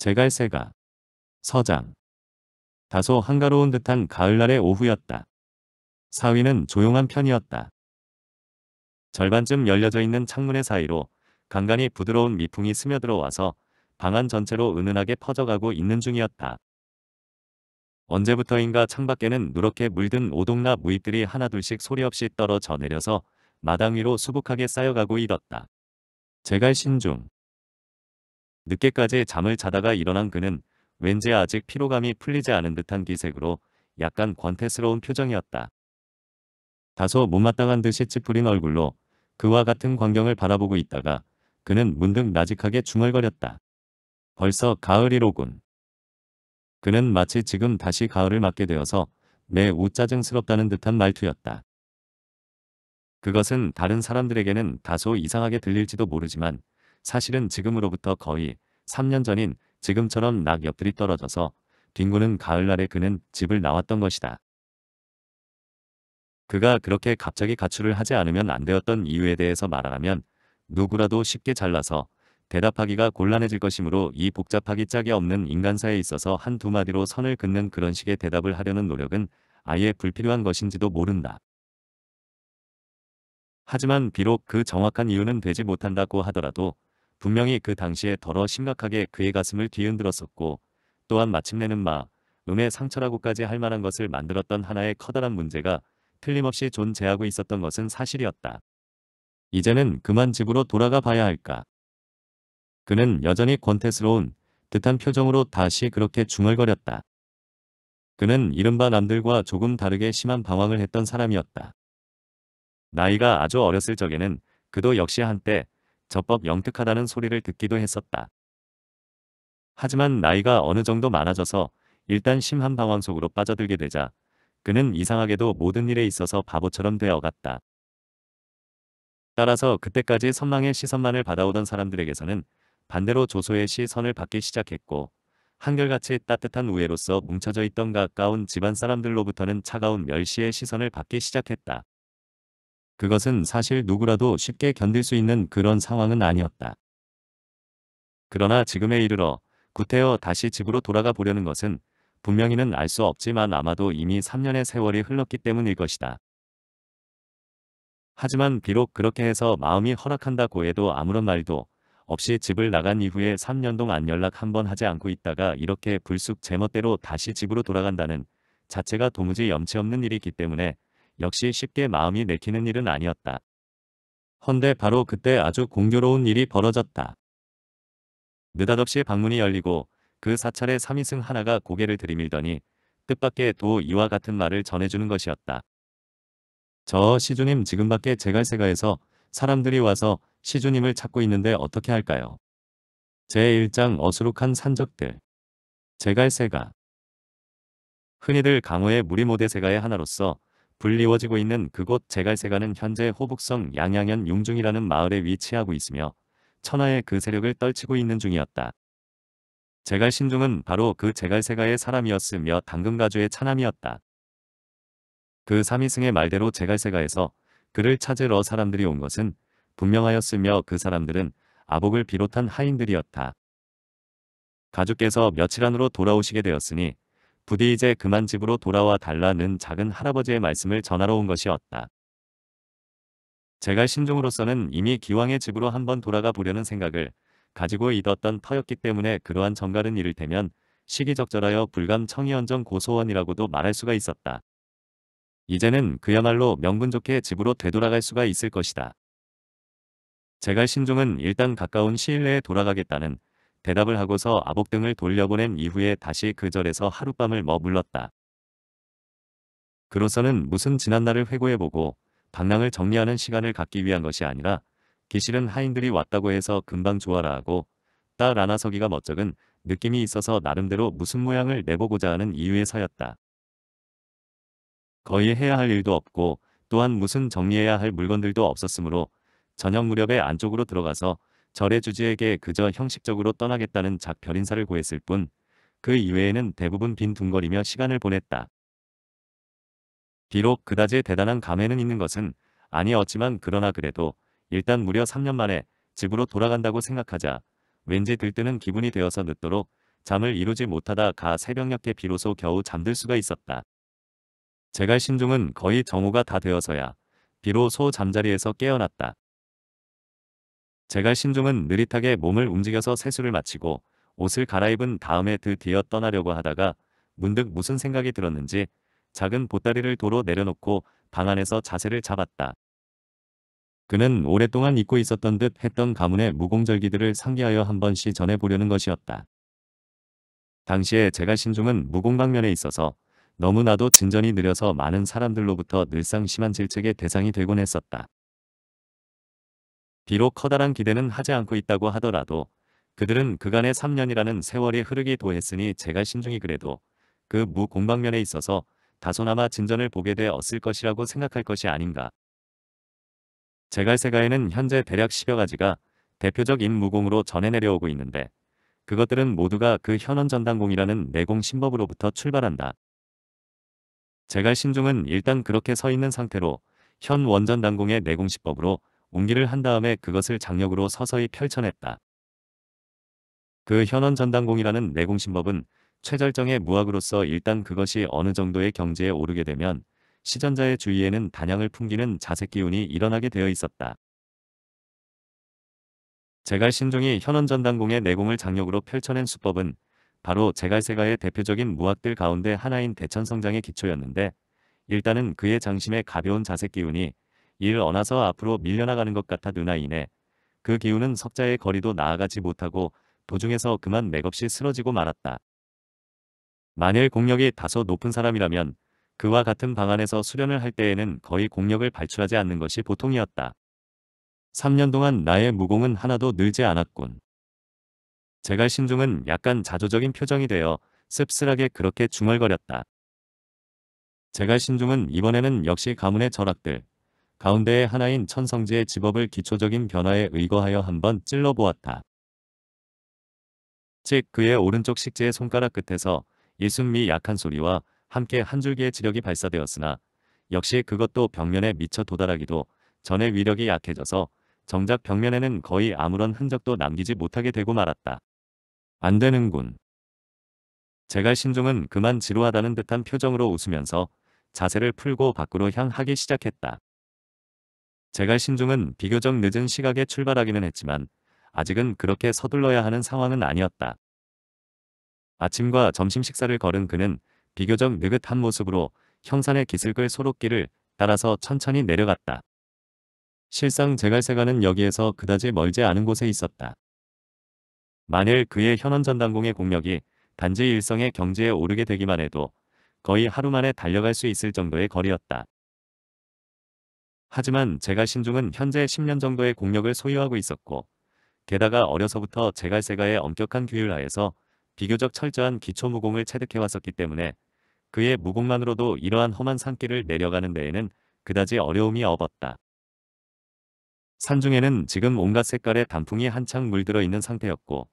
제갈새가 서장 다소 한가로운 듯한 가을날의 오후였다. 사위는 조용한 편이었다. 절반쯤 열려져 있는 창문의 사이로 간간히 부드러운 미풍이 스며들어와서 방안 전체로 은은하게 퍼져가고 있는 중이었다. 언제부터인가 창밖에는 누렇게 물든 오동나 무잎들이 하나둘씩 소리 없이 떨어져 내려서 마당 위로 수북하게 쌓여가고 있었다. 제갈 신중 늦게까지 잠을 자다가 일어난 그는 왠지 아직 피로감이 풀리지 않은 듯한 기색으로 약간 권태스러운 표정이었다. 다소 못마땅한 듯이 찌푸린 얼굴로 그와 같은 광경을 바라보고 있다가 그는 문득 나직하게 중얼거렸다. 벌써 가을이로군. 그는 마치 지금 다시 가을을 맞게 되어서 매우 짜증스럽다는 듯한 말투였다. 그것은 다른 사람들에게는 다소 이상하게 들릴지도 모르지만 사실은 지금으로부터 거의 3년 전인 지금처럼 낙 옆들이 떨어져서 뒹구는 가을날에 그는 집을 나왔던 것이다. 그가 그렇게 갑자기 가출을 하지 않으면 안 되었던 이유에 대해서 말하면 라 누구라도 쉽게 잘라서 대답하기가 곤란해질 것이므로 이 복잡하기 짝이 없는 인간사에 있어서 한 두 마디로 선을 긋는 그런 식의 대답을 하려는 노력은 아예 불필요한 것인지도 모른다. 하지만 비록 그 정확한 이유는 되지 못한다고 하더라도 분명히 그 당시에 더러 심각하게 그의 가슴을 뒤흔들었었고 또한 마침내는 마 음의 상처라고까지 할 만한 것을 만들었던 하나의 커다란 문제가 틀림없이 존재하고 있었던 것은 사실이었다. 이제는 그만 집으로 돌아가 봐야 할까. 그는 여전히 권태스러운 듯한 표정으로 다시 그렇게 중얼거렸다. 그는 이른바 남들과 조금 다르게 심한 방황을 했던 사람이었다. 나이가 아주 어렸을 적에는 그도 역시 한때 저법 영특하다는 소리를 듣기도 했었다. 하지만 나이가 어느 정도 많아져서 일단 심한방황 속으로 빠져들게 되자 그는 이상하게도 모든 일에 있어서 바보처럼 되어갔다. 따라서 그때까지 선망의 시선만을 받아오던 사람들에게서는 반대로 조소의 시선을 받기 시작했고 한결같이 따뜻한 우애로서 뭉쳐져 있던 가까운 집안 사람들로부터는 차가운 멸시의 시선을 받기 시작했다. 그것은 사실 누구라도 쉽게 견딜 수 있는 그런 상황은 아니었다. 그러나 지금에 이르러 구태여 다시 집으로 돌아가 보려는 것은 분명히는 알 수 없지만 아마도 이미 3년의 세월이 흘렀기 때문일 것이다. 하지만 비록 그렇게 해서 마음이 허락한다고 해도 아무런 말도 없이 집을 나간 이후에 3년 동안 연락 한 번 하지 않고 있다가 이렇게 불쑥 제멋대로 다시 집으로 돌아간다는 자체가 도무지 염치 없는 일이기 때문에 역시 쉽게 마음이 내키는 일은 아니었다. 헌데 바로 그때 아주 공교로운 일이 벌어졌다. 느닷없이 방문이 열리고 그 사찰의 3위승 하나가 고개를 들이밀더니 뜻밖의 도 이와 같은 말을 전해주는 것이었다. 저 시주님 지금 밖에 제갈세가에서 사람들이 와서 시주님을 찾고 있는데 어떻게 할까요? 제일장 어수룩한 산적들 제갈세가 흔히들 강호의 무리모대세가의 하나로서 불리워지고 있는 그곳 제갈세가는 현재 호북성 양양현 용중이라는 마을에 위치하고 있으며 천하의 그 세력을 떨치고 있는 중이었다. 제갈신종은 바로 그 제갈세가의 사람이었으며 당근가주의 차남이었다. 그 삼이승의 말대로 제갈세가에서 그를 찾으러 사람들이 온 것은 분명하였으며 그 사람들은 아복을 비롯한 하인들이었다. 가족께서 며칠 안으로 돌아오시게 되었으니 부디 이제 그만 집으로 돌아와 달라는 작은 할아버지의 말씀을 전하러 온 것이었다. 제가 신종으로서는 이미 기왕의 집으로 한번 돌아가 보려는 생각을 가지고 있었던 터였기 때문에 그러한 정갈은 이를테면 시기적절하여 불감청의언정 고소원이라고도 말할 수가 있었다. 이제는 그야말로 명분 좋게 집으로 되돌아갈 수가 있을 것이다. 제갈 신종은 일단 가까운 시일 내에 돌아가겠다는 대답을 하고서 아복 등을 돌려보낸 이후에 다시 그 절에서 하룻밤을 머물렀다. 그로서는 무슨 지난날을 회고해보고 방랑을 정리하는 시간을 갖기 위한 것이 아니라 기실은 하인들이 왔다고 해서 금방 좋아라 하고 딸 아나서기가 멋쩍은 느낌이 있어서 나름대로 무슨 모양을 내보고자 하는 이유에서였다. 거의 해야 할 일도 없고 또한 무슨 정리해야 할 물건들도 없었으므로 저녁 무렵에 안쪽으로 들어가서 절의 주지에게 그저 형식적으로 떠나겠다는 작별 인사를 구했을뿐 그 이외에는 대부분 빈둥거리며 시간을 보냈다. 비록 그다지 대단한 감회는 있는 것은 아니었지만 그러나 그래도 일단 무려 3년 만에 집으로 돌아간다고 생각하자 왠지 들뜨는 기분이 되어서 늦도록 잠을 이루지 못하다 가 새벽녘에 비로소 겨우 잠들 수가 있었다. 제갈 신종은 거의 정오가 다 되어서야 비로소 잠자리에서 깨어났다. 제갈 신종은 느릿하게 몸을 움직여서 세수를 마치고 옷을 갈아입은 다음에 드디어 떠나려고 하다가 문득 무슨 생각이 들었는지 작은 보따리를 도로 내려놓고 방 안에서 자세를 잡았다. 그는 오랫동안 잊고 있었던 듯 했던 가문의 무공절기들을 상기하여 한 번씩 전해보려는 것이었다. 당시에 제갈 신종은 무공방면에 있어서 너무나도 진전이 느려서 많은 사람들로부터 늘상 심한 질책의 대상이 되곤 했었다. 비록 커다란 기대는 하지 않고 있다고 하더라도 그들은 그간의 3년이라는 세월이 흐르기 도했으니 제가 신중히 그래도 그 무공방면에 있어서 다소나마 진전을 보게 되었을 것이라고 생각할 것이 아닌가. 제갈세가에는 현재 대략 10여 가지가 대표적 인무공으로 전해 내려오고 있는데 그것들은 모두가 그 현원전당공이라는 내공 신법으로부터 출발한다. 제갈신중은 일단 그렇게 서 있는 상태로 현 원전당공의 내공시법으로 옹기를 한 다음에 그것을 장력으로 서서히 펼쳐냈다. 그 현원 전당공이라는 내공신법은 최절정의 무학으로서 일단 그것이 어느 정도의 경지에 오르게 되면 시전자의 주위에는 단양을 풍기는 자색 기운이 일어나게 되어 있었다. 제갈 신종이 현원전당공의 내공을 장력으로 펼쳐낸 수법은 바로 제갈세가의 대표적인 무학들 가운데 하나인 대천성장의 기초였는데 일단은 그의 장심의 가벼운 자색 기운이 일어나서 앞으로 밀려나가는 것 같아 누나이네. 그기운은 석자의 거리도 나아가지 못하고 도중에서 그만 맥없이 쓰러지고 말았다. 만일 공력이 다소 높은 사람이라면 그와 같은 방 안에서 수련을 할 때에는 거의 공력을 발출하지 않는 것이 보통이었다. 3년 동안 나의 무공은 하나도 늘지 않았군. 제갈 신중은 약간 자조적인 표정이 되어 씁쓸하게 그렇게 중얼거렸다. 제갈 신중은 이번에는 역시 가문의 절학들, 가운데의 하나인 천성지의 집업을 기초적인 변화에 의거하여 한번 찔러보았다. 즉 그의 오른쪽 식지의 손가락 끝에서 이순미 약한 소리와 함께 한 줄기의 지력이 발사되었으나 역시 그것도 벽면에 미쳐 도달하기도 전에 위력이 약해져서 정작 벽면에는 거의 아무런 흔적도 남기지 못하게 되고 말았다. 안 되는군. 제갈 신종은 그만 지루하다는 듯한 표정으로 웃으면서 자세를 풀고 밖으로 향하기 시작했다. 제갈신중은 비교적 늦은 시각에 출발하기는 했지만 아직은 그렇게 서둘러야 하는 상황은 아니었다. 아침과 점심 식사를 걸은 그는 비교적 느긋한 모습으로 형산의 기슭을 소록길을 따라서 천천히 내려갔다. 실상 제갈세가는 여기에서 그다지 멀지 않은 곳에 있었다. 만일 그의 현원전당공의 공력이 단지 일성의 경지에 오르게 되기만 해도 거의 하루 만에 달려갈 수 있을 정도의 거리였다. 하지만 제갈 신중은 현재 10년 정도의 공력을 소유하고 있었고 게다가 어려서부터 제갈세가의 엄격한 규율하에서 비교적 철저한 기초무공을 체득해왔었기 때문에 그의 무공만으로도 이러한 험한 산길을 내려가는 데에는 그다지 어려움이 없었다. 산중에는 지금 온갖 색깔의 단풍이 한창 물들어 있는 상태였고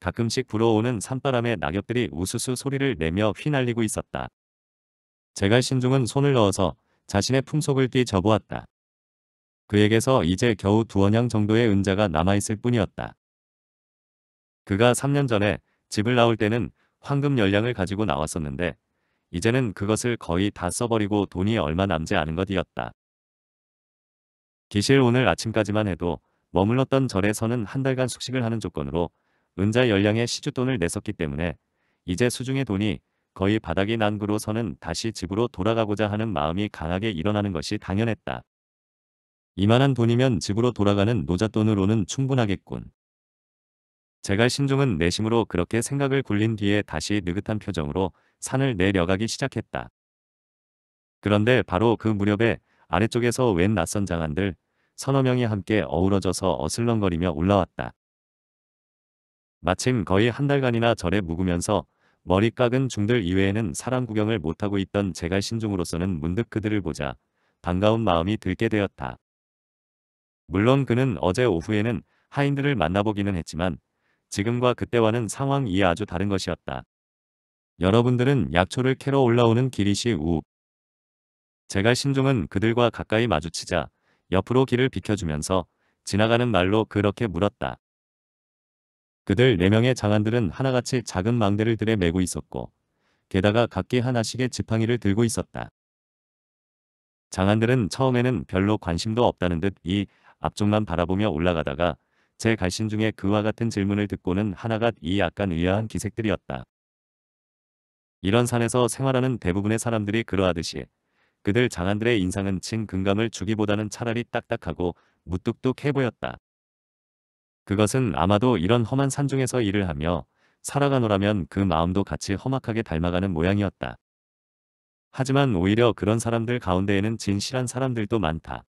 가끔씩 불어오는 산바람에 낙엽들이 우수수 소리를 내며 휘날리고 있었다. 제갈 신중은 손을 넣어서 자신의 품속을 뒤 접어왔다. 그에게서 이제 겨우 두원양 정도의 은자가 남아있을 뿐이었다. 그가 3년 전에 집을 나올 때는 황금 열량을 가지고 나왔었는데 이제는 그것을 거의 다 써버리고 돈이 얼마 남지 않은 것이었다. 기실 오늘 아침까지만 해도 머물렀던 절에서는 한 달간 숙식을 하는 조건으로 은자 열량의 시주돈을 냈었기 때문에 이제 수중의 돈이 거의 바닥이 난 그로서는 다시 집으로 돌아가고자 하는 마음이 강하게 일어나는 것이 당연했다. 이만한 돈이면 집으로 돌아가는 노잣돈으로는 충분하겠군. 제갈 신중은 내심으로 그렇게 생각을 굴린 뒤에 다시 느긋한 표정으로 산을 내려가기 시작했다. 그런데 바로 그 무렵에 아래쪽에서 웬 낯선 장안들 서너 명이 함께 어우러져서 어슬렁거리며 올라왔다. 마침 거의 한 달간이나 절에 묵으면서 머리 깎은 중들 이외에는 사람 구경을 못하고 있던 제갈 신중으로서는 문득 그들을 보자 반가운 마음이 들게 되었다. 물론 그는 어제 오후에는 하인들을 만나보기는 했지만 지금과 그때와는 상황이 아주 다른 것이었다. 여러분들은 약초를 캐러 올라오는 길이시 우. 제가 신종은 그들과 가까이 마주치자 옆으로 길을 비켜주면서 지나가는 말로 그렇게 물었다. 그들 네 명의 장안들은 하나같이 작은 망대를 들에 메고 있었고 게다가 각기 하나씩의 지팡이를 들고 있었다. 장안들은 처음에는 별로 관심도 없다는 듯이 앞쪽만 바라보며 올라가다가 제 갈신 중에 그와 같은 질문을 듣고는 하나가 이 약간 의아한 기색들이었다. 이런 산에서 생활하는 대부분의 사람들이 그러하듯이 그들 장안들의 인상은 친근감을 주기보다는 차라리 딱딱하고 무뚝뚝해 보였다. 그것은 아마도 이런 험한 산중에서 일을 하며 살아가노라면 그 마음도 같이 험악하게 닮아가는 모양이었다. 하지만 오히려 그런 사람들 가운데에는 진실한 사람들도 많다.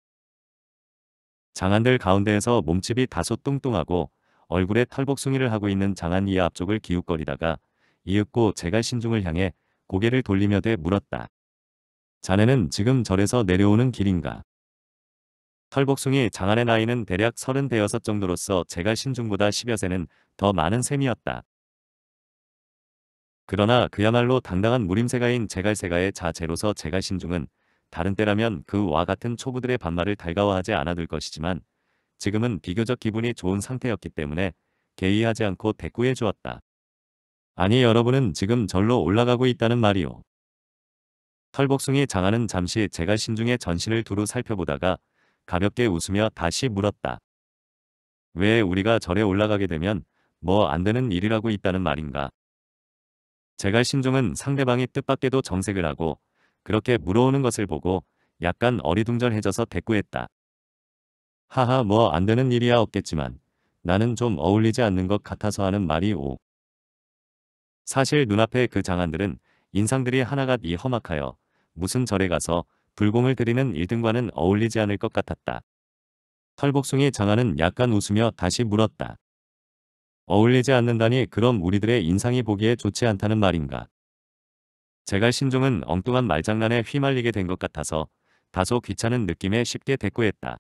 장안들 가운데에서 몸집이 다소 뚱뚱하고 얼굴에 털복숭이를 하고 있는 장안 이의 앞쪽을 기웃거리다가 이윽고 제갈 신중을 향해 고개를 돌리며 대 물었다. 자네는 지금 절에서 내려오는 길인가? 털복숭이 장안의 나이는 대략 30대여섯 정도로서 제갈 신중보다 10여 세는 더 많은 셈이었다. 그러나 그야말로 당당한 무림세가인 제갈세가의 자제로서 제갈 신중은 다른 때라면 그와 같은 초보들의 반말을 달가워하지 않아둘 것이지만 지금은 비교적 기분이 좋은 상태였기 때문에 개의하지 않고 대꾸해 주었다. 아니 여러분은 지금 절로 올라가고 있다는 말이오. 털복숭이 장하은 잠시 제가 신중에 전신을 두루 살펴보다가 가볍게 웃으며 다시 물었다. 왜 우리가 절에 올라가게 되면 뭐 안되는 일이라고 있다는 말인가. 제갈 신중은 상대방이 뜻밖에도 정색을 하고 그렇게 물어오는 것을 보고 약간 어리둥절해져서 대꾸했다. 하하 뭐 안되는 일이야 없겠지만 나는 좀 어울리지 않는 것 같아서 하는 말이 오. 사실 눈앞에그 장안들은 인상들이 하나같이 험악하여 무슨 절에 가서 불공을 드리는 1등과는 어울리지 않을 것 같았다. 털복숭이 장안은 약간 웃으며 다시 물었다. 어울리지 않는다니 그럼 우리들의 인상이 보기에 좋지 않다는 말인가. 제갈 신종은 엉뚱한 말장난에 휘말리게 된 것 같아서 다소 귀찮은 느낌에 쉽게 대꾸했다.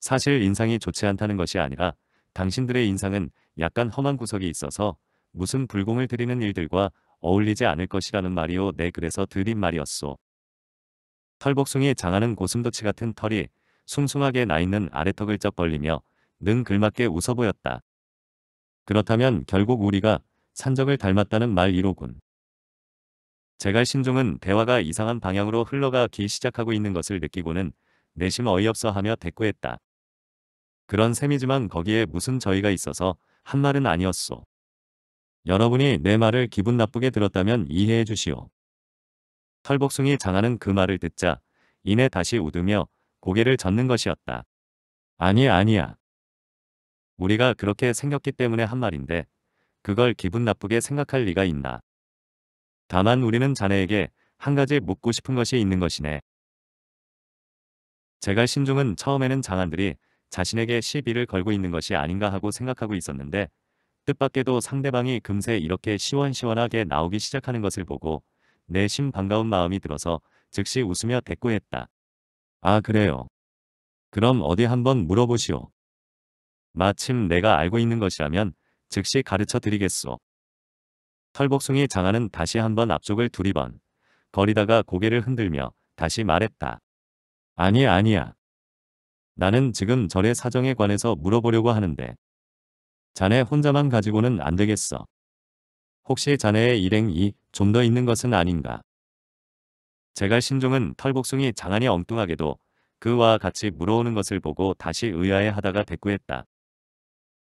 사실 인상이 좋지 않다는 것이 아니라 당신들의 인상은 약간 험한 구석이 있어서 무슨 불공을 드리는 일들과 어울리지 않을 것이라는 말이오 내 네, 그래서 드린 말이었소. 털복숭이 장하는 고슴도치 같은 털이 숭숭하게 나있는 아래턱을 쩍 벌리며 능 글맞게 웃어 보였다. 그렇다면 결국 우리가 산적을 닮았다는 말이로군. 제갈 신종은 대화가 이상한 방향으로 흘러가기 시작하고 있는 것을 느끼고는 내심 어이없어 하며 대꾸했다. 그런 셈이지만 거기에 무슨 저희가 있어서 한 말은 아니었소. 여러분이 내 말을 기분 나쁘게 들었다면 이해해 주시오. 털복숭이 장하는 그 말을 듣자 이내 다시 웃으며 고개를 젓는 것이었다. 아니 아니야. 우리가 그렇게 생겼기 때문에 한 말인데 그걸 기분 나쁘게 생각할 리가 있나. 다만 우리는 자네에게 한 가지 묻고 싶은 것이 있는 것이네. 제가 신중은 처음에는 장안들이 자신에게 시비를 걸고 있는 것이 아닌가 하고 생각하고 있었는데 뜻밖에도 상대방이 금세 이렇게 시원시원하게 나오기 시작하는 것을 보고 내심 반가운 마음이 들어서 즉시 웃으며 대꾸했다. 아 그래요. 그럼 어디 한번 물어보시오. 마침 내가 알고 있는 것이라면 즉시 가르쳐 드리겠소. 털복숭이 장하는 다시 한번 앞쪽을 두리번 거리다가 고개를 흔들며 다시 말했다. 아니 아니야. 나는 지금 절의 사정에 관해서 물어보려고 하는데 자네 혼자만 가지고는 안 되겠어. 혹시 자네의 일행이 좀 더 있는 것은 아닌가? 제갈 신종은 털복숭이 장안이 엉뚱하게도 그와 같이 물어오는 것을 보고 다시 의아해하다가 대꾸했다.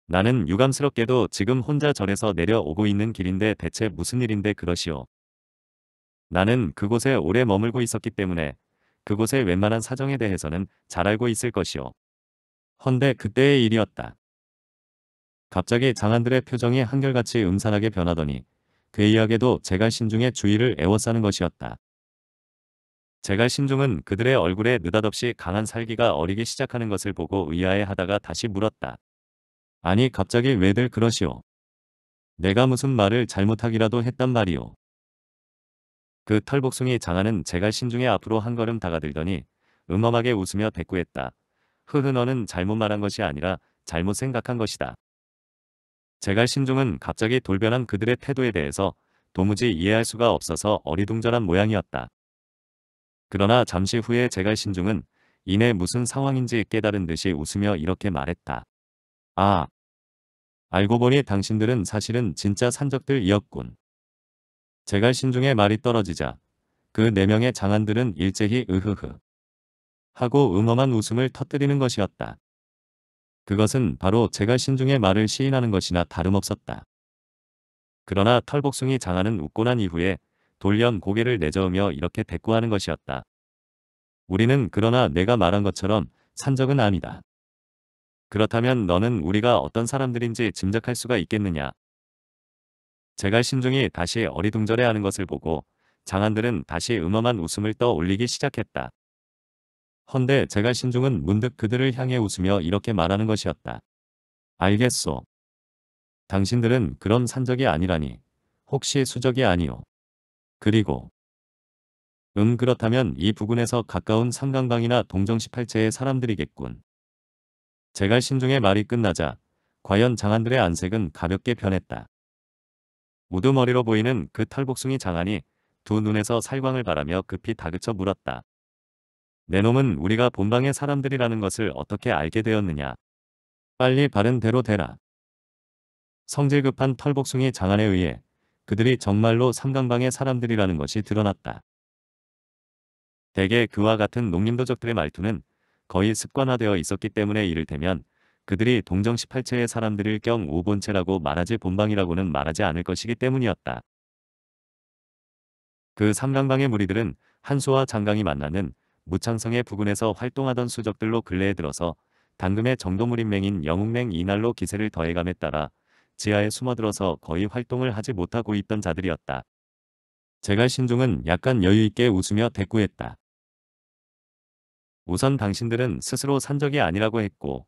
나는 유감스럽게도 지금 혼자 절에서 내려오고 있는 길인데 대체 무슨 일인데 그러시오. 나는 그곳에 오래 머물고 있었기 때문에 그곳의 웬만한 사정에 대해서는 잘 알고 있을 것이오. 헌데 그때의 일이었다. 갑자기 장안들의 표정이 한결같이 음산하게 변하더니 그 이야기도 제갈신중의 주의를 애워싸는 것이었다. 제갈 신중은 그들의 얼굴에 느닷없이 강한 살기가 어리기 시작하는 것을 보고 의아해하다가 다시 물었다. 아니 갑자기 왜들 그러시오. 내가 무슨 말을 잘못하기라도 했단 말이오. 그 털복숭이 장하는 제갈 신중에 앞으로 한 걸음 다가들더니 음험하게 웃으며 백구했다 흐흐 너는 잘못 말한 것이 아니라 잘못 생각한 것이다. 제갈 신중은 갑자기 돌변한 그들의 태도에 대해서 도무지 이해할 수가 없어서 어리둥절한 모양이었다. 그러나 잠시 후에 제갈 신중은 이내 무슨 상황인지 깨달은 듯이 웃으며 이렇게 말했다. 아, 알고 보니 당신들은 사실은 진짜 산적들이었군. 제갈신중의 말이 떨어지자 그 네 명의 장안들은 일제히 으흐흐 하고 응엄한 웃음을 터뜨리는 것이었다. 그것은 바로 제갈신중의 말을 시인하는 것이나 다름없었다. 그러나 털복숭이 장안은 웃고 난 이후에 돌연 고개를 내저으며 이렇게 대꾸하는 것이었다. 우리는 그러나 내가 말한 것처럼 산적은 아니다. 그렇다면 너는 우리가 어떤 사람들인지 짐작할 수가 있겠느냐. 제갈 신중이 다시 어리둥절해하는 것을 보고 장안들은 다시 음험한 웃음을 떠올리기 시작했다. 헌데 제갈 신중은 문득 그들을 향해 웃으며 이렇게 말하는 것이었다. 알겠소. 당신들은 그런 산적이 아니라니. 혹시 수적이 아니오. 그리고 음 그렇다면 이 부근에서 가까운 삼강강이나 동정 1 8채의 사람들이겠군. 제갈 신중의 말이 끝나자 과연 장안들의 안색은 가볍게 변했다. 우두머리로 보이는 그 털복숭이 장안이 두 눈에서 살광을 바라며 급히 다그쳐 물었다. 내 놈은 우리가 본방의 사람들이라는 것을 어떻게 알게 되었느냐. 빨리 바른 대로 되라. 성질 급한 털복숭이 장안에 의해 그들이 정말로 삼강방의 사람들이라는 것이 드러났다. 대개 그와 같은 농림도적들의 말투는 거의 습관화되어 있었기 때문에 이를테면 그들이 동정 18체의 사람들을경5본체라고 말하지 본방이라고는 말하지 않을 것이기 때문이었다. 그 삼강방의 무리들은 한수와 장강이 만나는 무창성의 부근에서 활동하던 수적들로 근래에 들어서 당금의 정도물 인맹인 영웅맹 이날로 기세를 더해감에 따라 지하에 숨어들어서 거의 활동을 하지 못하고 있던 자들이었다. 제갈 신종은 약간 여유있게 웃으며 대꾸했다. 우선 당신들은 스스로 산적이 아니라고 했고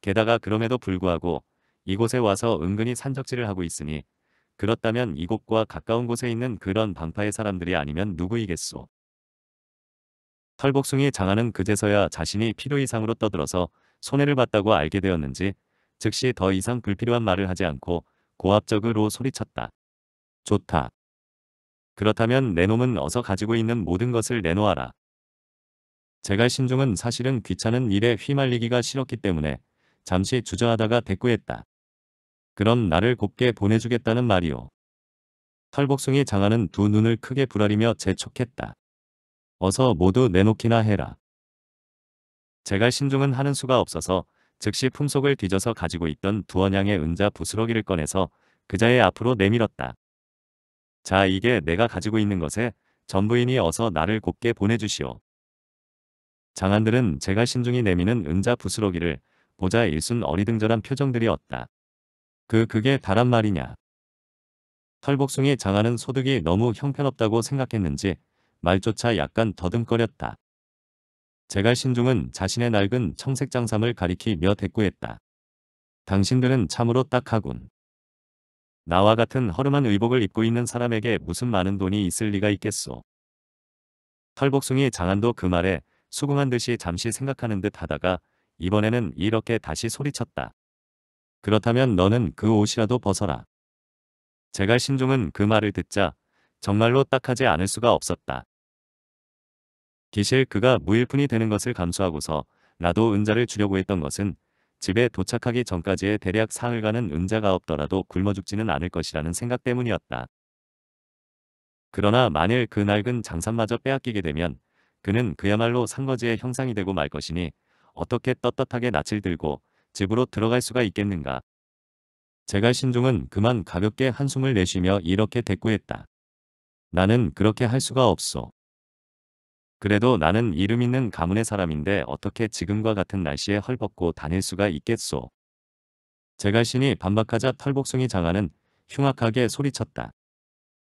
게다가 그럼에도 불구하고 이곳에 와서 은근히 산적질을 하고 있으니 그렇다면 이곳과 가까운 곳에 있는 그런 방파의 사람들이 아니면 누구이겠소. 털복숭이 장하는 그제서야 자신이 필요 이상으로 떠들어서 손해를 봤다고 알게 되었는지 즉시 더 이상 불필요한 말을 하지 않고 고압적으로 소리쳤다. 좋다. 그렇다면 내 놈은 어서 가지고 있는 모든 것을 내놓아라. 제갈 신중은 사실은 귀찮은 일에 휘말리기가 싫었기 때문에 잠시 주저하다가 대꾸했다. 그럼 나를 곱게 보내주겠다는 말이오. 털복숭이 장하는 두 눈을 크게 부라리며 재촉했다. 어서 모두 내놓기나 해라. 제갈 신중은 하는 수가 없어서 즉시 품속을 뒤져서 가지고 있던 두원양의 은자 부스러기를 꺼내서 그자의 앞으로 내밀었다. 자 이게 내가 가지고 있는 것에 전부인이 어서 나를 곱게 보내주시오. 장안들은 제가 신중히 내미는 은자 부스러기를 보자 일순 어리둥절한 표정들이었다. 그 그게 다란 말이냐. 털복숭이 장안은 소득이 너무 형편없다고 생각했는지 말조차 약간 더듬거렸다. 제가 신중은 자신의 낡은 청색 장삼을 가리키며 대꾸했다. 당신들은 참으로 딱하군. 나와 같은 허름한 의복을 입고 있는 사람에게 무슨 많은 돈이 있을 리가 있겠소. 털복숭이 장안도 그 말에 수긍한 듯이 잠시 생각하는 듯 하다가 이번에는 이렇게 다시 소리쳤다. 그렇다면 너는 그 옷이라도 벗어라. 제갈 신종은 그 말을 듣자 정말로 딱하지 않을 수가 없었다. 기실 그가 무일푼이 되는 것을 감수하고서 나도 은자를 주려고 했던 것은 집에 도착하기 전까지의 대략 사흘간은 은자가 없더라도 굶어 죽지는 않을 것이라는 생각 때문이었다. 그러나 만일 그 낡은 장산마저 빼앗기게 되면 그는 그야말로 상거지의 형상이 되고 말 것이니 어떻게 떳떳하게 낯을 들고 집으로 들어갈 수가 있겠는가. 제갈 신종은 그만 가볍게 한숨을 내쉬며 이렇게 대꾸했다. 나는 그렇게 할 수가 없소. 그래도 나는 이름 있는 가문의 사람인데 어떻게 지금과 같은 날씨에 헐벗고 다닐 수가 있겠소. 제갈신이 반박하자 털복숭이 장하는 흉악하게 소리쳤다.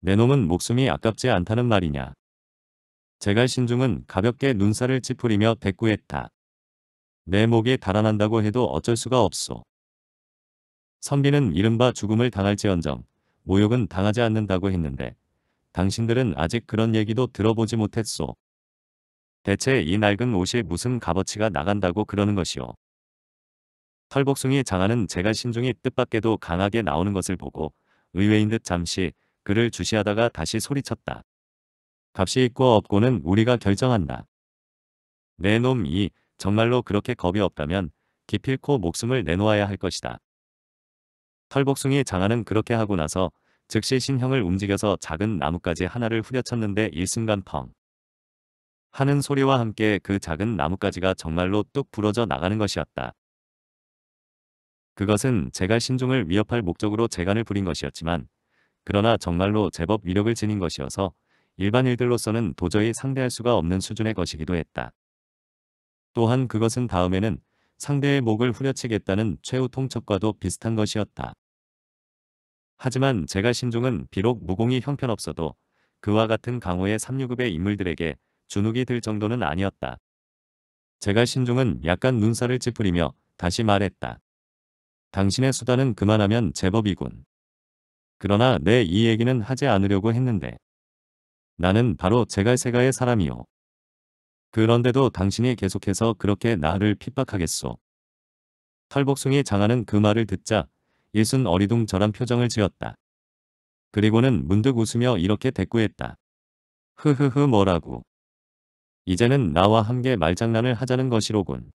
내 놈은 목숨이 아깝지 않다는 말이냐. 제갈 신중은 가볍게 눈살을 찌푸리며 대꾸했다. 내 목이 달아난다고 해도 어쩔 수가 없소. 선비는 이른바 죽음을 당할지언정 모욕은 당하지 않는다고 했는데 당신들은 아직 그런 얘기도 들어보지 못했소. 대체 이 낡은 옷이 무슨 값어치가 나간다고 그러는 것이오. 털복숭이 장하는 제갈 신중이 뜻밖에도 강하게 나오는 것을 보고 의외인 듯 잠시 그를 주시하다가 다시 소리쳤다. 값이 있고 없고는 우리가 결정한다. 내놈이 정말로 그렇게 겁이 없다면 기필코 목숨을 내놓아야 할 것이다. 털복숭이 장하는 그렇게 하고 나서 즉시 신형을 움직여서 작은 나뭇가지 하나를 후려쳤는데 일순간 펑 하는 소리와 함께 그 작은 나뭇가지가 정말로 뚝 부러져 나가는 것이었다. 그것은 제가 신중을 위협할 목적으로 재간을 부린 것이었지만 그러나 정말로 제법 위력을 지닌 것이어서 일반인들로서는 도저히 상대할 수가 없는 수준의 것이기도 했다. 또한 그것은 다음에는 상대의 목을 후려치겠다는 최후 통첩과도 비슷한 것이었다. 하지만 제가 신종은 비록 무공이 형편없어도 그와 같은 강호의 3류급의 인물들에게 주눅이 들 정도는 아니었다. 제가 신종은 약간 눈살을 찌푸리며 다시 말했다. 당신의 수단은 그만하면 제법이군. 그러나 내 이 얘기는 하지 않으려고 했는데 나는 바로 제갈세가의 사람이요. 그런데도 당신이 계속해서 그렇게 나를 핍박하겠소. 탈복숭이 장하는 그 말을 듣자 예순 어리둥절한 표정을 지었다. 그리고는 문득 웃으며 이렇게 대꾸했다. 흐흐흐 뭐라고. 이제는 나와 함께 말장난을 하자는 것이로군.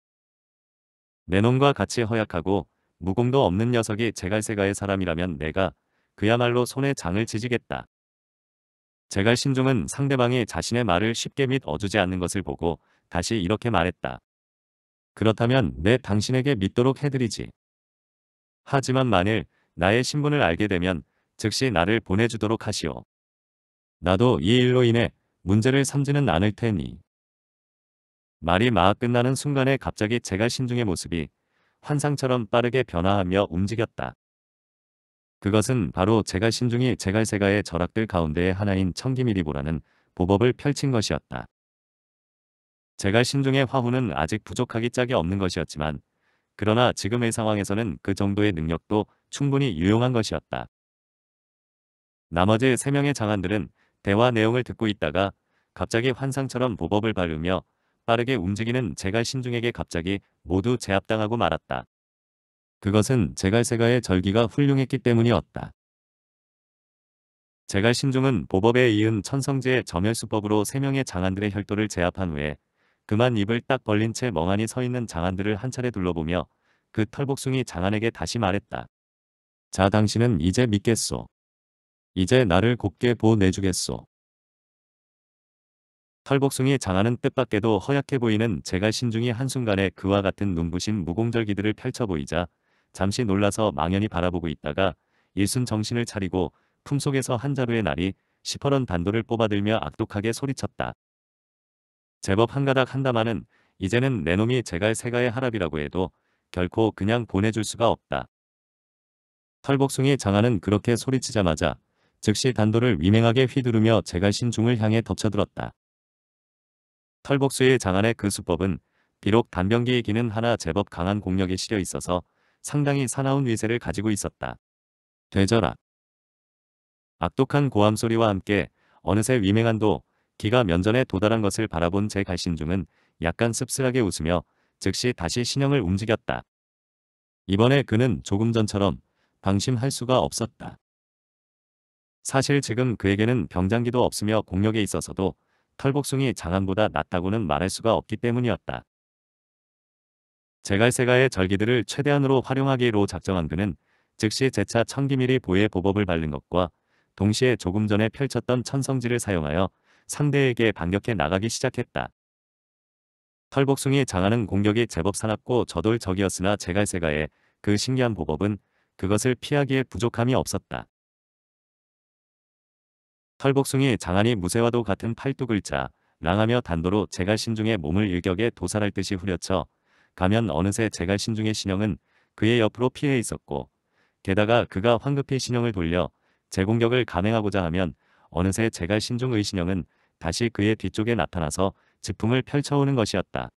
내 놈과 같이 허약하고 무공도 없는 녀석이 제갈세가의 사람이라면 내가 그야말로 손에 장을 지지겠다. 제갈신중은 상대방이 자신의 말을 쉽게 믿 어주지 않는 것을 보고 다시 이렇게 말했다. 그렇다면 내 당신에게 믿도록 해드리지. 하지만 만일 나의 신분을 알게 되면 즉시 나를 보내주도록 하시오. 나도 이 일로 인해 문제를 삼지는 않을 테니. 말이 막 끝나는 순간에 갑자기 제갈신중의 모습이 환상처럼 빠르게 변화하며 움직였다. 그것은 바로 제갈신중이 제갈세가의 절학들 가운데의 하나인 청기미리보라는 보법을 펼친 것이었다. 제갈신중의 화후는 아직 부족하기 짝이 없는 것이었지만 그러나 지금의 상황에서는 그 정도의 능력도 충분히 유용한 것이었다. 나머지 3명의 장안들은 대화 내용을 듣고 있다가 갑자기 환상처럼 보법을 바르며 빠르게 움직이는 제갈신중에게 갑자기 모두 제압당하고 말았다. 그것은 제갈세가의 절기가 훌륭했기 때문이었다. 제갈신종은 보법에 이은 천성제의 점혈수법으로 세명의 장안들의 혈도를 제압한 후에 그만 입을 딱 벌린 채 멍하니 서 있는 장안들을 한 차례 둘러보며 그 털복숭이 장안에게 다시 말했다. 자 당신은 이제 믿겠소. 이제 나를 곱게 보내주겠소. 털복숭이 장안은 뜻밖에도 허약해 보이는 제갈신중이 한순간에 그와 같은 눈부신 무공절기들을 펼쳐 보이자 잠시 놀라서 망연히 바라보고 있다가 일순 정신을 차리고 품속에서 한 자루의 날이 시퍼런 단도를 뽑아들며 악독하게 소리쳤다. 제법 한 가닥 한다마는 이제는 내 놈이 제갈 세가의 하랍이라고 해도 결코 그냥 보내줄 수가 없다. 털복숭이 장안은 그렇게 소리치자마자 즉시 단도를 위맹하게 휘두르며 제갈 신중을 향해 덮쳐들었다. 털복수의 장안의 그 수법은 비록 단병기이기는 하나 제법 강한 공력이 실려 있어서 상당히 사나운 위세를 가지고 있었다. 되져라 악독한 고함 소리와 함께 어느새 위맹한도 기가 면전에 도달한 것을 바라본 제 갈신중은 약간 씁쓸하게 웃으며 즉시 다시 신형을 움직였다. 이번에 그는 조금 전처럼 방심할 수가 없었다. 사실 지금 그에게는 병장기도 없으며 공력에 있어서도 털복숭이 장안보다 낫다고는 말할 수가 없기 때문이었다. 제갈세가의 절기들을 최대한으로 활용하기로 작정한 그는 즉시 제차 천기밀이 보의 보법을 발른 것과 동시에 조금 전에 펼쳤던 천성지를 사용하여 상대에게 반격해 나가기 시작했다. 털복숭이 장하는 공격이 제법 사납고 저돌적이었으나 제갈세가의 그 신기한 보법은 그것을 피하기에 부족함이 없었다. 털복숭이 장안이 무쇠와도 같은 팔뚝을 자 랑하며 단도로 제갈신중의 몸을 일격에 도살할 듯이 후려쳐 가면 어느새 제갈 신중의 신형은 그의 옆으로 피해 있었고 게다가 그가 황급히 신형을 돌려 재공격을 감행하고자 하면 어느새 제갈 신중의 신형은 다시 그의 뒤쪽에 나타나서 지풍을 펼쳐오는 것이었다.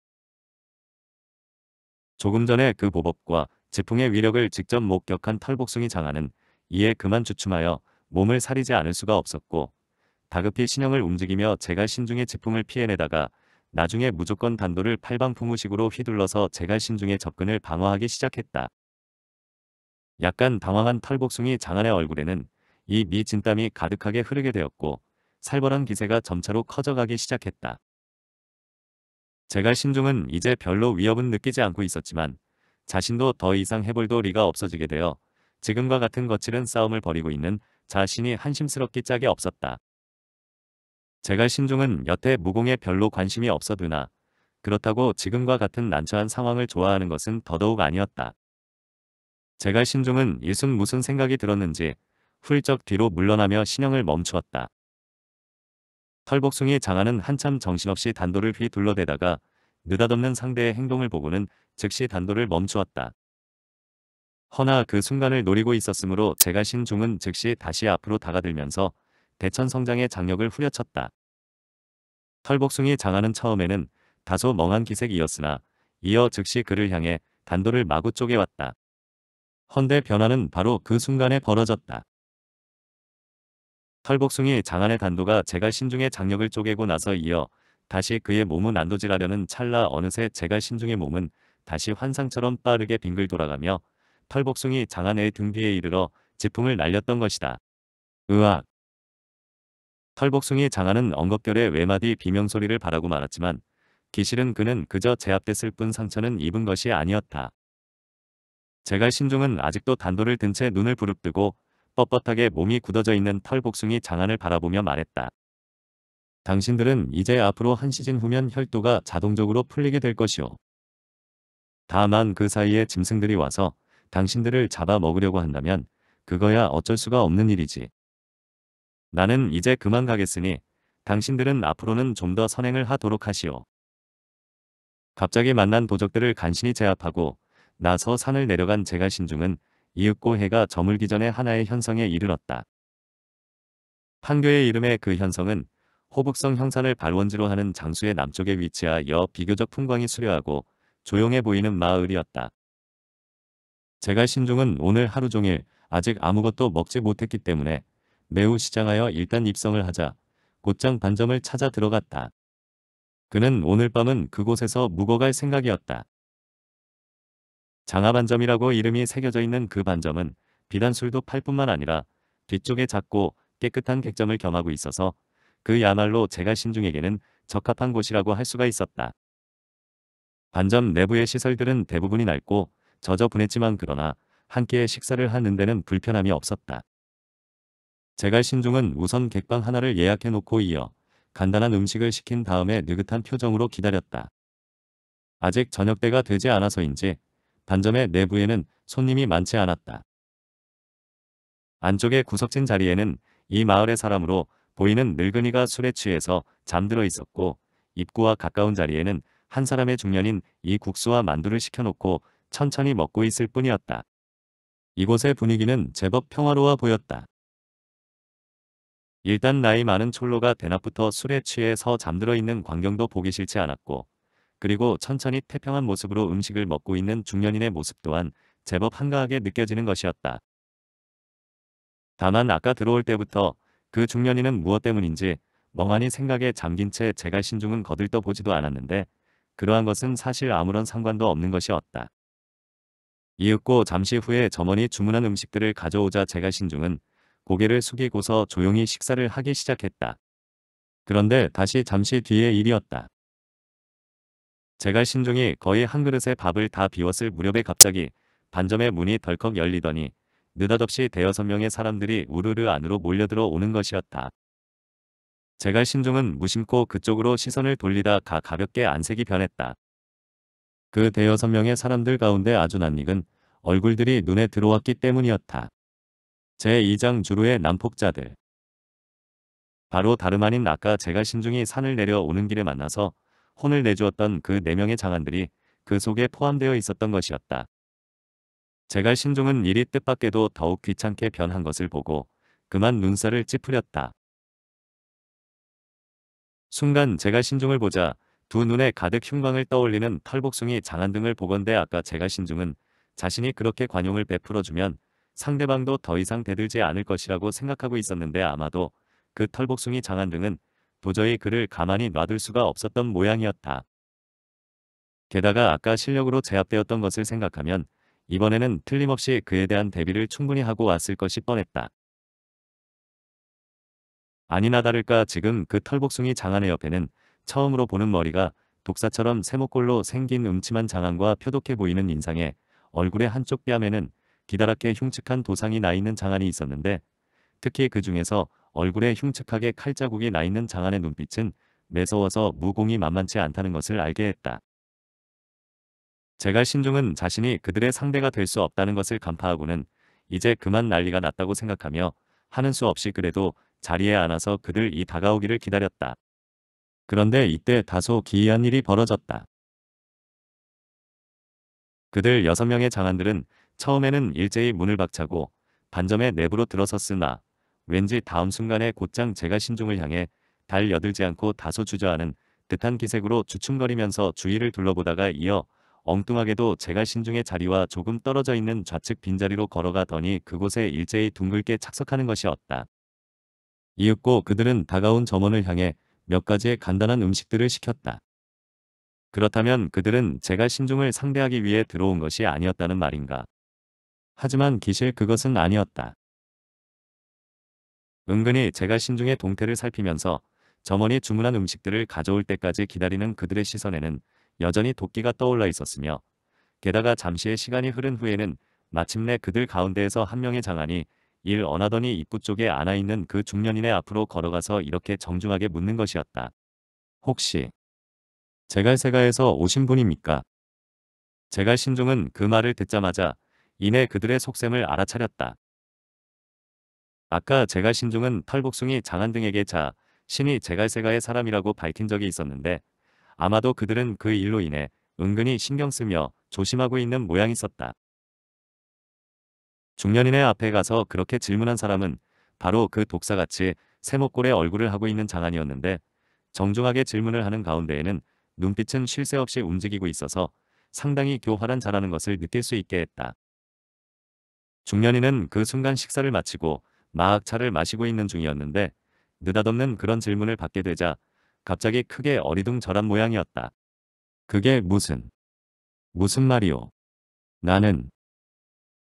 조금 전에 그 보법과 지풍의 위력을 직접 목격한 털복숭이 장하는 이에 그만 주춤하여 몸을 사리지 않을 수가 없었고 다급히 신형을 움직이며 제갈 신중의 지풍을 피해내다가 나중에 무조건 단도를 팔방포무식으로 휘둘러서 제갈신중의 접근을 방어하기 시작했다. 약간 당황한 털복숭이 장안의 얼굴에는 이 미진땀이 가득하게 흐르게 되었고 살벌한 기세가 점차로 커져가기 시작했다. 제갈신중은 이제 별로 위협은 느끼지 않고 있었지만 자신도 더 이상 해볼도리가 없어지게 되어 지금과 같은 거칠은 싸움을 벌이고 있는 자신이 한심스럽기 짝이 없었다. 제갈 신중은 여태 무공에 별로 관심이 없어두나 그렇다고 지금과 같은 난처한 상황을 좋아하는 것은 더더욱 아니었다. 제갈 신중은 일순 무슨 생각이 들었는지 훌쩍 뒤로 물러나며 신형을 멈추었다. 털복숭이 장하은 한참 정신없이 단도를 휘둘러대다가 느닷없는 상대의 행동을 보고는 즉시 단도를 멈추었다. 허나 그 순간을 노리고 있었으므로 제갈 신중은 즉시 다시 앞으로 다가들면서 대천 성장의 장력을 후려쳤다. 털복숭이 장하는 처음에는 다소 멍한 기색이었으나 이어 즉시 그를 향해 단도를 마구 쪼개왔다. 헌데 변화는 바로 그 순간에 벌어졌다. 털복숭이 장안의 단도가 제갈 신중의 장력을 쪼개고 나서 이어 다시 그의 몸은 안도질하려는 찰나 어느새 제갈 신중의 몸은 다시 환상처럼 빠르게 빙글 돌아가며 털복숭이 장안의 등 뒤에 이르러 지풍을 날렸던 것이다. 으악! 털복숭이 장하는 엉겁결에 외마디 비명소리를 바라고 말았지만 기실은 그는 그저 제압됐을 뿐 상처는 입은 것이 아니었다. 제갈 신종은 아직도 단도를 든 채 눈을 부릅뜨고 뻣뻣하게 몸이 굳어져 있는 털복숭이 장안을 바라보며 말했다. 당신들은 이제 앞으로 한 시즌 후면 혈도가 자동적으로 풀리게 될 것이오. 다만 그 사이에 짐승들이 와서 당신들을 잡아먹으려고 한다면 그거야 어쩔 수가 없는 일이지. 나는 이제 그만 가겠으니 당신들은 앞으로는 좀 더 선행을 하도록 하시오. 갑자기 만난 도적들을 간신히 제압하고 나서 산을 내려간 제가 신중은 이윽고 해가 저물기 전에 하나의 현성에 이르렀다. 판교의 이름의 그 현성은 호북성 형산을 발원지로 하는 장수의 남쪽에 위치하여 비교적 풍광이 수려하고 조용해 보이는 마을이었다. 제가 신중은 오늘 하루 종일 아직 아무것도 먹지 못했기 때문에 매우 시장하여 일단 입성을 하자 곧장 반점을 찾아 들어갔다. 그는 오늘 밤은 그곳에서 묵어갈 생각이었다. 장하반점이라고 이름이 새겨져 있는 그 반점은 비단 술도 팔 뿐만 아니라 뒤쪽에 작고 깨끗한 객점을 겸하고 있어서 그야말로 제가 신중에게는 적합한 곳이라고 할 수가 있었다. 반점 내부의 시설들은 대부분이 낡고 젖어 분했지만 그러나 함께 식사를 하는 데는 불편함이 없었다. 제갈 신종은 우선 객방 하나를 예약해놓고 이어 간단한 음식을 시킨 다음에 느긋한 표정으로 기다렸다. 아직 저녁 때가 되지 않아서인지 반점의 내부에는 손님이 많지 않았다. 안쪽의 구석진 자리에는 이 마을의 사람으로 보이는 늙은이가 술에 취해서 잠들어 있었고 입구와 가까운 자리에는 한 사람의 중년인 이 국수와 만두를 시켜놓고 천천히 먹고 있을 뿐이었다. 이곳의 분위기는 제법 평화로워 보였다. 일단 나이 많은 촐로가 대낮부터 술에 취해 서 잠들어 있는 광경도 보기 싫지 않았고 그리고 천천히 태평한 모습으로 음식을 먹고 있는 중년인의 모습 또한 제법 한가하게 느껴지는 것이었다. 다만 아까 들어올 때부터 그 중년인은 무엇 때문인지 멍하니 생각에 잠긴 채 제가 신중은 거들떠 보지도 않았는데 그러한 것은 사실 아무런 상관도 없는 것이었다. 이윽고 잠시 후에 점원이 주문한 음식들을 가져오자 제가 신중은 고개를 숙이고서 조용히 식사를 하기 시작했다. 그런데 다시 잠시 뒤의 일이었다. 제갈 신종이 거의 한 그릇의 밥을 다 비웠을 무렵에 갑자기 반점의 문이 덜컥 열리더니 느닷없이 대여섯 명의 사람들이 우르르 안으로 몰려들어 오는 것이었다. 제갈 신종은 무심코 그쪽으로 시선을 돌리다 가 가볍게 안색이 변했다. 그 대여섯 명의 사람들 가운데 아주 낯익은 얼굴들이 눈에 들어왔기 때문이었다. 제2장 주루의 난폭자들 바로 다름 아닌 아까 제가 신중히 산을 내려오는 길에 만나서 혼을 내주었던 그 4명의 장안들이 그 속에 포함되어 있었던 것이었다. 제가 신중은 일이 뜻밖에도 더욱 귀찮게 변한 것을 보고 그만 눈살을 찌푸렸다. 순간 제가 신중을 보자 두 눈에 가득 흉광을 떠올리는 털복숭이 장안 등을 보건대 아까 제가 신중은 자신이 그렇게 관용을 베풀어주면 상대방도 더 이상 대들지 않을 것이라고 생각하고 있었는데 아마도 그 털복숭이 장한 등은 도저히 그를 가만히 놔둘 수가 없었던 모양이었다. 게다가 아까 실력으로 제압되었던 것을 생각하면 이번에는 틀림없이 그에 대한 대비를 충분히 하고 왔을 것이 뻔했다. 아니나 다를까 지금 그 털복숭이 장안의 옆에는 처음으로 보는 머리가 독사처럼 세모꼴로 생긴 음침한 장안과 표독해 보이는 인상에 얼굴의 한쪽 뺨에는 기다랗게 흉측한 도상이 나 있는 장안이 있었는데 특히 그 중에서 얼굴에 흉측하게 칼자국이 나 있는 장안의 눈빛은 매서워서 무공이 만만치 않다는 것을 알게 했다. 제갈 신종은 자신이 그들의 상대가 될 수 없다는 것을 간파하고는 이제 그만 난리가 났다고 생각하며 하는 수 없이 그래도 자리에 앉아서 그들 이 다가오기를 기다렸다. 그런데 이때 다소 기이한 일이 벌어졌다. 그들 여섯 명의 장안들은 처음에는 일제히 문을 박차고 반점의 내부로 들어섰으나 왠지 다음 순간에 곧장 제가 신중을 향해 달 여들지 않고 다소 주저하는 듯한 기색으로 주춤거리면서 주위를 둘러보다가 이어 엉뚱하게도 제가 신중의 자리와 조금 떨어져 있는 좌측 빈자리로 걸어가더니 그곳에 일제히 둥글게 착석하는 것이었다. 이윽고 그들은 다가온 점원을 향해 몇 가지의 간단한 음식들을 시켰다. 그렇다면 그들은 제가 신중을 상대하기 위해 들어온 것이 아니었다는 말인가. 하지만 기실 그것은 아니었다. 은근히 제가 신중의 동태를 살피면서 점원이 주문한 음식들을 가져올 때까지 기다리는 그들의 시선에는 여전히 도끼가 떠올라 있었으며 게다가 잠시의 시간이 흐른 후에는 마침내 그들 가운데에서 한 명의 장안이 일 언하더니 입구 쪽에 앉아있는 그 중년인의 앞으로 걸어가서 이렇게 정중하게 묻는 것이었다. 혹시 제갈세가에서 오신 분입니까? 제갈신종은 그 말을 듣자마자 이내 그들의 속셈을 알아차렸다. 아까 제갈신중은 털복숭이 장한 등에게 자 신이 제갈세가의 사람이라고 밝힌 적이 있었는데 아마도 그들은 그 일로 인해 은근히 신경 쓰며 조심하고 있는 모양이었다. 있 중년인의 앞에 가서 그렇게 질문한 사람은 바로 그 독사같이 세목골에 얼굴을 하고 있는 장안이었는데 정중하게 질문을 하는 가운데에는 눈빛은 쉴 새 없이 움직이고 있어서 상당히 교활한 자라는 것을 느낄 수 있게 했다. 중년이는 그 순간 식사를 마치고 마악차를 마시고 있는 중이었는데 느닷없는 그런 질문을 받게 되자 갑자기 크게 어리둥절한 모양이었다. 그게 무슨 무슨 말이오? 나는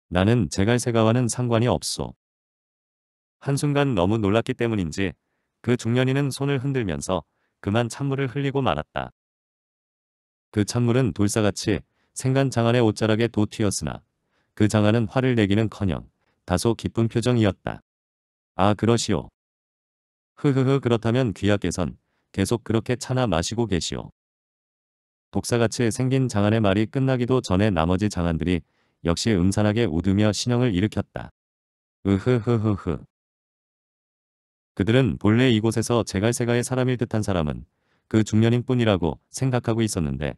나는 제갈세가와는 상관이 없소. 한순간 너무 놀랐기 때문인지 그 중년이는 손을 흔들면서 그만 찬물을 흘리고 말았다. 그 찬물은 돌사같이 생간장안의 옷자락에 도 튀었으나 그장안은 화를 내기는커녕 다소 기쁜 표정이었다. 아 그러시오. 흐흐흐 그렇다면 귀하께선 계속 그렇게 차나 마시고 계시오. 독사같이 생긴 장안의 말이 끝나기도 전에 나머지 장안들이 역시 음산하게 웃으며 신형을 일으켰다. 으흐흐흐흐. 그들은 본래 이곳에서 제갈세가의 사람일 듯한 사람은 그 중년인 뿐이라고 생각하고 있었는데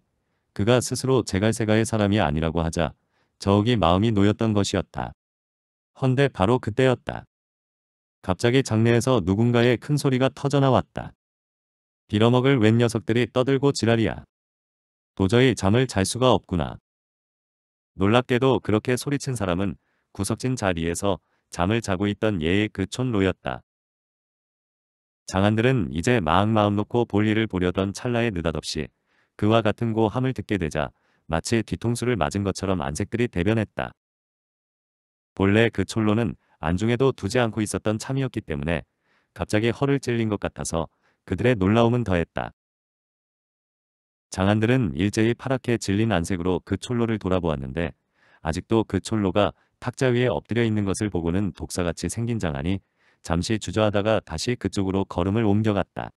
그가 스스로 제갈세가의 사람이 아니라고 하자 저욱이 마음이 놓였던 것이었다. 헌데 바로 그때였다. 갑자기 장내에서 누군가의 큰 소리가 터져나왔다. 빌어먹을 웬 녀석들이 떠들고 지랄이야. 도저히 잠을 잘 수가 없구나. 놀랍게도 그렇게 소리친 사람은 구석진 자리에서 잠을 자고 있던 예의그 촌로였다. 장안들은 이제 마음 마음 놓고 볼 일을 보려던 찰나에 느닷없이 그와 같은 고함을 듣게 되자 마치 뒤통수를 맞은 것처럼 안색들이 대변했다. 본래 그 촐로는 안중에도 두지 않고 있었던 참이었기 때문에 갑자기 허를 찔린 것 같아서 그들의 놀라움은 더했다. 장안들은 일제히 파랗게 질린 안색으로 그 촐로를 돌아보았는데 아직도 그 촐로가 탁자 위에 엎드려 있는 것을 보고는 독사같이 생긴 장안이 잠시 주저하다가 다시 그쪽으로 걸음을 옮겨갔다.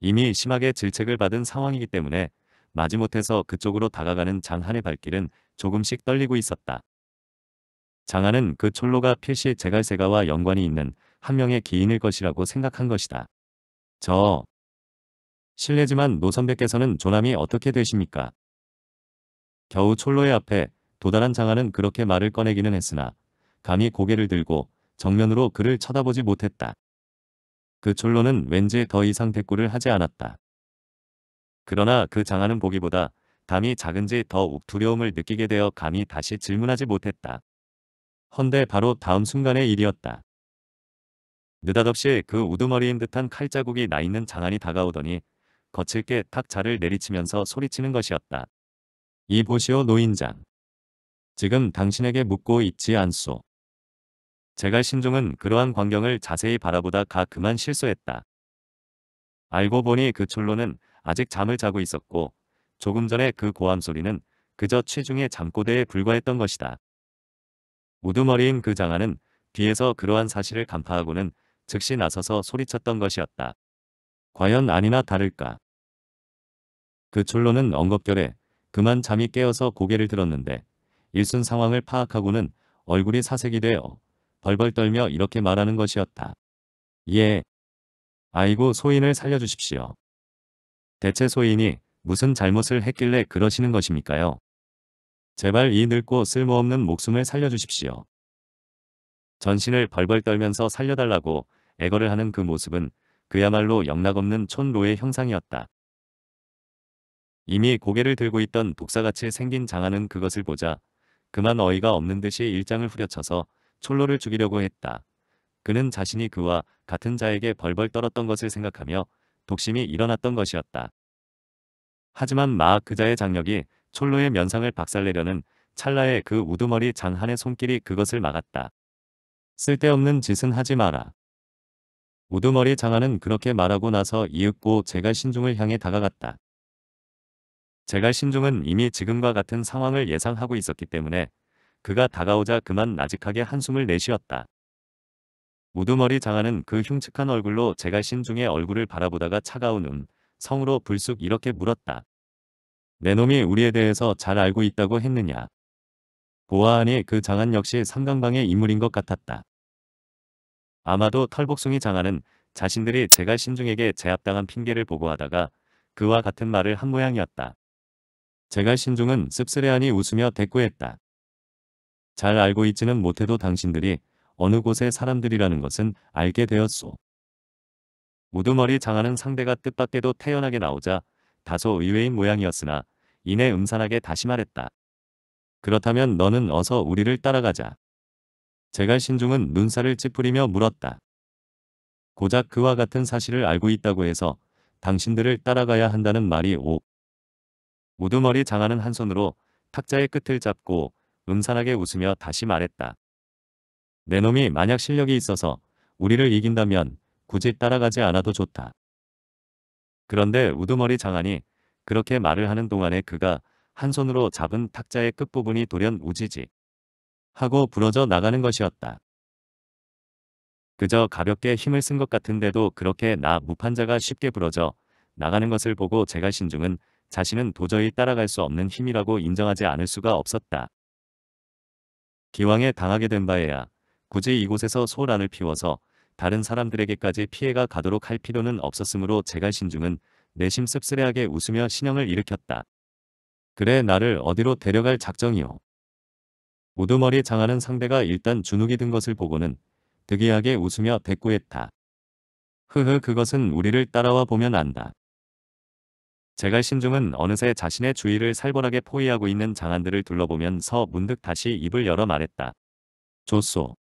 이미 심하게 질책을 받은 상황이기 때문에 마지못해서 그쪽으로 다가가는 장한의 발길은 조금씩 떨리고 있었다. 장한은 그 촐로가 필시 제갈세가와 연관이 있는 한 명의 기인일 것이라고 생각한 것이다. 저... 실례지만 노 선배께서는 조남이 어떻게 되십니까? 겨우 촐로의 앞에 도달한 장한은 그렇게 말을 꺼내기는 했으나 감히 고개를 들고 정면으로 그를 쳐다보지 못했다. 그 촐로는 왠지 더 이상 대꾸를 하지 않았다. 그러나 그 장하는 보기보다 감이 작은지 더욱 두려움을 느끼게 되어 감히 다시 질문하지 못했다. 헌데 바로 다음 순간의 일이었다. 느닷없이 그 우두머리인 듯한 칼자국이 나 있는 장안이 다가오더니 거칠게 탁자를 내리치면서 소리치는 것이었다. 이 보시오 노인장. 지금 당신에게 묻고 있지 않소. 제갈 신종은 그러한 광경을 자세히 바라보다 가 그만 실수했다 알고 보니 그 촐로는 아직 잠을 자고 있었고 조금 전에 그 고함 소리는 그저 최중의 잠꼬대에 불과했던 것이다. 우두머리인 그장안은 뒤에서 그러한 사실을 간파하고는 즉시 나서서 소리쳤던 것이었다. 과연 아니나 다를까. 그 촐로는 엉겁결에 그만 잠이 깨어서 고개를 들었는데 일순 상황을 파악하고는 얼굴이 사색이 되어 벌벌 떨며 이렇게 말하는 것이었다. 예. 아이고 소인을 살려주십시오. 대체 소인이 무슨 잘못을 했길래 그러시는 것입니까요? 제발 이 늙고 쓸모없는 목숨을 살려주십시오. 전신을 벌벌 떨면서 살려달라고 애걸을 하는 그 모습은 그야말로 영락없는 촌로의 형상이었다. 이미 고개를 들고 있던 독사같이 생긴 장하는 그것을 보자 그만 어이가 없는 듯이 일장을 후려쳐서 촌로를 죽이려고 했다. 그는 자신이 그와 같은 자에게 벌벌 떨었던 것을 생각하며 독심이 일어났던 것이었다. 하지만 마악 그자의 장력이 촐로의 면상을 박살내려는 찰나의 그 우두머리 장한의 손길이 그것을 막았다. 쓸데없는 짓은 하지 마라. 우두머리 장한은 그렇게 말하고 나서 이윽고 제갈 신중을 향해 다가갔다. 제갈 신중은 이미 지금과 같은 상황을 예상하고 있었기 때문에 그가 다가오자 그만 나직하게 한숨을 내쉬었다. 우두머리 장하는 그 흉측한 얼굴로 제가 신중의 얼굴을 바라보다가 차가운 음, 성으로 불쑥 이렇게 물었다. 내 놈이 우리에 대해서 잘 알고 있다고 했느냐. 보아하니 그 장한 역시 삼강방의 인물인 것 같았다. 아마도 털복숭이 장하는 자신들이 제가 신중에게 제압당한 핑계를 보고하다가 그와 같은 말을 한 모양이었다. 제가 신중은 씁쓸해하니 웃으며 대꾸했다. 잘 알고 있지는 못해도 당신들이 어느 곳의 사람들이라는 것은 알게 되었소. 우두머리 장하는 상대가 뜻밖에도 태연하게 나오자 다소 의외인 모양이었으나 이내 음산하게 다시 말했다. 그렇다면 너는 어서 우리를 따라가자. 제갈 신중은 눈살을 찌푸리며 물었다. 고작 그와 같은 사실을 알고 있다고 해서 당신들을 따라가야 한다는 말이 오. 우두머리 장하는 한 손으로 탁자의 끝을 잡고 음산하게 웃으며 다시 말했다. 내 놈이 만약 실력이 있어서 우리를 이긴다면 굳이 따라가지 않아도 좋다. 그런데 우두머리 장안이 그렇게 말을 하는 동안에 그가 한 손으로 잡은 탁자의 끝부분이 돌연 우지지 하고 부러져 나가는 것이었다. 그저 가볍게 힘을 쓴 것 같은데도 그렇게 나 무판자가 쉽게 부러져 나가는 것을 보고 제가 신중은 자신은 도저히 따라갈 수 없는 힘이라고 인정하지 않을 수가 없었다. 기왕에 당하게 된 바에야 굳이 이곳에서 소란을 피워서 다른 사람들에게까지 피해가 가도록 할 필요는 없었으므로 제갈신중은 내심 씁쓸해하게 웃으며 신형을 일으켰다. 그래 나를 어디로 데려갈 작정이오. 우두머리 장하는 상대가 일단 주눅이 든 것을 보고는 득이하게 웃으며 대꾸했다. 흐흐 그것은 우리를 따라와 보면 안다. 제갈신중은 어느새 자신의 주위를 살벌하게 포위하고 있는 장안들을 둘러보면서 문득 다시 입을 열어 말했다. 좋소.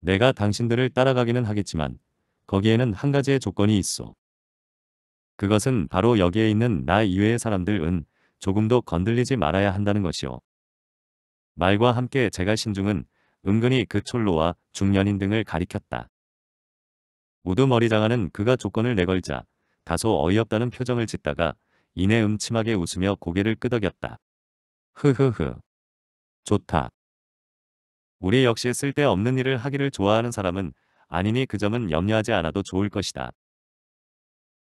내가 당신들을 따라가기는 하겠지만 거기에는 한 가지의 조건이 있어. 그것은 바로 여기에 있는 나 이외의 사람들은 조금도 건들리지 말아야 한다는 것이오 말과 함께 제가 신중은 은근히 그 촐로와 중년인 등을 가리켰다. 우두머리장하는 그가 조건을 내걸자 다소 어이없다는 표정을 짓다가 이내 음침하게 웃으며 고개를 끄덕였다. 흐흐흐. 좋다. 우리 역시 쓸데없는 일을 하기를 좋아하는 사람은 아니니 그 점은 염려하지 않아도 좋을 것이다.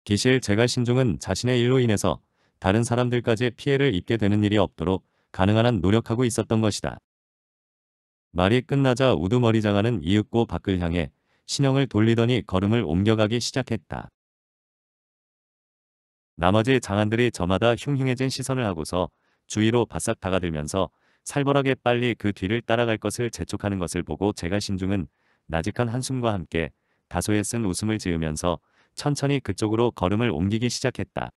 기실 제갈 신중은 자신의 일로 인해서 다른 사람들까지 피해를 입게 되는 일이 없도록 가능한 한 노력하고 있었던 것이다. 말이 끝나자 우두머리 장하는 이윽고 밖을 향해 신형을 돌리더니 걸음을 옮겨가기 시작했다. 나머지 장안들이 저마다 흉흉해진 시선을 하고서 주위로 바싹 다가들면서 살벌하게 빨리 그 뒤를 따라갈 것을 재촉하는 것을 보고 제가 신중은 나직한 한숨과 함께 다소의 쓴 웃음을 지으면서 천천히 그쪽으로 걸음을 옮기기 시작했다.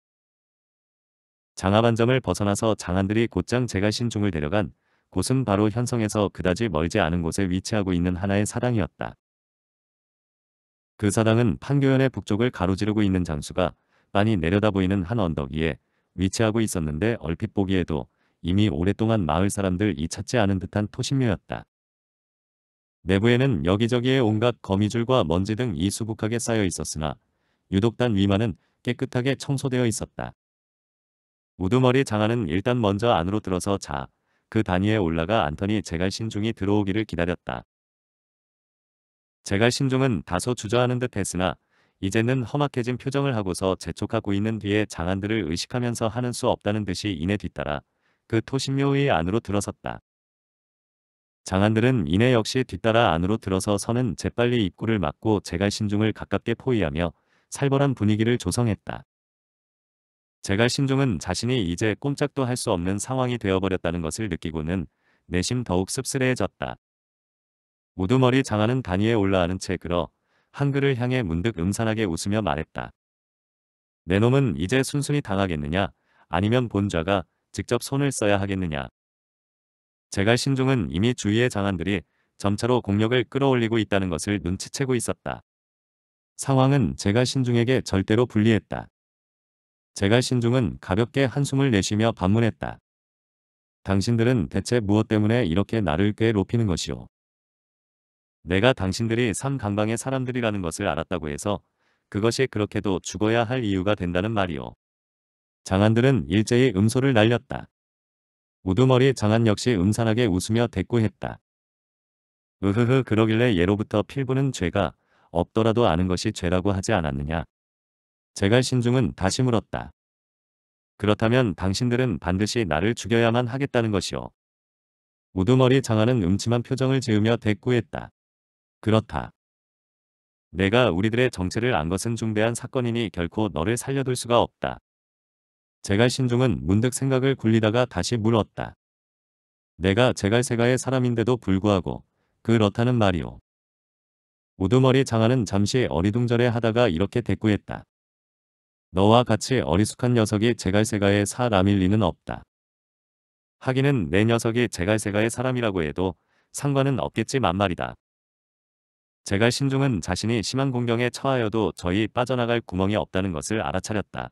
장하반점을 벗어나서 장안들이 곧장 제가 신중을 데려간 곳은 바로 현성에서 그다지 멀지 않은 곳에 위치하고 있는 하나의 사당이었다. 그 사당은 판교연의 북쪽을 가로지르고 있는 장수가 많이 내려다보이는 한 언덕 위에 위치하고 있었는데 얼핏 보기에도 이미 오랫동안 마을 사람들이 찾지 않은 듯한 토신묘였다. 내부에는 여기저기에 온갖 거미줄과 먼지 등이 수북하게 쌓여 있었으나 유독단 위만은 깨끗하게 청소되어 있었다. 우두머리 장안은 일단 먼저 안으로 들어서 자, 그 단위에 올라가 안더니 제갈 신중이 들어오기를 기다렸다. 제갈 신중은 다소 주저하는 듯 했으나 이제는 험악해진 표정을 하고서 재촉하고 있는 뒤에 장안들을 의식하면서 하는 수 없다는 듯이 이내 뒤따라 그 토신묘의 안으로 들어섰다. 장안들은 이내 역시 뒤따라 안으로 들어서 서는 재빨리 입구를 막고 제갈신중을 가깝게 포위하며 살벌한 분위기를 조성했다. 제갈신중은 자신이 이제 꼼짝도 할 수 없는 상황이 되어버렸다는 것을 느끼고는 내심 더욱 씁쓸해졌다. 우두머리 장안은 단위에 올라가는 채 그러 한글을 향해 문득 음산하게 웃으며 말했다. 내 놈은 이제 순순히 당하겠느냐 아니면 본좌가 직접 손을 써야 하겠느냐. 제갈 신종은 이미 주위의 장안들이 점차로 공력을 끌어올리고 있다는 것을 눈치채고 있었다. 상황은 제갈 신중에게 절대로 불리했다. 제갈 신중은 가볍게 한숨을 내쉬며 반문했다. 당신들은 대체 무엇 때문에 이렇게 나를 괴롭히는 것이오? 내가 당신들이 삼강방의 사람들이라는 것을 알았다고 해서 그것이 그렇게도 죽어야 할 이유가 된다는 말이오. 장안들은 일제히 음소를 날렸다. 우두머리 장안 역시 음산하게 웃으며 대꾸했다. 으흐흐 그러길래 예로부터 필부는 죄가 없더라도 아는 것이 죄라고 하지 않았느냐. 제갈 신중은 다시 물었다. 그렇다면 당신들은 반드시 나를 죽여야만 하겠다는 것이오. 우두머리 장안은 음침한 표정을 지으며 대꾸했다. 그렇다. 내가 우리들의 정체를 안 것은 중대한 사건이니 결코 너를 살려둘 수가 없다. 제갈신종은 문득 생각을 굴리다가 다시 물었다. 내가 제갈세가의 사람인데도 불구하고 그렇다는 말이오. 우두머리 장하는 잠시 어리둥절해 하다가 이렇게 대꾸했다. 너와 같이 어리숙한 녀석이 제갈세가의 사람일 리는 없다. 하기는 내 녀석이 제갈세가의 사람이라고 해도 상관은 없겠지만 말이다. 제갈신종은 자신이 심한 공경에 처하여도 저희 빠져나갈 구멍이 없다는 것을 알아차렸다.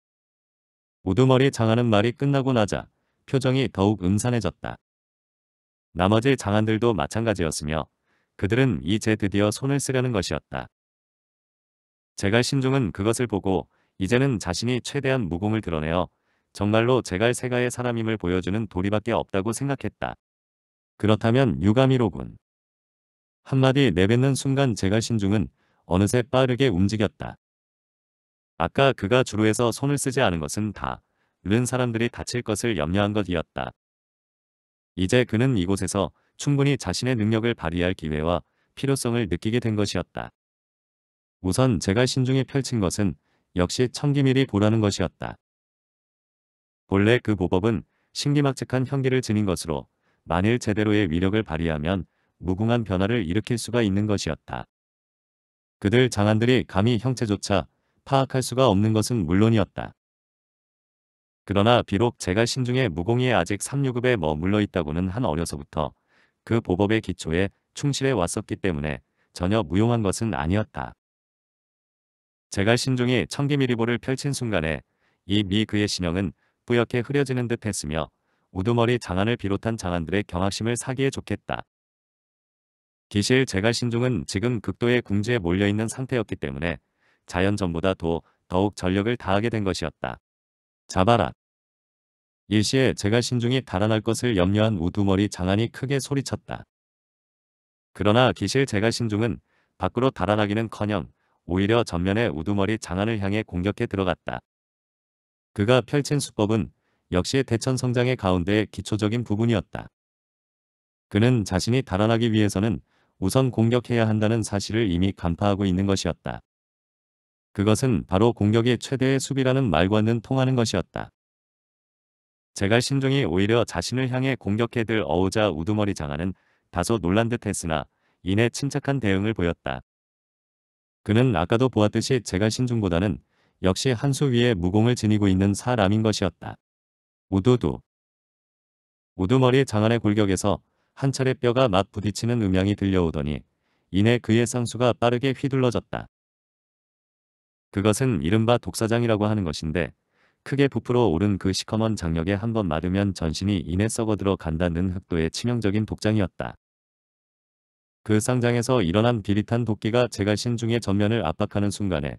우두머리 장하는 말이 끝나고 나자 표정이 더욱 음산해졌다. 나머지 장안들도 마찬가지였으며 그들은 이제 드디어 손을 쓰려는 것이었다. 제갈 신중은 그것을 보고 이제는 자신이 최대한 무공을 드러내어 정말로 제갈 세가의 사람임을 보여주는 도리밖에 없다고 생각했다. 그렇다면 유감이로군. 한마디 내뱉는 순간 제갈 신중은 어느새 빠르게 움직였다. 아까 그가 주루에서 손을 쓰지 않은 것은 다 늙은 사람들이 다칠 것을 염려한 것이었다. 이제 그는 이곳에서 충분히 자신의 능력을 발휘할 기회와 필요성을 느끼게 된 것이었다. 우선 제가 신중히 펼친 것은 역시 천기밀이 보라는 것이었다. 본래 그 보법은 신기막측한 형기를 지닌 것으로 만일 제대로의 위력을 발휘하면 무궁한 변화를 일으킬 수가 있는 것이었다. 그들 장안들이 감히 형체조차 파악할 수가 없는 것은 물론이었다. 그러나 비록 제가 신중에 무공의에 아직 3류급에 머물러 있다고는 한 어려서부터 그 보법의 기초에 충실해 왔었기 때문에 전혀 무용한 것은 아니었다. 제가 신중이 청기미리보를 펼친 순간에 이 미 그의 신형은 뿌옇게 흐려지는 듯 했으며 우두머리 장안을 비롯한 장안들의 경악심을 사기에 좋겠다. 기실 제갈 신중은 지금 극도의 궁지에 몰려있는 상태였기 때문에 자연전보다 더 더욱 전력을 다하게 된 것이었다. 자바라. 일시에 제가 신중히 달아날 것을 염려한 우두머리 장안이 크게 소리쳤다. 그러나 기실 제가 신중은 밖으로 달아나기는커녕 오히려 전면에 우두머리 장안을 향해 공격해 들어갔다. 그가 펼친 수법은 역시 대천성장의 가운데의 기초적인 부분이었다. 그는 자신이 달아나기 위해서는 우선 공격해야 한다는 사실을 이미 간파하고 있는 것이었다. 그것은 바로 공격이 최대의 수비라는 말과는 통하는 것이었다. 제갈 신종이 오히려 자신을 향해 공격해들 어우자 우두머리 장하는 다소 놀란 듯 했으나 이내 침착한 대응을 보였다. 그는 아까도 보았듯이 제갈 신중보다는 역시 한 수 위에 무공을 지니고 있는 사람인 것이었다. 우두두 우두머리 장안의 골격에서 한 차례 뼈가 맞 부딪히는 음향이 들려오더니 이내 그의 상수가 빠르게 휘둘러졌다. 그것은 이른바 독사장이라고 하는 것인데 크게 부풀어 오른 그 시커먼 장력에 한번 맞으면 전신이 인해 썩어들어 간다는 흑도의 치명적인 독장이었다. 그 상장에서 일어난 비릿한 도끼가 제갈신 중의 전면을 압박하는 순간에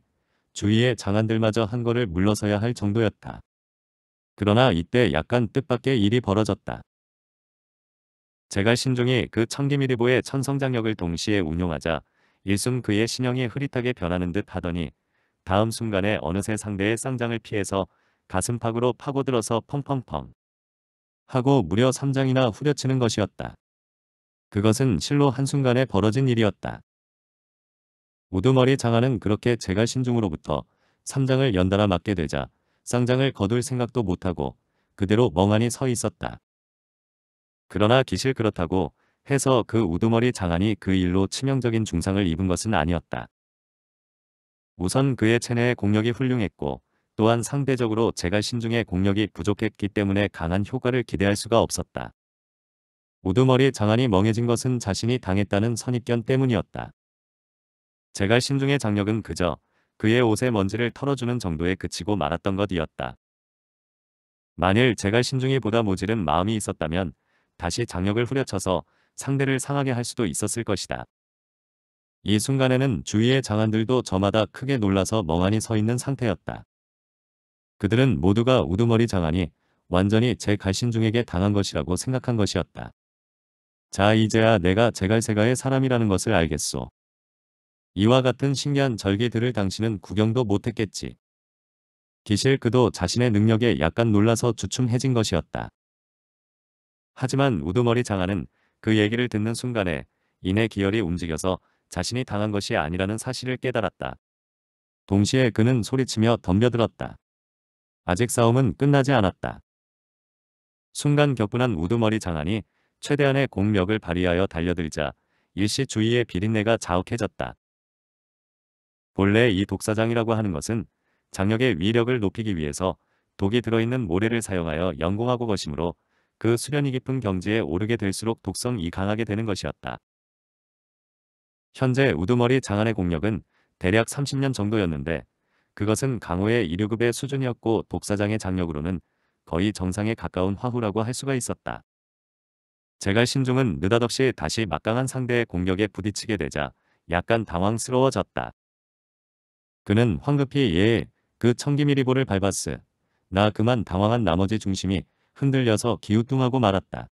주위의 장안들마저 한 거를 물러서야 할 정도였다. 그러나 이때 약간 뜻밖의 일이 벌어졌다. 제갈신중이 그 청기미리보의 천성장력을 동시에 운용하자 일순 그의 신형이 흐릿하게 변하는 듯 하더니 다음 순간에 어느새 상대의 쌍장을 피해서 가슴팍으로 파고들어서 펑펑펑 하고 무려 3장이나 후려치는 것이었다. 그것은 실로 한순간에 벌어진 일이었다. 우두머리 장안은 그렇게 제갈 신중으로부터 3장을 연달아 맞게 되자 쌍장을 거둘 생각도 못하고 그대로 멍하니 서 있었다. 그러나 기실 그렇다고 해서 그 우두머리 장안이 그 일로 치명적인 중상을 입은 것은 아니었다. 우선 그의 체내의 공력이 훌륭했고 또한 상대적으로 제갈 신중의 공력이 부족했기 때문에 강한 효과를 기대할 수가 없었다. 우두머리 장안이 멍해진 것은 자신이 당했다는 선입견 때문이었다. 제갈 신중의 장력은 그저 그의 옷의 먼지를 털어주는 정도에 그치고 말았던 것이었다. 만일 제갈 신중이 보다 모질은 마음이 있었다면 다시 장력을 후려쳐서 상대를 상하게 할 수도 있었을 것이다. 이 순간에는 주위의 장안들도 저마다 크게 놀라서 멍하니 서 있는 상태였다. 그들은 모두가 우두머리 장안이 완전히 제 갈신중에게 당한 것이라고 생각한 것이었다. 자 이제야 내가 제갈세가의 사람이라는 것을 알겠소. 이와 같은 신기한 절개들을 당신은 구경도 못했겠지. 기실 그도 자신의 능력에 약간 놀라서 주춤해진 것이었다. 하지만 우두머리 장안은 그 얘기를 듣는 순간에 이내 기혈이 움직여서 자신이 당한 것이 아니라는 사실을 깨달았다. 동시에 그는 소리치며 덤벼들었다. 아직 싸움은 끝나지 않았다. 순간 격분한 우두머리 장안이 최대한의 공력을 발휘하여 달려들자 일시 주위의 비린내가 자욱해졌다. 본래 이 독사장이라고 하는 것은 장력의 위력을 높이기 위해서 독이 들어있는 모래를 사용하여 연공하고 것이므로 그 수련이 깊은 경지에 오르게 될수록 독성이 강하게 되는 것이었다. 현재 우두머리 장안의 공력은 대략 30년 정도였는데 그것은 강호의 1류급의 수준이었고 독사장의 장력으로는 거의 정상에 가까운 화후라고 할 수가 있었다. 제갈 신종은 느닷없이 다시 막강한 상대의 공격에 부딪히게 되자 약간 당황스러워졌다. 그는 황급히 예, 에그 청기미리보를 밟았으. 나 그만 당황한 나머지 중심이 흔들려서 기우뚱하고 말았다.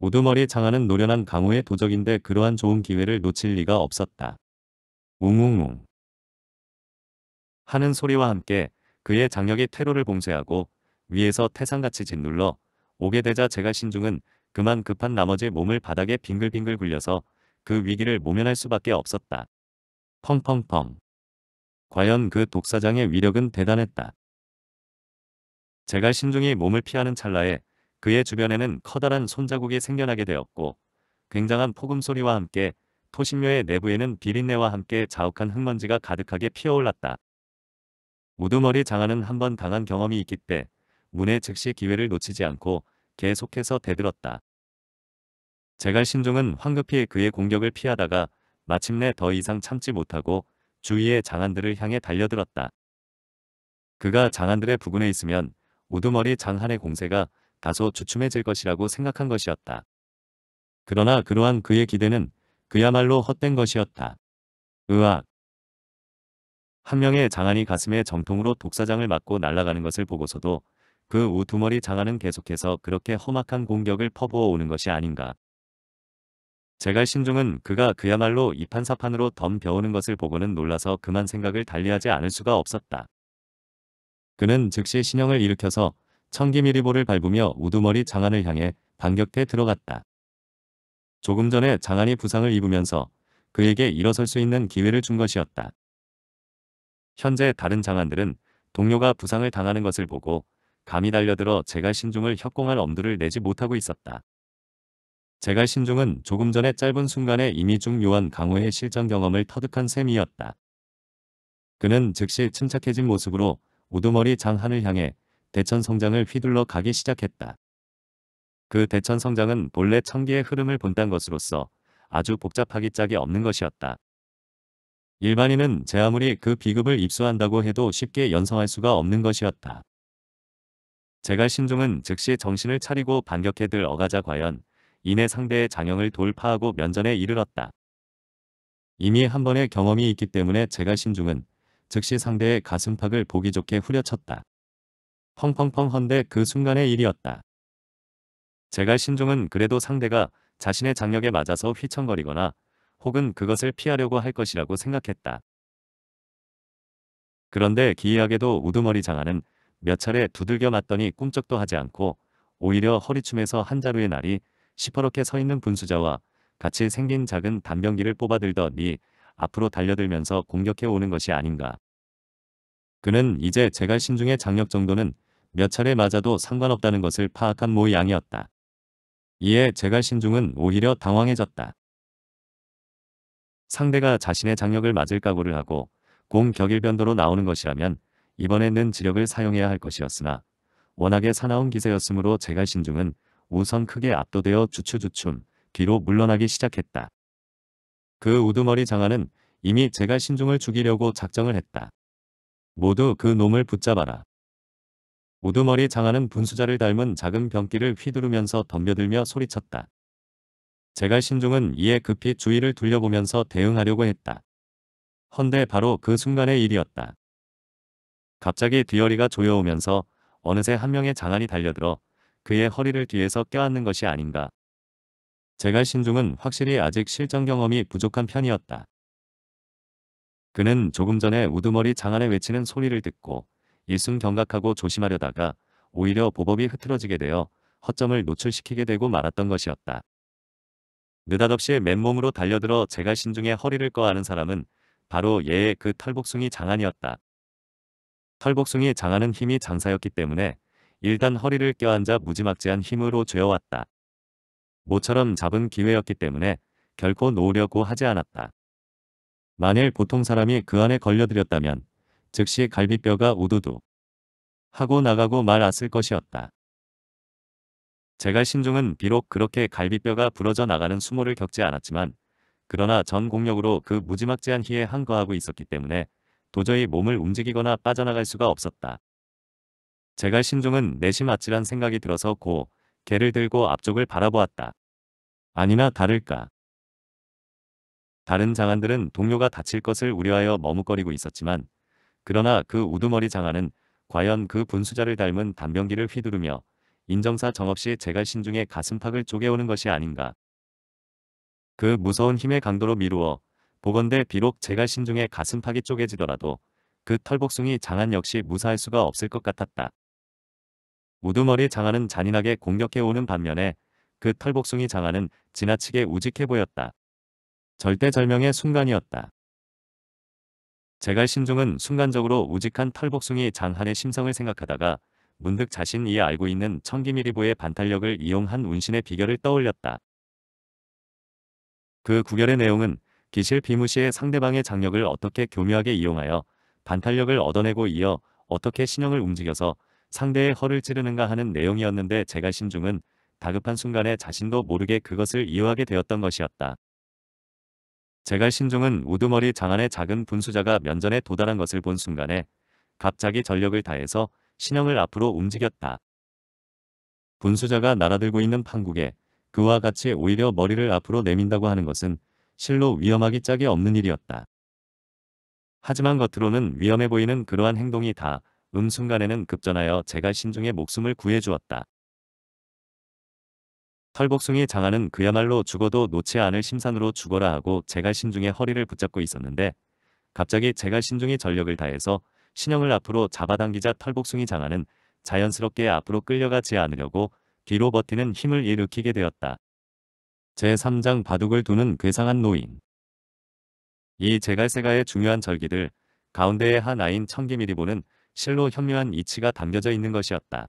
우두머리 장하는 노련한 강호의 도적인데 그러한 좋은 기회를 놓칠 리가 없었다. 웅웅웅 하는 소리와 함께 그의 장력이 퇴로를 봉쇄하고 위에서 태상같이 짓눌러 오게 되자 제가 신중은 그만 급한 나머지 몸을 바닥에 빙글빙글 굴려서 그 위기를 모면할 수밖에 없었다. 펑펑펑 과연 그 독사장의 위력은 대단했다. 제갈신중이 몸을 피하는 찰나에 그의 주변에는 커다란 손자국이 생겨나게 되었고 굉장한 폭음 소리와 함께 토신묘의 내부에는 비린내와 함께 자욱한 흙먼지가 가득하게 피어올랐다. 우두머리 장안은한 번 당한 경험이 있기 때 문에 즉시 기회를 놓치지 않고 계속해서 대들었다. 제갈 신종은 황급히 그의 공격을 피하다가 마침내 더 이상 참지 못하고 주위의 장안들을 향해 달려들었다. 그가 장안들의 부근에 있으면 우두머리 장한의 공세가 다소 주춤해질 것이라고 생각한 것이었다. 그러나 그러한 그의 기대는 그야말로 헛된 것이었다. 의악한 명의 장안이 가슴에 정통으로 독사장을 맞고 날아가는 것을 보고서도 그 우두머리 장안은 계속해서 그렇게 험악한 공격을 퍼부어 오는 것이 아닌가. 제갈 신중은 그가 그야말로 이판사판으로 덤벼오는 것을 보고는 놀라서 그만 생각을 달리하지 않을 수가 없었다. 그는 즉시 신형을 일으켜서 청기미리보를 밟으며 우두머리 장안을 향해 반격태 들어갔다. 조금 전에 장안이 부상을 입으면서 그에게 일어설 수 있는 기회를 준 것이었다. 현재 다른 장안들은 동료가 부상을 당하는 것을 보고 감히 달려들어 제갈 신중을 협공할 엄두를 내지 못하고 있었다. 제갈 신중은 조금 전에 짧은 순간에 이미 중요한 강호의 실전 경험을 터득한 셈이었다. 그는 즉시 침착해진 모습으로 우두머리 장한을 향해 대천 성장을 휘둘러 가기 시작했다. 그 대천 성장은 본래 천기의 흐름을 본단 것으로서 아주 복잡하기 짝이 없는 것이었다. 일반인은 제 아무리 그 비급을 입수한다고 해도 쉽게 연성할 수가 없는 것이었다. 제가 신종은 즉시 정신을 차리고 반격해들 어가자 과연 이내 상대의 장형을 돌파하고 면전에 이르렀다. 이미 한 번의 경험이 있기 때문에 제가 신중은 즉시 상대의 가슴팍을 보기 좋게 후려쳤다. 펑펑펑헌데 그 순간의 일이었다. 제갈 신종은 그래도 상대가 자신의 장력에 맞아서 휘청거리거나 혹은 그것을 피하려고 할 것이라고 생각했다. 그런데 기이하게도 우두머리 장안은몇 차례 두들겨 맞더니 꿈쩍도 하지 않고 오히려 허리춤에서 한 자루의 날이 시퍼렇게 서 있는 분수자와 같이 생긴 작은 단병기를 뽑아들더니 앞으로 달려들면서 공격해 오는 것이 아닌가. 그는 이제 제갈신중의 장력 정도는 몇 차례 맞아도 상관없다는 것을 파악한 모양이었다. 이에 제갈신중은 오히려 당황해졌다. 상대가 자신의 장력을 맞을 각오를 하고 공 격일 변도로 나오는 것이라면 이번에는 지력을 사용해야 할 것이었으나 워낙에 사나운 기세였으므로 제갈신중은 우선 크게 압도되어 주춤주춤 뒤로 물러나기 시작했다. 그 우두머리 장안은 이미 제갈신중을 죽이려고 작정을 했다. 모두 그 놈을 붙잡아라. 우두머리 장하는 분수자를 닮은 작은 변기를 휘두르면서 덤벼들며 소리쳤다. 제갈 신중은 이에 급히 주위를 둘려보면서 대응하려고 했다. 헌데 바로 그 순간의 일이었다. 갑자기 뒤어리가 조여오면서 어느새 한 명의 장안이 달려들어 그의 허리를 뒤에서 껴안는 것이 아닌가. 제갈 신중은 확실히 아직 실전 경험이 부족한 편이었다. 그는 조금 전에 우두머리 장안의 외치는 소리를 듣고 일순경각하고 조심하려다가 오히려 보법이 흐트러지게 되어 허점을 노출시키게 되고 말았던 것이었다. 느닷없이 맨몸으로 달려들어 제가 신중에 허리를 꺼하는 사람은 바로 예의그 털복숭이 장안이었다. 털복숭이 장안은 힘이 장사였기 때문에 일단 허리를 껴안자 무지막지한 힘으로 죄어왔다. 모처럼 잡은 기회였기 때문에 결코 놓으려고 하지 않았다. 만일 보통 사람이 그 안에 걸려들였다면 즉시 갈비뼈가 우두둑 하고 나가고 말았을 것이었다. 제갈 신중은 비록 그렇게 갈비뼈가 부러져 나가는 수모를 겪지 않았지만 그러나 전 공력으로 그 무지막지한 희에 항거하고 있었기 때문에 도저히 몸을 움직이거나 빠져나갈 수가 없었다. 제갈 신중은 내심 아찔한 생각이 들어서 고 개를 들고 앞쪽을 바라보았다. 아니나 다를까. 다른 장안들은 동료가 다칠 것을 우려하여 머뭇거리고 있었지만 그러나 그 우두머리 장안은 과연 그 분수자를 닮은 단병기를 휘두르며 인정사 정없이 제갈 신중에 가슴팍을 쪼개오는 것이 아닌가. 그 무서운 힘의 강도로 미루어 보건대 비록 제갈 신중에 가슴팍이 쪼개지더라도 그 털복숭이 장안 역시 무사할 수가 없을 것 같았다. 우두머리 장안은 잔인하게 공격해오는 반면에 그 털복숭이 장안은 지나치게 우직해 보였다. 절대절명의 순간이었다. 제갈신중은 순간적으로 우직한 털복숭이 장한의 심성을 생각하다가 문득 자신이 알고 있는 청기미리보의 반탄력을 이용한 운신의 비결을 떠올렸다. 그 구결의 내용은 기실 비무시의 상대방의 장력을 어떻게 교묘하게 이용하여 반탄력을 얻어내고 이어 어떻게 신형을 움직여서 상대의 허를 찌르는가 하는 내용이었는데 제갈신중은 다급한 순간에 자신도 모르게 그것을 이해하게 되었던 것이었다. 제갈 신종은 우두머리 장안의 작은 분수자가 면전에 도달한 것을 본 순간에 갑자기 전력을 다해서 신형을 앞으로 움직였다. 분수자가 날아들고 있는 판국에 그와 같이 오히려 머리를 앞으로 내민다고 하는 것은 실로 위험하기 짝이 없는 일이었다. 하지만 겉으로는 위험해 보이는 그러한 행동이 다 음순간에는 급전하여 제갈 신종의 목숨을 구해주었다. 털복숭이 장하는 그야말로 죽어도 놓지 않을 심산으로 죽어라 하고 제갈신중의 허리를 붙잡고 있었는데 갑자기 제갈신중이 전력을 다해서 신형을 앞으로 잡아당기자 털복숭이 장하는 자연스럽게 앞으로 끌려가지 않으려고 뒤로 버티는 힘을 일으키게 되었다. 제3장 바둑을 두는 괴상한 노인 이 제갈세가의 중요한 절기들 가운데의 한 아인 청기미리보는 실로 현묘한 이치가 담겨져 있는 것이었다.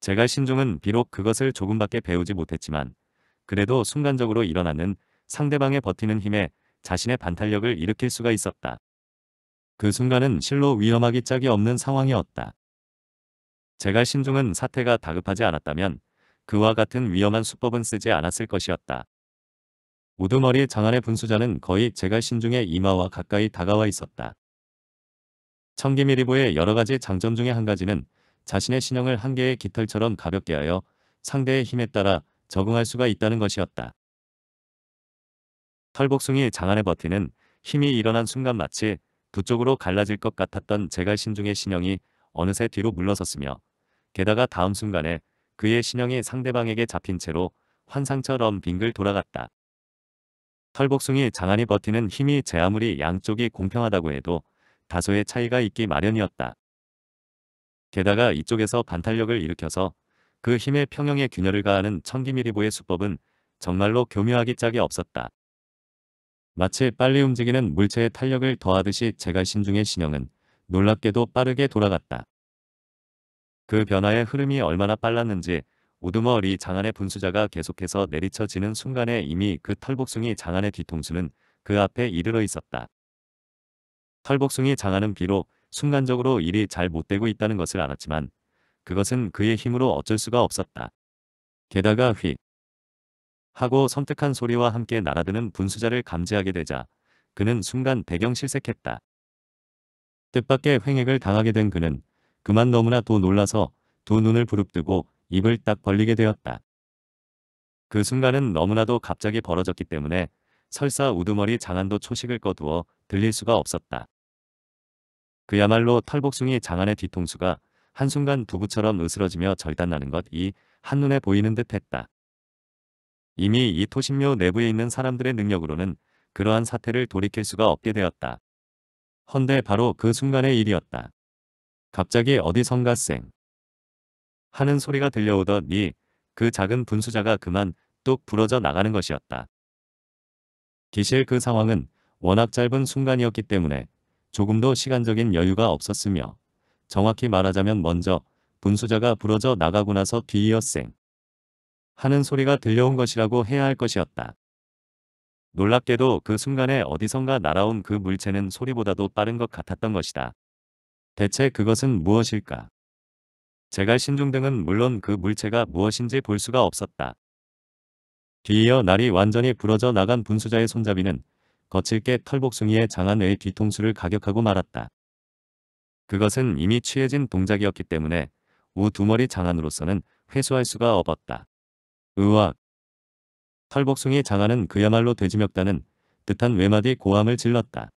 제가 신종은 비록 그것을 조금밖에 배우지 못했지만 그래도 순간적으로 일어나는 상대방의 버티는 힘에 자신의 반탄력을 일으킬 수가 있었다. 그 순간은 실로 위험하기 짝이 없는 상황이었다. 제가 신종은 사태가 다급하지 않았다면 그와 같은 위험한 수법은 쓰지 않았을 것이었다. 우두머리 장안의 분수자는 거의 제가 신중의 이마와 가까이 다가와 있었다. 청기미리보의 여러가지 장점 중에 한 가지는 자신의 신형을 한 개의 깃털처럼 가볍게 하여 상대의 힘에 따라 적응할 수가 있다는 것이었다. 털복숭이 장안의 버티는 힘이 일어난 순간 마치 두 쪽으로 갈라질 것 같았던 제갈신 중의 신형이 어느새 뒤로 물러섰으며 게다가 다음 순간에 그의 신형이 상대방에게 잡힌 채로 환상처럼 빙글 돌아갔다. 털복숭이 장안이 버티는 힘이 제 아무리 양쪽이 공평하다고 해도 다소의 차이가 있기 마련이었다. 게다가 이쪽에서 반탄력을 일으켜서 그 힘의 평형의 균열을 가하는 천기미리보의 수법은 정말로 교묘하기 짝이 없었다. 마치 빨리 움직이는 물체의 탄력을 더하듯이 제가 신중의 신형은 놀랍게도 빠르게 돌아갔다. 그 변화의 흐름이 얼마나 빨랐는지 오두머 리 장안의 분수자가 계속해서 내리쳐지는 순간에 이미 그 털복숭이 장안의 뒤통수는 그 앞에 이르러 있었다. 털복숭이 장안은 비록 순간적으로 일이 잘 못되고 있다는 것을 알았지만 그것은 그의 힘으로 어쩔 수가 없었다. 게다가 휘 하고 섬뜩한 소리와 함께 날아드는 분수자를 감지하게 되자 그는 순간 배경 실색했다. 뜻밖의 횡액을 당하게 된 그는 그만 너무나 도 놀라서 두 눈을 부릅뜨고 입을 딱 벌리게 되었다. 그 순간은 너무나도 갑자기 벌어졌기 때문에 설사 우두머리 장안도 초식을 거두어 들릴 수가 없었다. 그야말로 털복숭이 장안의 뒤통수가 한순간 두부처럼 으스러지며 절단나는 것 이 한눈에 보이는 듯 했다. 이미 이 토신묘 내부에 있는 사람들의 능력으로는 그러한 사태를 돌이킬 수가 없게 되었다. 헌데 바로 그 순간의 일이었다. 갑자기 어디선가 쌩 하는 소리가 들려오더니 그 작은 분수자가 그만 뚝 부러져 나가는 것이었다. 기실 그 상황은 워낙 짧은 순간이었기 때문에 조금도 시간적인 여유가 없었으며 정확히 말하자면 먼저 분수자가 부러져 나가고 나서 뒤이어 쌩 하는 소리가 들려온 것이라고 해야 할 것이었다. 놀랍게도 그 순간에 어디선가 날아온 그 물체는 소리보다도 빠른 것 같았던 것이다. 대체 그것은 무엇일까? 제갈 신중등은 물론 그 물체가 무엇인지 볼 수가 없었다. 뒤이어 날이 완전히 부러져 나간 분수자의 손잡이는 거칠게 털복숭이의 장안의 뒤통수를 가격하고 말았다. 그것은 이미 취해진 동작이었기 때문에 우 두머리 장안으로서는 회수할 수가 없었다. 의학 털복숭이 장안은 그야말로 돼지멱다는 듯한 외마디 고함을 질렀다.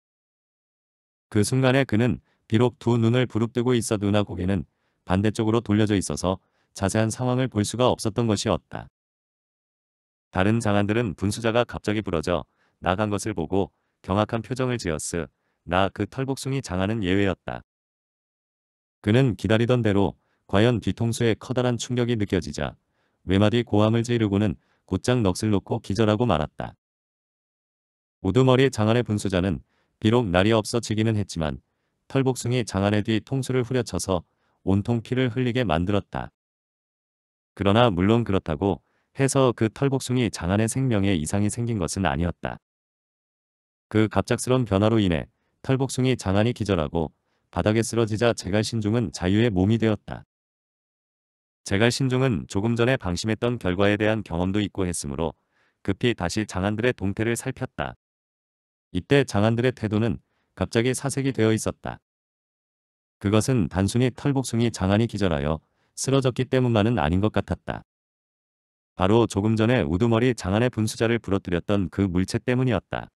그 순간에 그는 비록 두 눈을 부릅뜨고 있어 누나 고개는 반대쪽으로 돌려져 있어서 자세한 상황을 볼 수가 없었던 것이었다. 다른 장안들은 분수자가 갑자기 부러져 나간 것을 보고 경악한 표정을 지었으 나 그 털복숭이 장하는 예외였다. 그는 기다리던 대로 과연 뒤통수에 커다란 충격이 느껴지자 외마디 고함을 지르고는 곧장 넋을 놓고 기절하고 말았다. 우두머리 장안의 분수자는 비록 날이 없어지기는 했지만 털복숭이 장안의 뒤 통수를 후려쳐서 온통 피를 흘리게 만들었다. 그러나 물론 그렇다고 해서 그 털복숭이 장안의 생명에 이상이 생긴 것은 아니었다. 그 갑작스런 변화로 인해 털복숭이 장안이 기절하고 바닥에 쓰러지자 제갈신종은 자유의 몸이 되었다. 제갈신종은 조금 전에 방심했던 결과에 대한 경험도 있고 했으므로 급히 다시 장안들의 동태를 살폈다. 이때 장안들의 태도는 갑자기 사색이 되어 있었다. 그것은 단순히 털복숭이 장안이 기절하여 쓰러졌기 때문만은 아닌 것 같았다. 바로 조금 전에 우두머리 장안의 분수자를 부러뜨렸던 그 물체 때문이었다.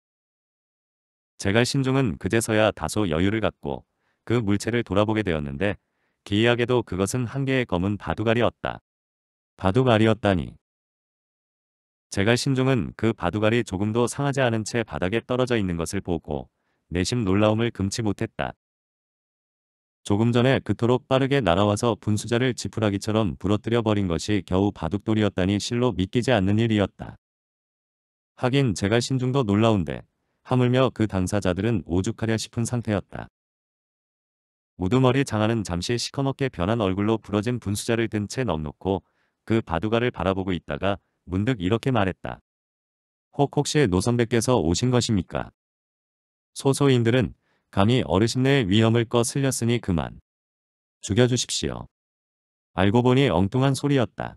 제갈 신중은 그제서야 다소 여유를 갖고 그 물체를 돌아보게 되었는데 기이하게도 그것은 한 개의 검은 바둑알이었다. 바둑알이었다니. 제갈 신중은 그 바둑알이 조금도 상하지 않은 채 바닥에 떨어져 있는 것을 보고 내심 놀라움을 금치 못했다. 조금 전에 그토록 빠르게 날아와서 분수자를 지푸라기처럼 부러뜨려 버린 것이 겨우 바둑돌이었다니 실로 믿기지 않는 일이었다. 하긴 제갈 신중도 놀라운데 하물며 그 당사자들은 오죽하려 싶은 상태였다. 우두머리 장하는 잠시 시커멓게 변한 얼굴로 부러진 분수자를 든채 넉놓고 그 바둑알을 바라보고 있다가 문득 이렇게 말했다. 혹 혹시 노선배께서 오신 것입니까? 소소인들은 감히 어르신네의 위험을 꺼슬렸으니 그만. 죽여주십시오. 알고 보니 엉뚱한 소리였다.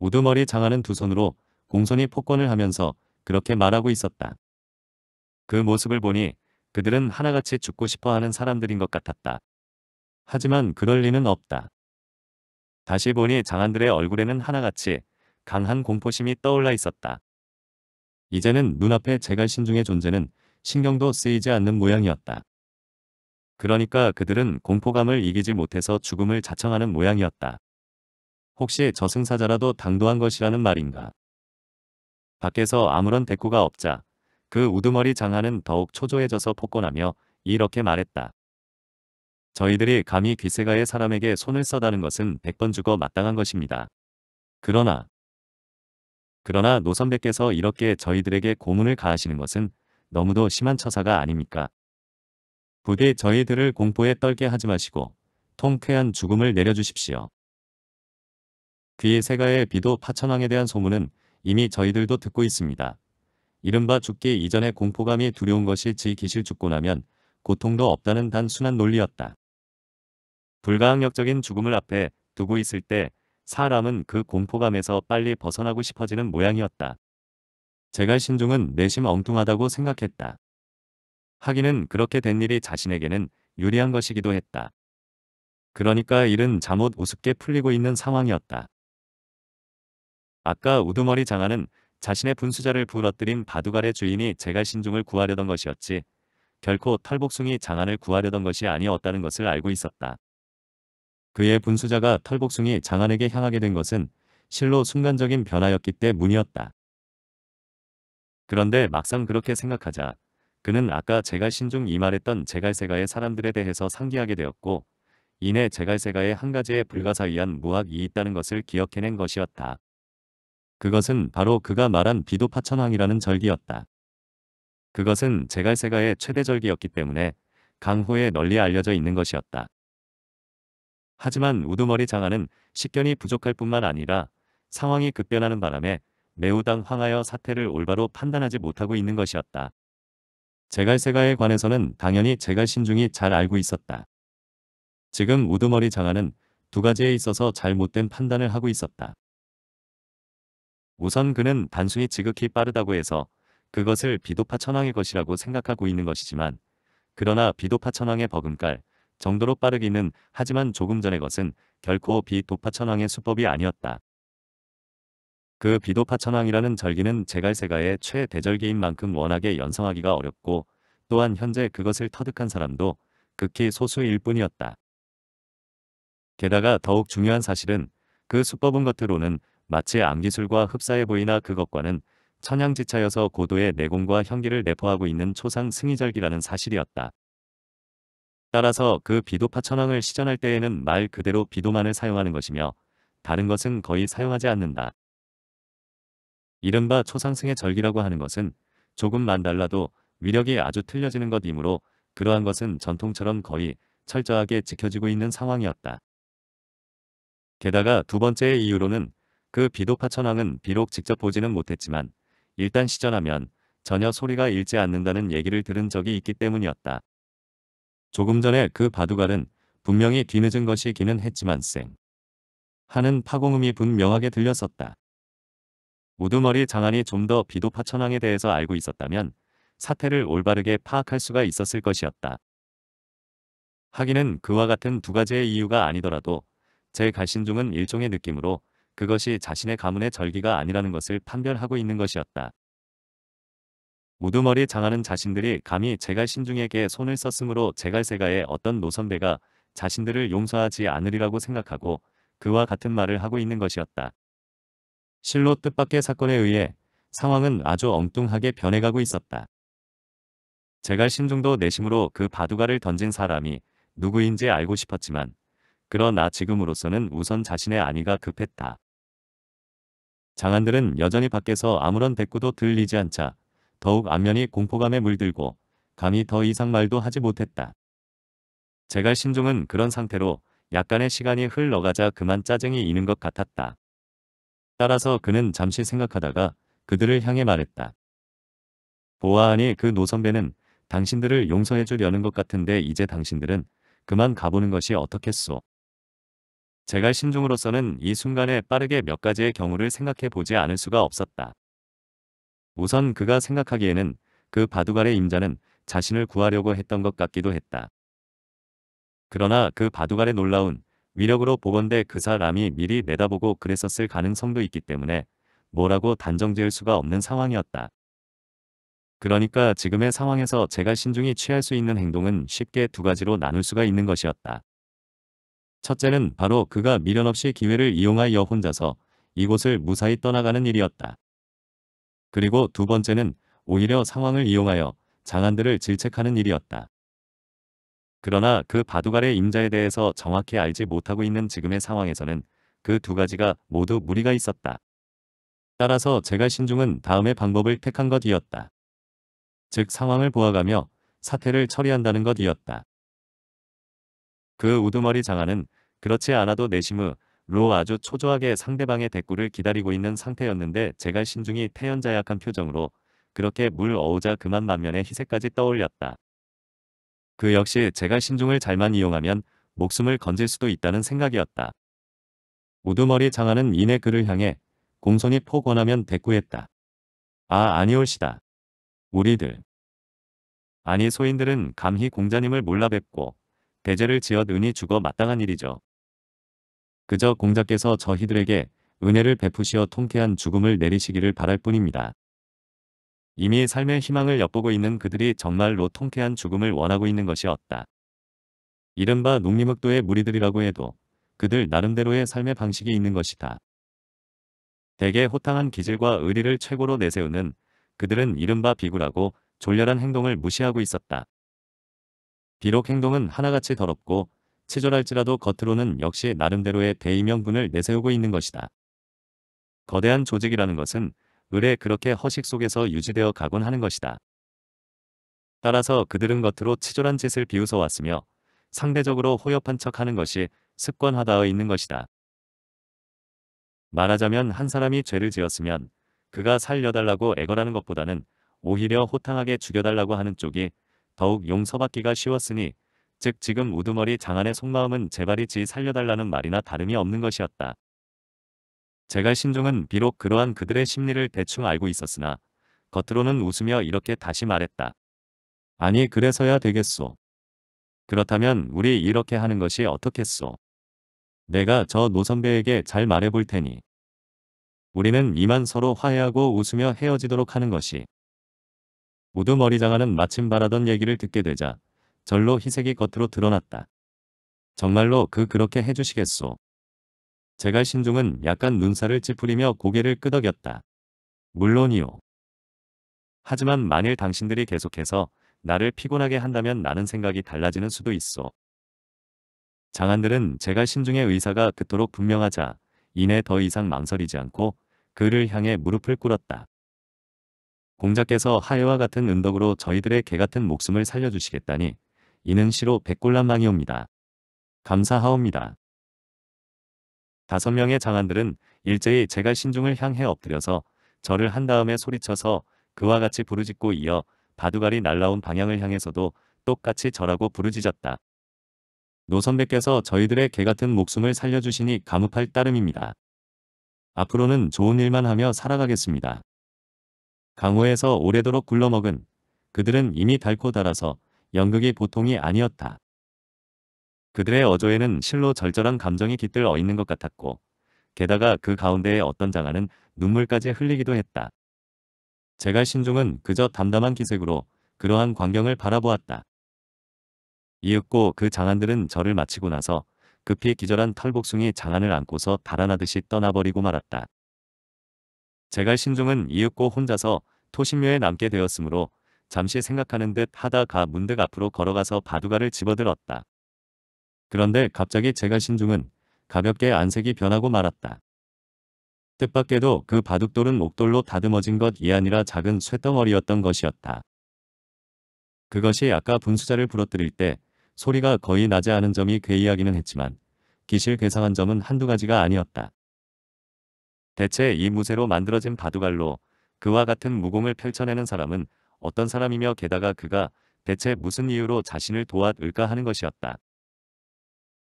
우두머리 장하는 두 손으로 공손히 폭권을 하면서 그렇게 말하고 있었다. 그 모습을 보니 그들은 하나같이 죽고 싶어하는 사람들인 것 같았다. 하지만 그럴 리는 없다. 다시 보니 장안들의 얼굴에는 하나같이 강한 공포심이 떠올라 있었다. 이제는 눈앞에 제갈신중의 존재는 신경도 쓰이지 않는 모양이었다. 그러니까 그들은 공포감을 이기지 못해서 죽음을 자청하는 모양이었다. 혹시 저승사자라도 당도한 것이라는 말인가. 밖에서 아무런 대꾸가 없자 그 우두머리 장하는 더욱 초조해져서 폭권하며 이렇게 말했다. 저희들이 감히 귀세가의 사람에게 손을 써다는 것은 100번 죽어 마땅한 것입니다. 그러나 그러나 노선백께서 이렇게 저희들에게 고문을 가하시는 것은 너무도 심한 처사가 아닙니까? 부디 저희들을 공포에 떨게 하지 마시고 통쾌한 죽음을 내려주십시오. 귀세가의 비도 파천왕에 대한 소문은 이미 저희들도 듣고 있습니다. 이른바 죽기 이전의 공포감이 두려운 것이 지 기실 죽고 나면 고통도 없다는 단순한 논리였다. 불가항력적인 죽음을 앞에 두고 있을 때 사람은 그 공포감에서 빨리 벗어나고 싶어지는 모양이었다. 제갈 신종은 내심 엉뚱하다고 생각했다. 하기는 그렇게 된 일이 자신에게는 유리한 것이기도 했다. 그러니까 일은 잠옷 우습게 풀리고 있는 상황이었다. 아까 우두머리 장안은 자신의 분수자를 부러뜨린 바둑알의 주인이 제갈 신중을 구하려던 것이었지 결코 털복숭이 장안을 구하려던 것이 아니었다는 것을 알고 있었다. 그의 분수자가 털복숭이 장안에게 향하게 된 것은 실로 순간적인 변화였기 때문이었다. 그런데 막상 그렇게 생각하자 그는 아까 제갈 신중 이 말했던 제갈세가의 사람들에 대해서 상기하게 되었고 이내 제갈세가의 한 가지의 불가사의한 무학이 있다는 것을 기억해낸 것이었다. 그것은 바로 그가 말한 비도파천황이라는 절기였다. 그것은 제갈세가의 최대 절기였기 때문에 강호에 널리 알려져 있는 것이었다. 하지만 우두머리 장안은 식견이 부족할 뿐만 아니라 상황이 급변하는 바람에 매우 당황하여 사태를 올바로 판단하지 못하고 있는 것이었다. 제갈세가에 관해서는 당연히 제갈신중이 잘 알고 있었다. 지금 우두머리 장안은두 가지에 있어서 잘못된 판단을 하고 있었다. 우선 그는 단순히 지극히 빠르다고 해서 그것을 비도파 천왕의 것이라고 생각하고 있는 것이지만 그러나 비도파 천왕의 버금깔 정도로 빠르기는 하지만 조금 전의 것은 결코 비도파 천왕의 수법이 아니었다. 그 비도파 천왕이라는 절기는 제갈세가의 최대절기인 만큼 워낙에 연성하기가 어렵고 또한 현재 그것을 터득한 사람도 극히 소수일 뿐이었다. 게다가 더욱 중요한 사실은 그 수법은 겉으로는 마치 암기술과 흡사해 보이나 그것과는 천양지차여서 고도의 내공과 형기를 내포하고 있는 초상 승희절기라는 사실이었다. 따라서 그 비도파 천황을 시전할 때에는 말 그대로 비도만을 사용하는 것이며 다른 것은 거의 사용하지 않는다. 이른바 초상승의 절기라고 하는 것은 조금만 달라도 위력이 아주 틀려지는 것이므로 그러한 것은 전통처럼 거의 철저하게 지켜지고 있는 상황이었다. 게다가 두 번째의 이유로는 그 비도파 천황은 비록 직접 보지는 못했지만 일단 시전하면 전혀 소리가 읽지 않는다는 얘기를 들은 적이 있기 때문이었다. 조금 전에 그 바둑알은 분명히 뒤늦은 것이기는 했지만 쌩 하는 파공음이 분명하게 들렸었다. 우두머리 장안이 좀 더 비도파 천황에 대해서 알고 있었다면 사태를 올바르게 파악할 수가 있었을 것이었다. 하기는 그와 같은 두 가지의 이유가 아니더라도 제 갈신중은 일종의 느낌으로 그것이 자신의 가문의 절기가 아니라는 것을 판별하고 있는 것이었다. 우두머리 장하는 자신들이 감히 제갈 신중에게 손을 썼으므로 제갈세가의 어떤 노선배가 자신들을 용서하지 않으리라고 생각하고 그와 같은 말을 하고 있는 것이었다. 실로 뜻밖의 사건에 의해 상황은 아주 엉뚱하게 변해가고 있었다. 제갈 신중도 내심으로 그 바둑알을 던진 사람이 누구인지 알고 싶었지만 그러나 지금으로서는 우선 자신의 안위가 급했다. 장안들은 여전히 밖에서 아무런 대꾸도 들리지 않자 더욱 안면이 공포감에 물들고 감히 더 이상 말도 하지 못했다. 제갈 신종은 그런 상태로 약간의 시간이 흘러가자 그만 짜증이 이는 것 같았다. 따라서 그는 잠시 생각하다가 그들을 향해 말했다. 보아하니 그 노선배는 당신들을 용서해주려는 것 같은데 이제 당신들은 그만 가보는 것이 어떻겠소. 제가 신중으로서는 이 순간에 빠르게 몇 가지의 경우를 생각해 보지 않을 수가 없었다. 우선 그가 생각하기에는 그 바둑알의 임자는 자신을 구하려고 했던 것 같기도 했다. 그러나 그 바둑알의 놀라운 위력으로 보건대 그 사람이 미리 내다보고 그랬었을 가능성도 있기 때문에 뭐라고 단정지을 수가 없는 상황이었다. 그러니까 지금의 상황에서 제갈신중이 취할 수 있는 행동은 쉽게 두 가지로 나눌 수가 있는 것이었다. 첫째는 바로 그가 미련 없이 기회를 이용하여 혼자서 이곳을 무사히 떠나가는 일이었다. 그리고 두 번째는 오히려 상황을 이용하여 장안들을 질책하는 일이었다. 그러나 그 바둑알의 임자에 대해서 정확히 알지 못하고 있는 지금의 상황에서는 그 두 가지가 모두 무리가 있었다. 따라서 제가 신중은 다음의 방법을 택한 것이었다. 즉 상황을 보아가며 사태를 처리한다는 것이었다. 그 우두머리 장하는 그렇지 않아도 내심으로 아주 초조하게 상대방의 대꾸를 기다리고 있는 상태였는데 제가 신중히 태연자약한 표정으로 그렇게 물 어우자 그만 만면에 희색까지 떠올렸다. 그 역시 제가 신중을 잘만 이용하면 목숨을 건질 수도 있다는 생각이었다. 우두머리 장하는 이내 그를 향해 공손히 포권하면 대꾸했다. 아 아니올시다. 우리들. 아니 소인들은 감히 공자님을 몰라 뵙고 대제를 지어눈이 죽어 마땅한 일이죠. 그저 공자께서 저희들에게 은혜를 베푸시어 통쾌한 죽음을 내리시기를 바랄 뿐입니다. 이미 삶의 희망을 엿보고 있는 그들이 정말로 통쾌한 죽음을 원하고 있는 것이었다. 이른바 농림흑도의 무리들이라고 해도 그들 나름대로의 삶의 방식이 있는 것이다. 대개 호탕한 기질과 의리를 최고로 내세우는 그들은 이른바 비굴하고 졸렬한 행동을 무시하고 있었다. 비록 행동은 하나같이 더럽고 치졸할지라도 겉으로는 역시 나름대로의 대의명분을 내세우고 있는 것이다. 거대한 조직이라는 것은 을에 그렇게 허식 속에서 유지되어 가곤 하는 것이다. 따라서 그들은 겉으로 치졸한 짓을 비웃어 왔으며 상대적으로 호협한 척 하는 것이 습관화되어 있는 것이다. 말하자면 한 사람이 죄를 지었으면 그가 살려달라고 애걸하는 것보다는 오히려 호탕하게 죽여달라고 하는 쪽이 더욱 용서받기가 쉬웠으니 즉 지금 우두머리 장안의 속마음은 제발이 지 살려달라는 말이나 다름이 없는 것이었다. 제갈 신종은 비록 그러한 그들의 심리를 대충 알고 있었으나 겉으로는 웃으며 이렇게 다시 말했다. 아니 그래서야 되겠소. 그렇다면 우리 이렇게 하는 것이 어떻겠소. 내가 저 노선배에게 잘 말해볼 테니. 우리는 이만 서로 화해하고 웃으며 헤어지도록 하는 것이 모두 머리장하는 마침 바라던 얘기를 듣게 되자 절로 희색이 겉으로 드러났다. 정말로 그 그렇게 해주시겠소. 제갈 신중은 약간 눈살을 찌푸리며 고개를 끄덕였다. 물론이요. 하지만 만일 당신들이 계속해서 나를 피곤하게 한다면 나는 생각이 달라지는 수도 있어. 장안들은 제갈 신중의 의사가 그토록 분명하자 이내 더 이상 망설이지 않고 그를 향해 무릎을 꿇었다. 공자께서 하해와 같은 은덕으로 저희들의 개같은 목숨을 살려주시겠다니 이는 시로 백골란망이옵니다. 감사하옵니다. 다섯 명의 장안들은 일제히 제갈 신중을 향해 엎드려서 절을 한 다음에 소리쳐서 그와 같이 부르짖고 이어 바둑알이 날라온 방향을 향해서도 똑같이 절하고 부르짖었다. 노 선배께서 저희들의 개같은 목숨을 살려주시니 감업할 따름입니다. 앞으로는 좋은 일만 하며 살아가겠습니다. 강호에서 오래도록 굴러먹은 그들은 이미 달고 달아서 연극이 보통이 아니었다. 그들의 어조에는 실로 절절한 감정이 깃들어 있는 것 같았고 게다가 그가운데에 어떤 장안은 눈물까지 흘리기도 했다. 제가 신중은 그저 담담한 기색으로 그러한 광경을 바라보았다. 이윽고 그 장안들은 절을 마치고 나서 급히 기절한 털복숭이 장안을 안고서 달아나듯이 떠나버리고 말았다. 제갈 신중은 이윽고 혼자서 토신묘에 남게 되었으므로 잠시 생각하는 듯 하다가 문득 앞으로 걸어가서 바둑알을 집어들었다. 그런데 갑자기 제갈 신중은 가볍게 안색이 변하고 말았다. 뜻밖에도 그 바둑돌은 옥돌로 다듬어진 것 이 아니라 작은 쇳덩어리였던 것이었다. 그것이 아까 분수자를 부러뜨릴 때 소리가 거의 나지 않은 점이 괴이하기는 했지만 기실 괴상한 점은 한두 가지가 아니었다. 대체 이 무쇠로 만들어진 바둑알로 그와 같은 무공을 펼쳐내는 사람은 어떤 사람이며 게다가 그가 대체 무슨 이유로 자신을 도왔을까 하는 것이었다.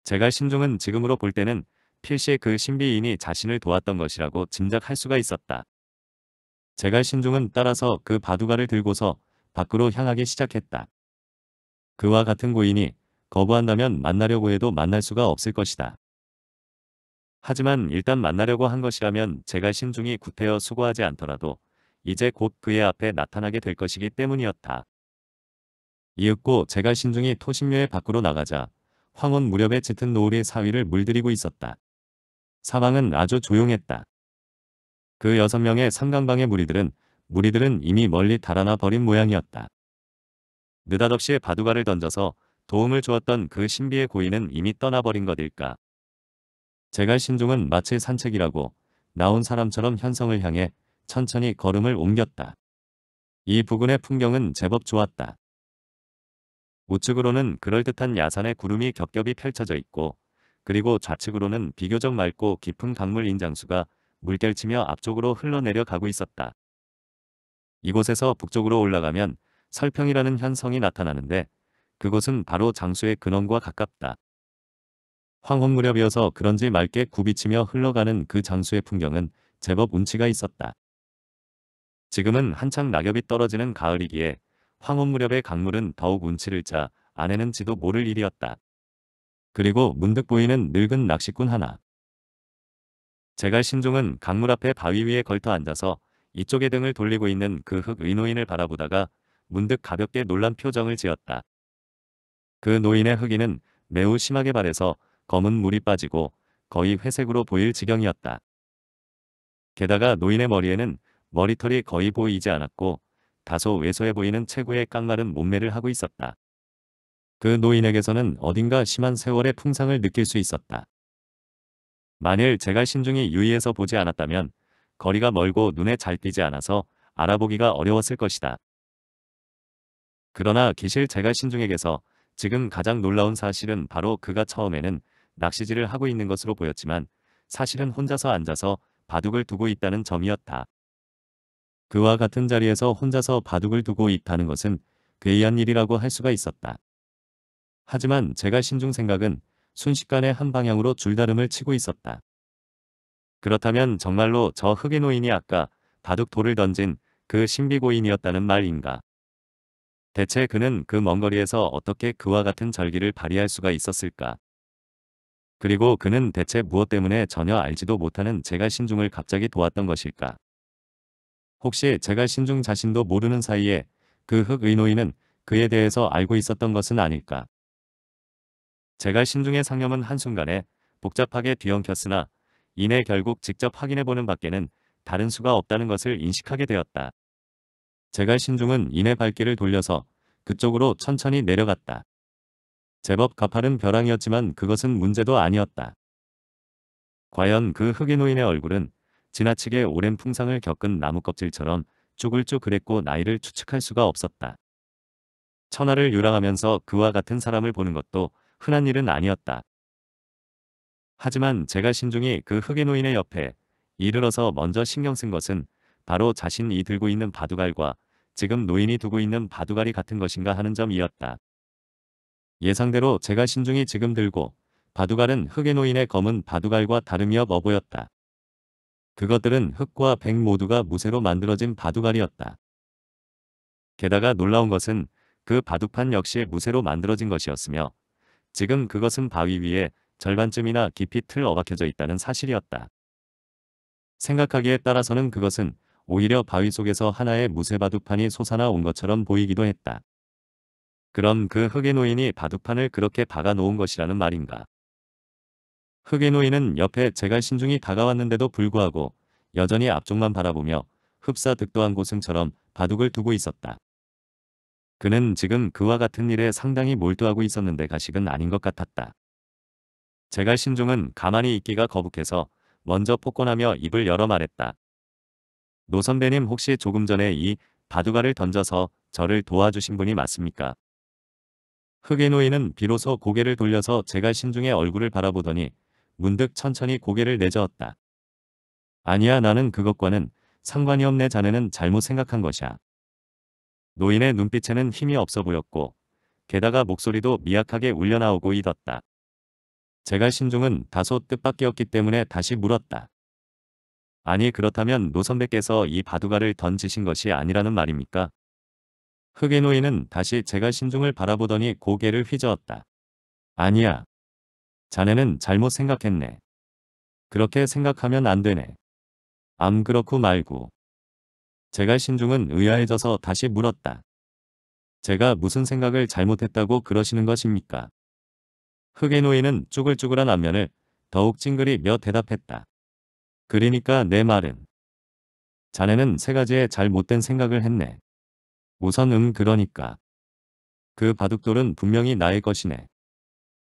제갈 신종은 지금으로 볼 때는 필시 그 신비인이 자신을 도왔던 것이라고 짐작할 수가 있었다. 제갈 신종은 따라서 그 바둑알을 들고서 밖으로 향하기 시작했다. 그와 같은 고인이 거부한다면 만나려고 해도 만날 수가 없을 것이다. 하지만 일단 만나려고 한 것이라면 제가 신중히 구태여 수고하지 않더라도 이제 곧 그의 앞에 나타나게 될 것이기 때문이었다. 이윽고 제가 신중히 토신묘의 밖으로 나가자 황혼 무렵에 짙은 노을이 사위를 물들이고 있었다. 사방은 아주 조용했다. 그 여섯 명의 삼강방의 무리들은 무리들은 이미 멀리 달아나 버린 모양이었다. 느닷없이 바둑알을 던져서 도움을 주었던 그 신비의 고인은 이미 떠나버린 것일까 제갈 신종은 마치 산책이라고 나온 사람처럼 현성을 향해 천천히 걸음을 옮겼다. 이 부근의 풍경은 제법 좋았다. 우측으로는 그럴듯한 야산의 구름이 겹겹이 펼쳐져 있고 그리고 좌측으로는 비교적 맑고 깊은 강물 인장수가 물결치며 앞쪽으로 흘러내려가고 있었다. 이곳에서 북쪽으로 올라가면 설평이라는 현성이 나타나는데 그곳은 바로 장수의 근원과 가깝다. 황혼 무렵이어서 그런지 맑게 굽이치며 흘러가는 그 장수의 풍경은 제법 운치가 있었다. 지금은 한창 낙엽이 떨어지는 가을이기에 황혼 무렵의 강물은 더욱 운치를 짜 아내는 지도 모를 일이었다. 그리고 문득 보이는 늙은 낚시꾼 하나. 제갈 신종은 강물 앞에 바위 위에 걸터 앉아서 이쪽에 등을 돌리고 있는 그 흙 의노인을 바라보다가 문득 가볍게 놀란 표정을 지었다. 그 노인의 흙인은 매우 심하게 바래서 검은 물이 빠지고 거의 회색으로 보일 지경이었다. 게다가 노인의 머리에는 머리털이 거의 보이지 않았고 다소 왜소해 보이는 최고의 깡마른 몸매를 하고 있었다. 그 노인에게서는 어딘가 심한 세월의 풍상을 느낄 수 있었다. 만일 제가 신중히 유의해서 보지 않았다면 거리가 멀고 눈에 잘 띄지 않아서 알아보기가 어려웠을 것이다. 그러나 기실 제가 신중에게서 지금 가장 놀라운 사실은 바로 그가 처음에는 낚시질을 하고 있는 것으로 보였지만 사실은 혼자서 앉아서 바둑을 두고 있다는 점이었다. 그와 같은 자리에서 혼자서 바둑을 두고 있다는 것은 괴이한 일이라고 할 수가 있었다. 하지만 제가 신중 생각은 순식간에 한 방향으로 줄다름을 치고 있었다. 그렇다면 정말로 저 흑인노인이 아까 바둑 돌을 던진 그 신비고인이었다는 말인가. 대체 그는 그 먼 거리에서 어떻게 그와 같은 절기를 발휘할 수가 있었을까? 그리고 그는 대체 무엇 때문에 전혀 알지도 못하는 제가 신중을 갑자기 도왔던 것일까? 혹시 제가 신중 자신도 모르는 사이에 그 흑의노인은 그에 대해서 알고 있었던 것은 아닐까? 제가 신중의 상념은 한순간에 복잡하게 뒤엉켰으나 이내 결국 직접 확인해보는 밖에는 다른 수가 없다는 것을 인식하게 되었다. 제갈 신중은 이내 발길을 돌려서 그쪽으로 천천히 내려갔다. 제법 가파른 벼랑이었지만 그것은 문제도 아니었다. 과연 그 흑인노인의 얼굴은 지나치게 오랜 풍상을 겪은 나무껍질처럼 쭈글쭈 그랬고 나이를 추측할 수가 없었다. 천하를 유랑하면서 그와 같은 사람을 보는 것도 흔한 일은 아니었다. 하지만 제가 신중히 그 흑인노인의 옆에 이르러서 먼저 신경 쓴 것은 바로 자신이 들고 있는 바둑알과 지금 노인이 두고 있는 바둑알이 같은 것인가 하는 점이었다. 예상대로 제가 신중히 지금 들고 바둑알은 흑의 노인의 검은 바둑알과 다름이어 머 보였다. 그것들은 흙과 백 모두가 무쇠로 만들어진 바둑알이었다. 게다가 놀라운 것은 그 바둑판 역시 무쇠로 만들어진 것이었으며 지금 그것은 바위 위에 절반쯤이나 깊이 틀 어박혀져 있다는 사실이었다. 생각하기에 따라서는 그것은 오히려 바위 속에서 하나의 무쇠 바둑판이 솟아나 온 것처럼 보이기도 했다. 그럼 그 흑인노인이 바둑판을 그렇게 박아놓은 것이라는 말인가. 흑인노인은 옆에 제가 신중히 다가왔는데도 불구하고 여전히 앞쪽만 바라보며 흡사 득도한 고승처럼 바둑을 두고 있었다. 그는 지금 그와 같은 일에 상당히 몰두하고 있었는데 가식은 아닌 것 같았다. 제가 신중은 가만히 있기가 거북해서 먼저 폭권하며 입을 열어 말했다. 노 선배님 혹시 조금 전에 이 바둑알을 던져서 저를 도와주신 분이 맞습니까? 흑애노인은 비로소 고개를 돌려서 제가 신중의 얼굴을 바라보더니 문득 천천히 고개를 내저었다. 아니야 나는 그것과는 상관이 없네 자네는 잘못 생각한 것이야. 노인의 눈빛에는 힘이 없어 보였고 게다가 목소리도 미약하게 울려나오고 있었다. 제가 신중은 다소 뜻밖이었기 때문에 다시 물었다. 아니 그렇다면 노 선배께서 이 바둑알을 던지신 것이 아니라는 말입니까? 흑인노인은 다시 제가 신중을 바라보더니 고개를 휘저었다. 아니야. 자네는 잘못 생각했네. 그렇게 생각하면 안 되네. 암 그렇고 말고. 제가 신중은 의아해져서 다시 물었다. 제가 무슨 생각을 잘못했다고 그러시는 것입니까? 흑인노인은 쭈글쭈글한 안면을 더욱 찡그리며 대답했다. 그러니까 내 말은 자네는 세 가지의 잘못된 생각을 했네. 우선 음 그러니까. 그 바둑돌은 분명히 나의 것이네.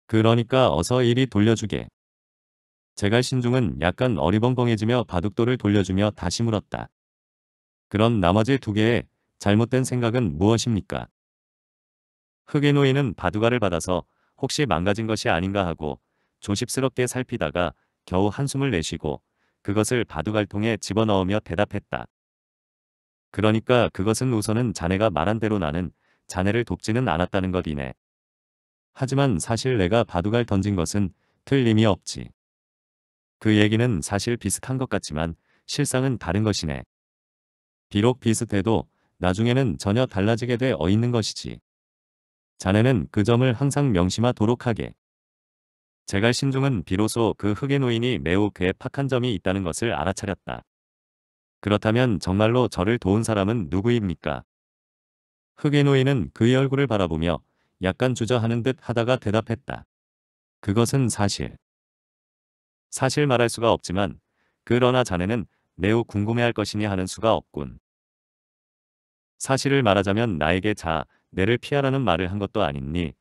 그러니까 어서 이리 돌려주게. 제갈신중은 약간 어리벙벙해지며 바둑돌을 돌려주며 다시 물었다. 그런 나머지 두 개의 잘못된 생각은 무엇입니까? 흑인노인은 바둑알을 받아서 혹시 망가진 것이 아닌가 하고 조심스럽게 살피다가 겨우 한숨을 내쉬고 그것을 바둑알통에 집어넣으며 대답했다. 그러니까 그것은 우선은 자네가 말한 대로 나는 자네를 돕지는 않았다는 것이네. 하지만 사실 내가 바둑알 던진 것은 틀림이 없지. 그 얘기는 사실 비슷한 것 같지만 실상은 다른 것이네. 비록 비슷해도 나중에는 전혀 달라지게 되 어있는 것이지. 자네는 그 점을 항상 명심하도록 하게. 제갈 신중은 비로소 그 흑의 노인이 매우 괴팍한 점이 있다는 것을 알아차렸다. 그렇다면 정말로 저를 도운 사람은 누구입니까? 흑인노인은 그의 얼굴을 바라보며 약간 주저하는 듯 하다가 대답했다. 그것은 사실. 사실 말할 수가 없지만 그러나 자네는 매우 궁금해할 것이니 하는 수가 없군. 사실을 말하자면 나에게 자, 내를 피하라는 말을 한 것도 아니니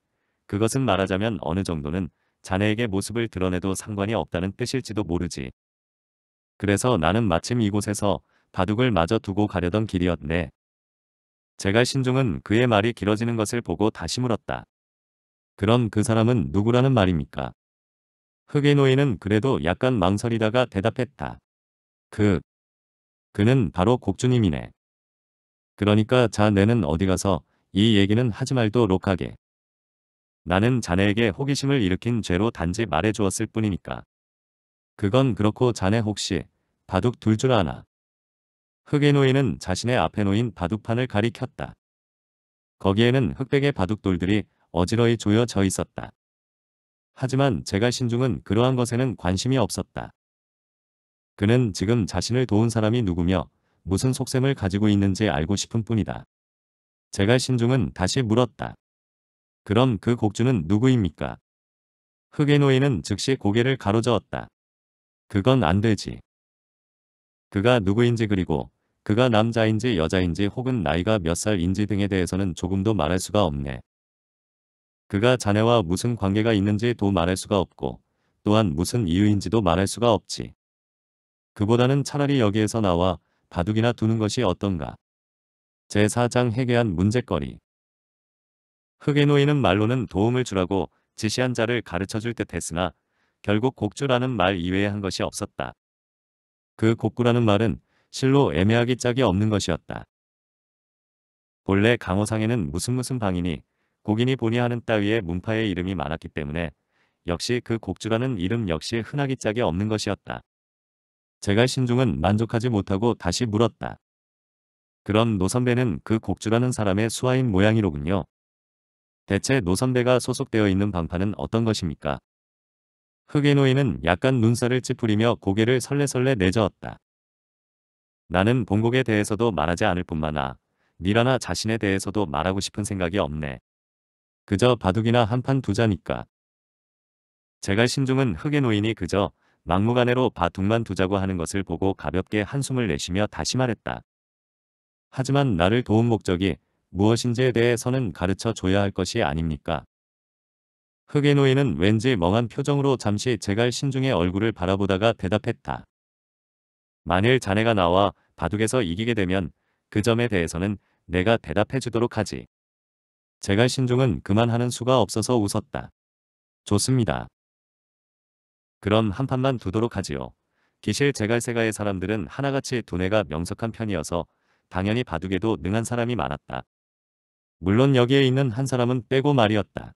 그것은 말하자면 어느 정도는 자네에게 모습을 드러내도 상관이 없다는 뜻일지도 모르지. 그래서 나는 마침 이곳에서 바둑을 마저 두고 가려던 길이었네. 제가 신종은 그의 말이 길어지는 것을 보고 다시 물었다. 그럼 그 사람은 누구라는 말입니까? 흑의 노인은 그래도 약간 망설이다가 대답했다. 그, 그는 바로 곡주님이네. 그러니까 자네는 어디 가서 이 얘기는 하지 말도 록하게. 나는 자네에게 호기심을 일으킨 죄로 단지 말해주었을 뿐이니까. 그건 그렇고 자네 혹시 바둑 둘 줄 아나? 흑의 노인은 자신의 앞에 놓인 바둑판을 가리켰다. 거기에는 흑백의 바둑돌들이 어지러이 조여져 있었다. 하지만 제가 신중은 그러한 것에는 관심이 없었다. 그는 지금 자신을 도운 사람이 누구며 무슨 속셈을 가지고 있는지 알고 싶은 뿐이다. 제가 신중은 다시 물었다. 그럼 그 곡주는 누구입니까? 흑의 노인은 즉시 고개를 가로저었다. 그건 안 되지. 그가 누구인지 그리고 그가 남자인지 여자인지 혹은 나이가 몇 살인지 등에 대해서는 조금도 말할 수가 없네. 그가 자네와 무슨 관계가 있는지도 말할 수가 없고 또한 무슨 이유인지도 말할 수가 없지. 그보다는 차라리 여기에서 나와 바둑이나 두는 것이 어떤가. 제4장 해결한 문제거리 흑의노인은 말로는 도움을 주라고 지시한 자를 가르쳐줄 듯 했으나 결국 곡주라는 말 이외에 한 것이 없었다. 그 곡구라는 말은 실로 애매하기 짝이 없는 것이었다. 본래 강호상에는 무슨 무슨 방이니 고인이 보니 하는 따위의 문파의 이름이 많았기 때문에 역시 그 곡주라는 이름 역시 흔하기 짝이 없는 것이었다. 제가 신중은 만족하지 못하고 다시 물었다. 그럼 노선배는 그 곡주라는 사람의 수하인 모양이로군요. 대체 노선배가 소속되어 있는 방파는 어떤 것입니까? 흑의 노인은 약간 눈살을 찌푸리며 고개를 설레설레 내저었다. 나는 본국에 대해서도 말하지 않을 뿐만 아 니라나 자신에 대해서도 말하고 싶은 생각이 없네. 그저 바둑이나 한판 두자니까. 제갈 신중은 흑의 노인이 그저 막무가내로 바둑만 두자고 하는 것을 보고 가볍게 한숨을 내쉬며 다시 말했다. 하지만 나를 도운 목적이 무엇인지에 대해서는 가르쳐 줘야 할 것이 아닙니까? 흑의 노인은 왠지 멍한 표정으로 잠시 제갈 신중의 얼굴을 바라보다가 대답했다. 만일 자네가 나와 바둑에서 이기게 되면 그 점에 대해서는 내가 대답해 주도록 하지. 제갈 신중은 그만하는 수가 없어서 웃었다. 좋습니다. 그럼 한 판만 두도록 하지요. 기실 제갈세가의 사람들은 하나같이 두뇌가 명석한 편이어서 당연히 바둑에도 능한 사람이 많았다. 물론 여기에 있는 한 사람은 빼고 말이었다.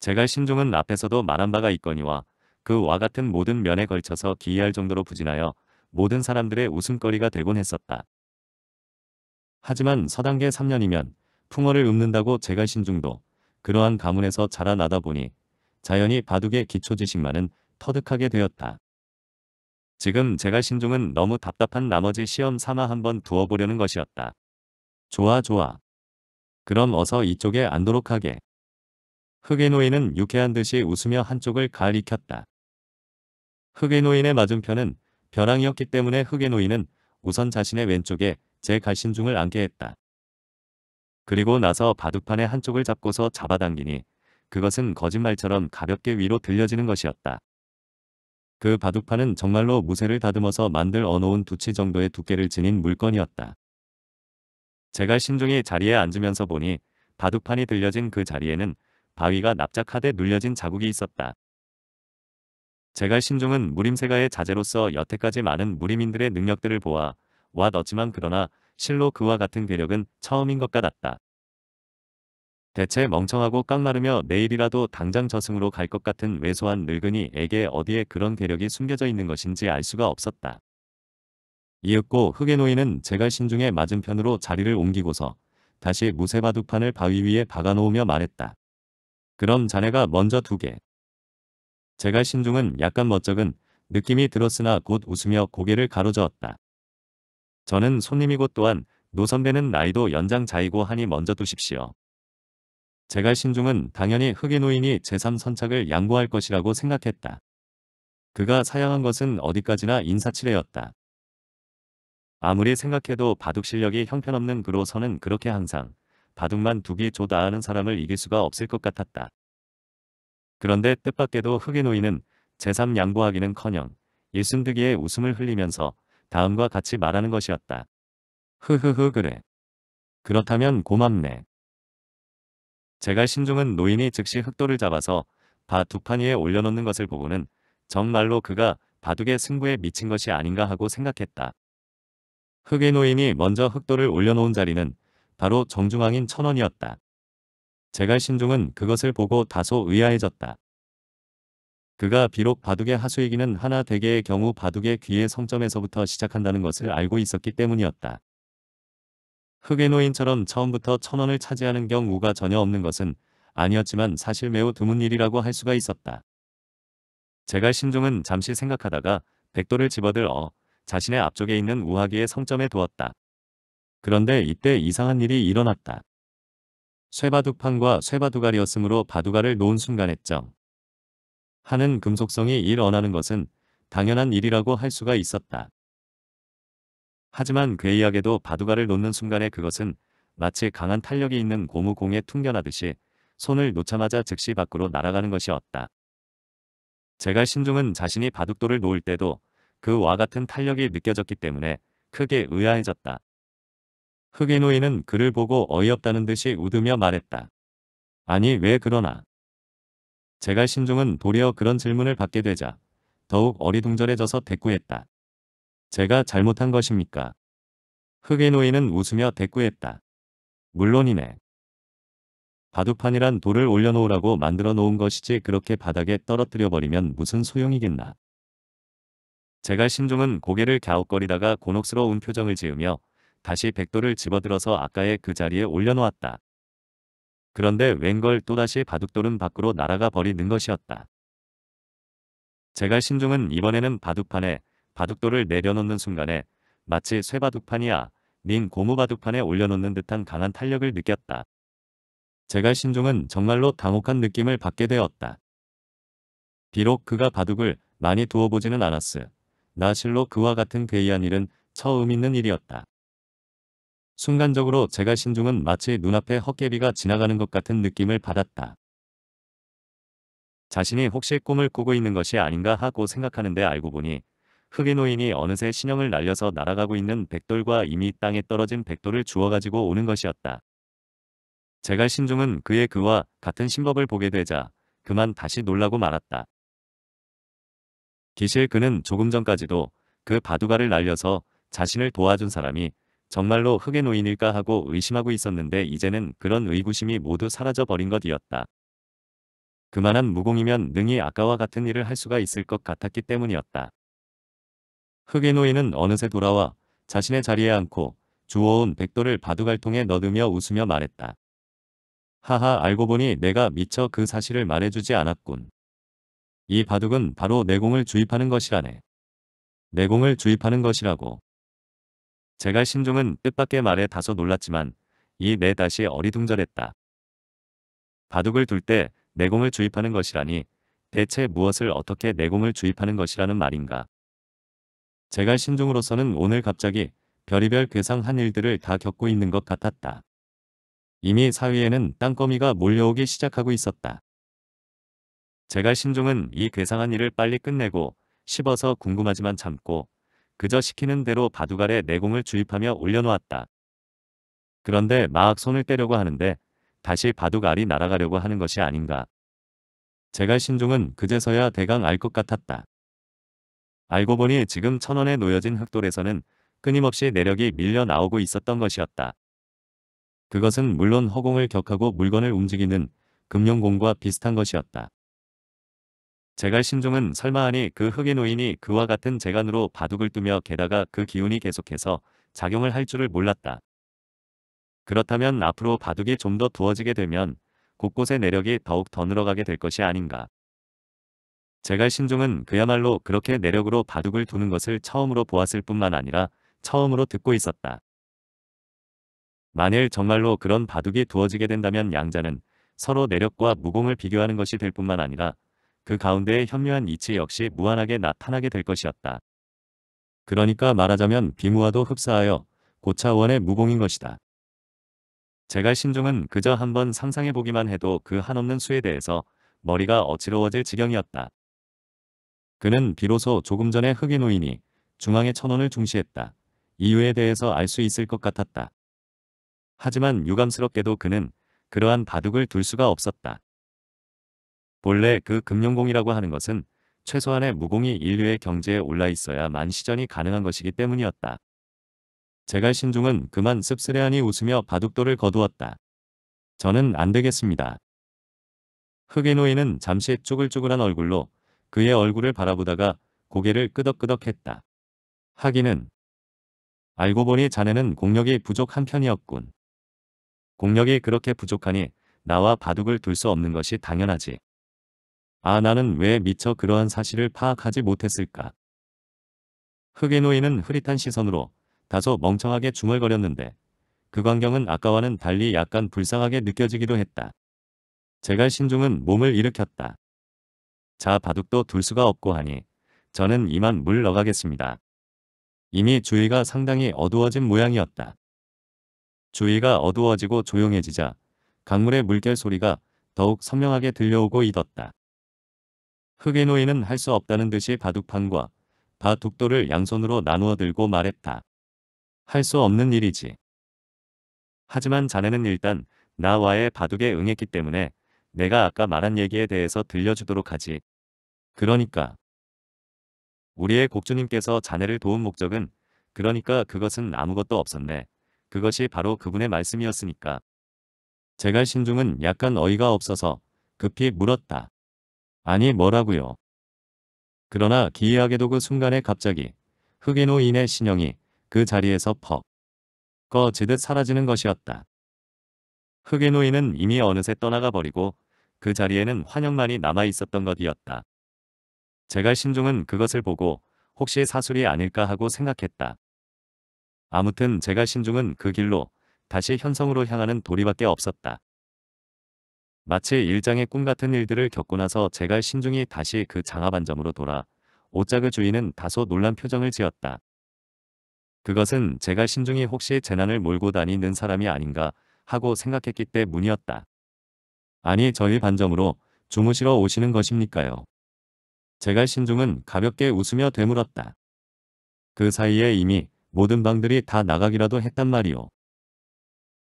제갈 신종은 앞에서도 말한 바가 있거니와 그와 같은 모든 면에 걸쳐서 기이할 정도로 부진하여 모든 사람들의 웃음거리가 되곤 했었다. 하지만 서당계 3년이면 풍어를 읊는다고 제갈신중도 그러한 가문에서 자라나다 보니 자연히 바둑의 기초 지식만은 터득하게 되었다. 지금 제갈신중은 너무 답답한 나머지 시험 삼아 한번 두어보려는 것이었다. 좋아 좋아. 그럼 어서 이쪽에 앉도록 하게. 흑의 노인은 유쾌한 듯이 웃으며 한쪽을 가리켰다. 흑의 노인의 맞은편은 벼랑이었기 때문에 흙의 노인은 우선 자신의 왼쪽에 제 갈신중을 안게 했다. 그리고 나서 바둑판의 한쪽을 잡고서 잡아당기니 그것은 거짓말처럼 가볍게 위로 들려지는 것이었다. 그 바둑판은 정말로 무쇠를 다듬어서 만들어 놓은 두치 정도의 두께를 지닌 물건이었다. 제가 신중히 자리에 앉으면서 보니 바둑판이 들려진 그 자리에는 바위가 납작하되 눌려진 자국이 있었다. 제갈 신종은 무림세가의 자제로서 여태까지 많은 무림인들의 능력들을 보아 와 넣지만 그러나 실로 그와 같은 괴력은 처음인 것 같았다. 대체 멍청하고 깡마르며 내일이라도 당장 저승으로 갈 것 같은 왜소한 늙은이에게 어디에 그런 괴력이 숨겨져 있는 것인지 알 수가 없었다. 이윽고 흑의 노인은 제갈 신중의 맞은편으로 자리를 옮기고서 다시 무쇠바둑판을 바위 위에 박아놓으며 말했다. 그럼 자네가 먼저 두 개, 제가 신중은 약간 멋쩍은 느낌이 들었으나 곧 웃으며 고개를 가로저었다. 저는 손님이고 또한 노선배는 나이도 연장자이고 하니 먼저 두십시오. 제가 신중은 당연히 흑인노인이 제3선착을 양보할 것이라고 생각했다. 그가 사양한 것은 어디까지나 인사치레였다. 아무리 생각해도 바둑 실력이 형편없는 그로서는 그렇게 항상 바둑만 두기 조다 하는 사람을 이길 수가 없을 것 같았다. 그런데 뜻밖에도 흑인노인은 제3 양보하기는커녕 일순득이의 웃음을 흘리면서 다음과 같이 말하는 것이었다. 흐흐흐 그래. 그렇다면 고맙네. 제가 신중은 노인이 즉시 흑도를 잡아서 바둑판 위에 올려놓는 것을 보고는 정말로 그가 바둑의 승부에 미친 것이 아닌가 하고 생각했다. 흑의 노인이 먼저 흑도를 올려놓은 자리는 바로 정중앙인 천원이었다. 제갈 신종은 그것을 보고 다소 의아해졌다. 그가 비록 바둑의 하수이기는 하나 대개의 경우 바둑의 귀의 성점에서부터 시작한다는 것을 알고 있었기 때문이었다. 흑의 노인처럼 처음부터 천원을 차지하는 경우가 전혀 없는 것은 아니었지만 사실 매우 드문 일이라고 할 수가 있었다. 제갈 신종은 잠시 생각하다가 백도를 집어들어 자신의 앞쪽에 있는 우하기의 성점에 두었다. 그런데 이때 이상한 일이 일어났다. 쇠바둑판과 쇠바둑알이었으므로 바둑알을 놓은 순간했죠. 하는 금속성이 일어나는 것은 당연한 일이라고 할 수가 있었다. 하지만 괴이하게도 그 바둑알을 놓는 순간에 그것은 마치 강한 탄력이 있는 고무공에 퉁겨나듯이 손을 놓자마자 즉시 밖으로 날아가는 것이었다. 제갈 신중은 자신이 바둑돌을 놓을 때도 그와 같은 탄력이 느껴졌기 때문에 크게 의아해졌다. 흑인노인은 그를 보고 어이없다는 듯이 웃으며 말했다. 아니 왜 그러나. 제갈 신종은 도리어 그런 질문을 받게 되자 더욱 어리둥절해져서 대꾸했다. 제가 잘못한 것입니까? 흑인노인은 웃으며 대꾸했다. 물론이네. 바둑판이란 돌을 올려놓으라고 만들어 놓은 것이지 그렇게 바닥에 떨어뜨려 버리면 무슨 소용이겠나. 제갈 신종은 고개를 갸웃거리다가 곤혹스러운 표정을 지으며 다시 백도를 집어들어서 아까의 그 자리에 올려놓았다. 그런데 웬걸 또다시 바둑돌은 밖으로 날아가 버리는 것이었다. 제갈 신중은 이번에는 바둑판에 바둑돌을 내려놓는 순간에 마치 쇠바둑판이야 민 고무바둑판에 올려놓는 듯한 강한 탄력을 느꼈다. 제갈 신중은 정말로 당혹한 느낌을 받게 되었다. 비록 그가 바둑을 많이 두어보지는 않았으. 나 실로 그와 같은 괴이한 일은 처음 있는 일이었다. 순간적으로 제가 신중은 마치 눈앞에 헛개비가 지나가는 것 같은 느낌을 받았다. 자신이 혹시 꿈을 꾸고 있는 것이 아닌가 하고 생각하는데 알고 보니 흑인노인이 어느새 신형을 날려서 날아가고 있는 백돌과 이미 땅에 떨어진 백돌을 주워가지고 오는 것이었다. 제가 신중은 그의 그와 같은 신법을 보게 되자 그만 다시 놀라고 말았다. 기실 그는 조금 전까지도 그 바둑알을 날려서 자신을 도와준 사람이 정말로 흑의 노인일까 하고 의심하고 있었는데 이제는 그런 의구심이 모두 사라져버린 것이었다. 그만한 무공이면 능히 아까와 같은 일을 할 수가 있을 것 같았기 때문이었다. 흑의 노인은 어느새 돌아와 자신의 자리에 앉고 주워온 백도를 바둑알통에 넣으며 웃으며 말했다. 하하 알고 보니 내가 미처 그 사실을 말해주지 않았군. 이 바둑은 바로 내공을 주입하는 것이라네. 내공을 주입하는 것이라고. 제갈 신종은 뜻밖의 말에 다소 놀랐지만 이 내 다시 어리둥절했다. 바둑을 둘 때 내공을 주입하는 것이라니 대체 무엇을 어떻게 내공을 주입하는 것이라는 말인가. 제갈 신종으로서는 오늘 갑자기 별의별 괴상한 일들을 다 겪고 있는 것 같았다. 이미 사위에는 땅거미가 몰려오기 시작하고 있었다. 제갈 신종은 이 괴상한 일을 빨리 끝내고 씹어서 궁금하지만 참고 그저 시키는 대로 바둑알에 내공을 주입하며 올려놓았다. 그런데 막 손을 떼려고 하는데 다시 바둑알이 날아가려고 하는 것이 아닌가. 제갈 신종은 그제서야 대강 알 것 같았다. 알고 보니 지금 천원에 놓여진 흑돌에서는 끊임없이 내력이 밀려 나오고 있었던 것이었다. 그것은 물론 허공을 격하고 물건을 움직이는 금융공과 비슷한 것이었다. 제갈 신종은 설마하니 그 흑의 노인이 그와 같은 재간으로 바둑을 두며 게다가 그 기운이 계속해서 작용을 할 줄을 몰랐다. 그렇다면 앞으로 바둑이 좀 더 두어지게 되면 곳곳의 내력이 더욱 더 늘어가게 될 것이 아닌가. 제갈 신종은 그야말로 그렇게 내력으로 바둑을 두는 것을 처음으로 보았을 뿐만 아니라 처음으로 듣고 있었다. 만일 정말로 그런 바둑이 두어지게 된다면 양자는 서로 내력과 무공을 비교하는 것이 될 뿐만 아니라 그 가운데의 현묘한 이치 역시 무한하게 나타나게 될 것이었다. 그러니까 말하자면 비무와도 흡사하여 고차원의 무공인 것이다. 제갈 신종은 그저 한번 상상해보기만 해도 그 한없는 수에 대해서 머리가 어지러워질 지경이었다. 그는 비로소 조금 전에 흑인 노인이 중앙의 천원을 중시했다. 이유에 대해서 알 수 있을 것 같았다. 하지만 유감스럽게도 그는 그러한 바둑을 둘 수가 없었다. 본래 그 금용공이라고 하는 것은 최소한의 무공이 인류의 경제에 올라 있어야만 시전이 가능한 것이기 때문이었다. 제갈 신중은 그만 씁쓸해하니 웃으며 바둑돌을 거두었다. 저는 안 되겠습니다. 흑인노인은 잠시 쭈글쭈글한 얼굴로 그의 얼굴을 바라보다가 고개를 끄덕끄덕했다. 하기는 알고 보니 자네는 공력이 부족한 편이었군. 공력이 그렇게 부족하니 나와 바둑을 둘 수 없는 것이 당연하지. 아 나는 왜 미처 그러한 사실을 파악하지 못했을까. 흑의 노인은 흐릿한 시선으로 다소 멍청하게 중얼거렸는데 그 광경은 아까와는 달리 약간 불쌍하게 느껴지기도 했다. 제갈 신중은 몸을 일으켰다. 자 바둑도 둘 수가 없고 하니 저는 이만 물러가겠습니다. 이미 주위가 상당히 어두워진 모양이었다. 주위가 어두워지고 조용해지자 강물의 물결 소리가 더욱 선명하게 들려오고 있었다. 흑에노인은 할 수 없다는 듯이 바둑판과 바둑돌을 양손으로 나누어 들고 말했다. 할 수 없는 일이지. 하지만 자네는 일단 나와의 바둑에 응했기 때문에 내가 아까 말한 얘기에 대해서 들려주도록 하지. 그러니까 우리의 곡주님께서 자네를 도운 목적은 그러니까 그것은 아무것도 없었네. 그것이 바로 그분의 말씀이었으니까. 제갈 신중은 약간 어이가 없어서 급히 물었다. 아니 뭐라고요. 그러나 기이하게도 그 순간에 갑자기 흑인노인의 신형이 그 자리에서 퍽 꺼지듯 사라지는 것이었다. 흑인노인은 이미 어느새 떠나가 버리고 그 자리에는 환영만이 남아 있었던 것이었다. 제갈 신종은 그것을 보고 혹시 사술이 아닐까 하고 생각했다. 아무튼 제갈 신종은 그 길로 다시 현성으로 향하는 도리밖에 없었다. 마치 일장의 꿈 같은 일들을 겪고 나서 제갈 신중이 다시 그 장합 반점으로 돌아 옷자그 주인은 다소 놀란 표정을 지었다. 그것은 제갈 신중이 혹시 재난을 몰고 다니는 사람이 아닌가 하고 생각했기 때문이었다. 아니 저희 반점으로 주무시러 오시는 것입니까요. 제갈 신중은 가볍게 웃으며 되물었다. 그 사이에 이미 모든 방들이 다 나가기라도 했단 말이오.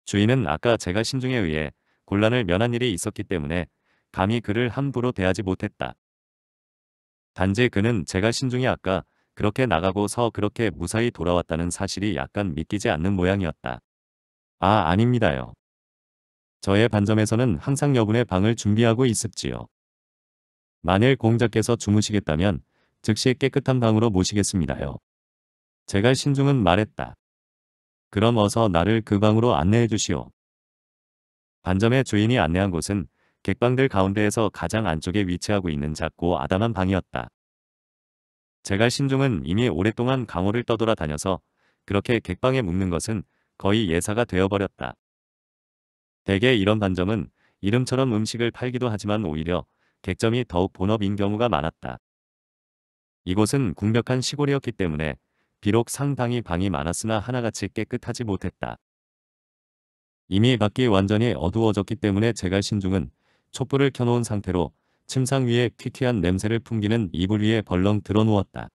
주인은 아까 제갈 신중에 의해 곤란을 면한 일이 있었기 때문에 감히 그를 함부로 대하지 못했다. 단지 그는 제가 신중히 아까 그렇게 나가고 서 그렇게 무사히 돌아왔다는 사실이 약간 믿기지 않는 모양이었다. 아 아닙니다요. 저의 반점에서는 항상 여분의 방을 준비하고 있습지요. 만일 공자께서 주무시겠다면 즉시 깨끗한 방으로 모시겠습니다요. 제가 신중은 말했다. 그럼 어서 나를 그 방으로 안내해 주시오. 반점의 주인이 안내한 곳은 객방들 가운데에서 가장 안쪽에 위치하고 있는 작고 아담한 방이었다. 제갈 신종은 이미 오랫동안 강호를 떠돌아 다녀서 그렇게 객방에 묵는 것은 거의 예사가 되어버렸다. 대개 이런 반점은 이름처럼 음식을 팔기도 하지만 오히려 객점이 더욱 본업인 경우가 많았다. 이곳은 궁벽한 시골이었기 때문에 비록 상당히 방이 많았으나 하나같이 깨끗하지 못했다. 이미 밖이 완전히 어두워졌기 때문에 제갈 신중은 촛불을 켜놓은 상태로 침상 위에 퀴퀴한 냄새를 풍기는 이불 위에 벌렁 드러누웠다.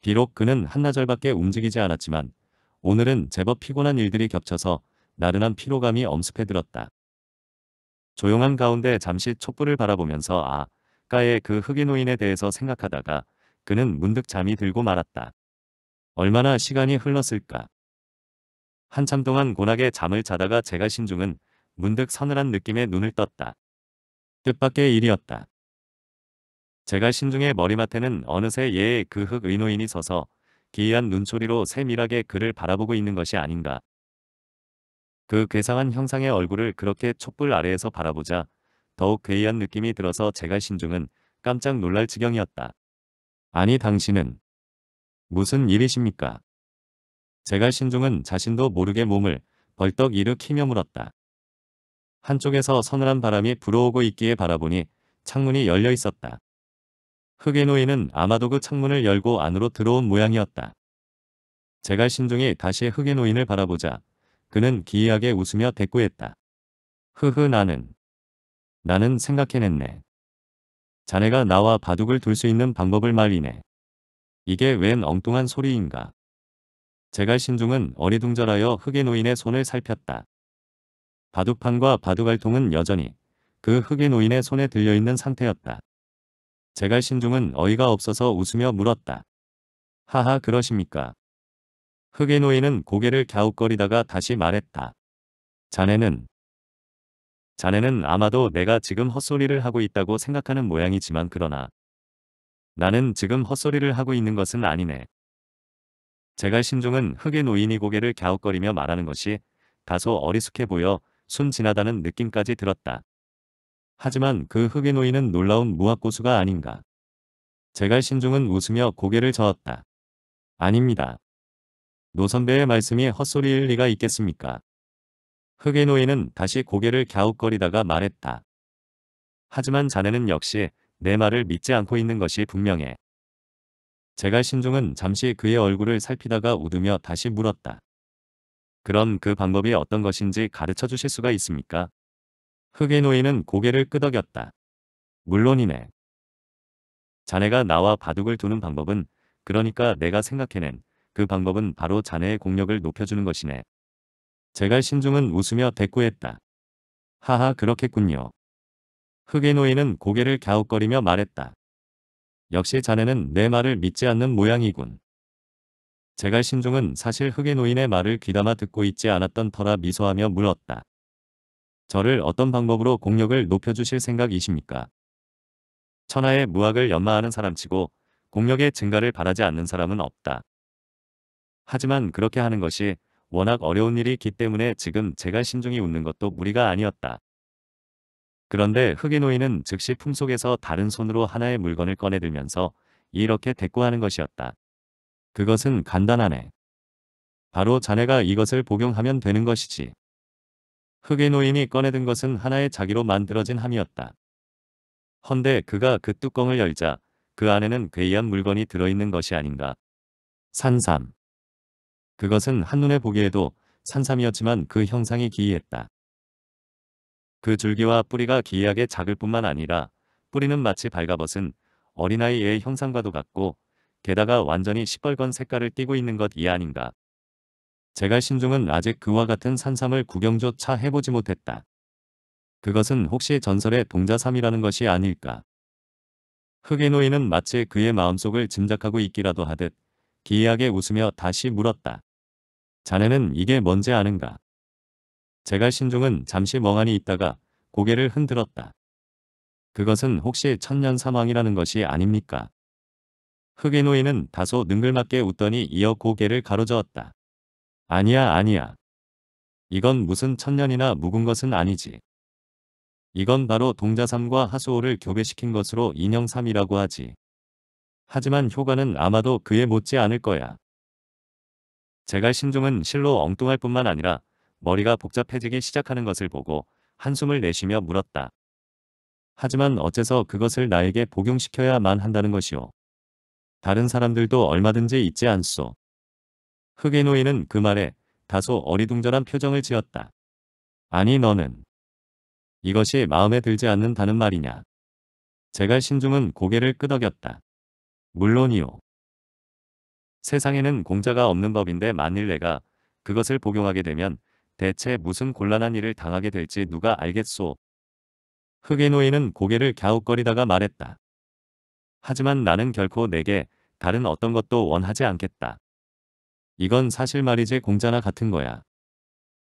비록 그는 한나절밖에 움직이지 않았지만 오늘은 제법 피곤한 일들이 겹쳐서 나른한 피로감이 엄습해들었다. 조용한 가운데 잠시 촛불을 바라보면서 아, 까의그 흑인노인에 대해서 생각하다가 그는 문득 잠이 들고 말았다. 얼마나 시간이 흘렀을까. 한참 동안 곤하게 잠을 자다가 제가 신중은 문득 서늘한 느낌에 눈을 떴다. 뜻밖의 일이었다. 제가 신중의 머리맡에는 어느새 예의 그흙 의노인이 서서 기이한 눈초리로 세밀하게 그를 바라보고 있는 것이 아닌가. 그 괴상한 형상의 얼굴을 그렇게 촛불 아래에서 바라보자 더욱 괴이한 느낌이 들어서 제가 신중은 깜짝 놀랄 지경이었다. 아니 당신은 무슨 일이십니까? 제갈 신종은 자신도 모르게 몸을 벌떡 일으키며 물었다. 한쪽에서 서늘한 바람이 불어오고 있기에 바라보니 창문이 열려 있었다. 흑의 노인은 아마도 그 창문을 열고 안으로 들어온 모양이었다. 제갈 신종이 다시 흑의 노인을 바라보자 그는 기이하게 웃으며 대꾸했다. 흐흐 나는 나는 생각해냈네. 자네가 나와 바둑을 둘 수 있는 방법을 말리네 이게 웬 엉뚱한 소리인가. 제갈 신중은 어리둥절하여 흑의 노인의 손을 살폈다. 바둑판과 바둑알통은 여전히 그 흑의 노인의 손에 들려있는 상태였다. 제갈 신중은 어이가 없어서 웃으며 물었다. 하하 그러십니까. 흑의 노인은 고개를 갸웃거리다가 다시 말했다. 자네는 자네는 아마도 내가 지금 헛소리를 하고 있다고 생각하는 모양이지만 그러나 나는 지금 헛소리를 하고 있는 것은 아니네. 제갈 신종은 흑의 노인이 고개를 갸웃거리며 말하는 것이 다소 어리숙해 보여 순진하다는 느낌까지 들었다. 하지만 그 흑의 노인은 놀라운 무학고수가 아닌가. 제갈 신종은 웃으며 고개를 저었다. 아닙니다. 노 선배의 말씀이 헛소리일 리가 있겠습니까? 흑의 노인은 다시 고개를 갸웃거리다가 말했다. 하지만 자네는 역시 내 말을 믿지 않고 있는 것이 분명해. 제갈신종은 잠시 그의 얼굴을 살피다가 웃으며 다시 물었다. 그럼 그 방법이 어떤 것인지 가르쳐 주실 수가 있습니까? 흑의 노인은 고개를 끄덕였다. 물론이네. 자네가 나와 바둑을 두는 방법은 그러니까 내가 생각해낸 그 방법은 바로 자네의 공력을 높여주는 것이네. 제갈신종은 웃으며 대꾸했다. 하하 그렇겠군요. 흑의 노인은 고개를 갸웃거리며 말했다. 역시 자네는 내 말을 믿지 않는 모양이군. 제갈신종은 사실 흑의 노인의 말을 귀담아 듣고 있지 않았던 터라 미소하며 물었다. 저를 어떤 방법으로 공력을 높여주실 생각이십니까? 천하의 무학을 연마하는 사람치고 공력의 증가를 바라지 않는 사람은 없다. 하지만 그렇게 하는 것이 워낙 어려운 일이기 때문에 지금 제갈신종이 웃는 것도 무리가 아니었다. 그런데 흑인노인은 즉시 품속에서 다른 손으로 하나의 물건을 꺼내들면서 이렇게 대꾸하는 것이었다. 그것은 간단하네. 바로 자네가 이것을 복용하면 되는 것이지. 흑인노인이 꺼내든 것은 하나의 자기로 만들어진 함이었다. 헌데 그가 그 뚜껑을 열자 그 안에는 괴이한 물건이 들어있는 것이 아닌가. 산삼. 그것은 한눈에 보기에도 산삼이었지만 그 형상이 기이했다. 그 줄기와 뿌리가 기이하게 작을 뿐만 아니라 뿌리는 마치 밝아벗은 어린아이의 형상과도 같고 게다가 완전히 시뻘건 색깔을 띠고 있는 것 이 아닌가. 제가 신중은 아직 그와 같은 산삼을 구경조차 해보지 못했다. 그것은 혹시 전설의 동자삼이라는 것이 아닐까. 흑의 노인은 마치 그의 마음속을 짐작하고 있기라도 하듯 기이하게 웃으며 다시 물었다. 자네는 이게 뭔지 아는가? 제갈신종은 잠시 멍하니 있다가 고개를 흔들었다. 그것은 혹시 천년 사망이라는 것이 아닙니까? 흑의 노인은 다소 능글맞게 웃더니 이어 고개를 가로저었다. 아니야 아니야. 이건 무슨 천년이나 묵은 것은 아니지. 이건 바로 동자삼과 하수호를 교배시킨 것으로 인형삼이라고 하지. 하지만 효과는 아마도 그에 못지 않을 거야. 제갈신종은 실로 엉뚱할 뿐만 아니라 머리가 복잡해지기 시작하는 것을 보고 한숨을 내쉬며 물었다. 하지만 어째서 그것을 나에게 복용시켜야만 한다는 것이오. 다른 사람들도 얼마든지 있지 않소. 흑의 노인은 그 말에 다소 어리둥절한 표정을 지었다. 아니 너는 이것이 마음에 들지 않는다는 말이냐. 제갈 신중은 고개를 끄덕였다. 물론이오. 세상에는 공자가 없는 법인데 만일 내가 그것을 복용하게 되면 대체 무슨 곤란한 일을 당하게 될지 누가 알겠소. 흑인노인은 고개를 갸웃거리다가 말했다. 하지만 나는 결코 내게 다른 어떤 것도 원하지 않겠다. 이건 사실 말이지 공자나 같은 거야.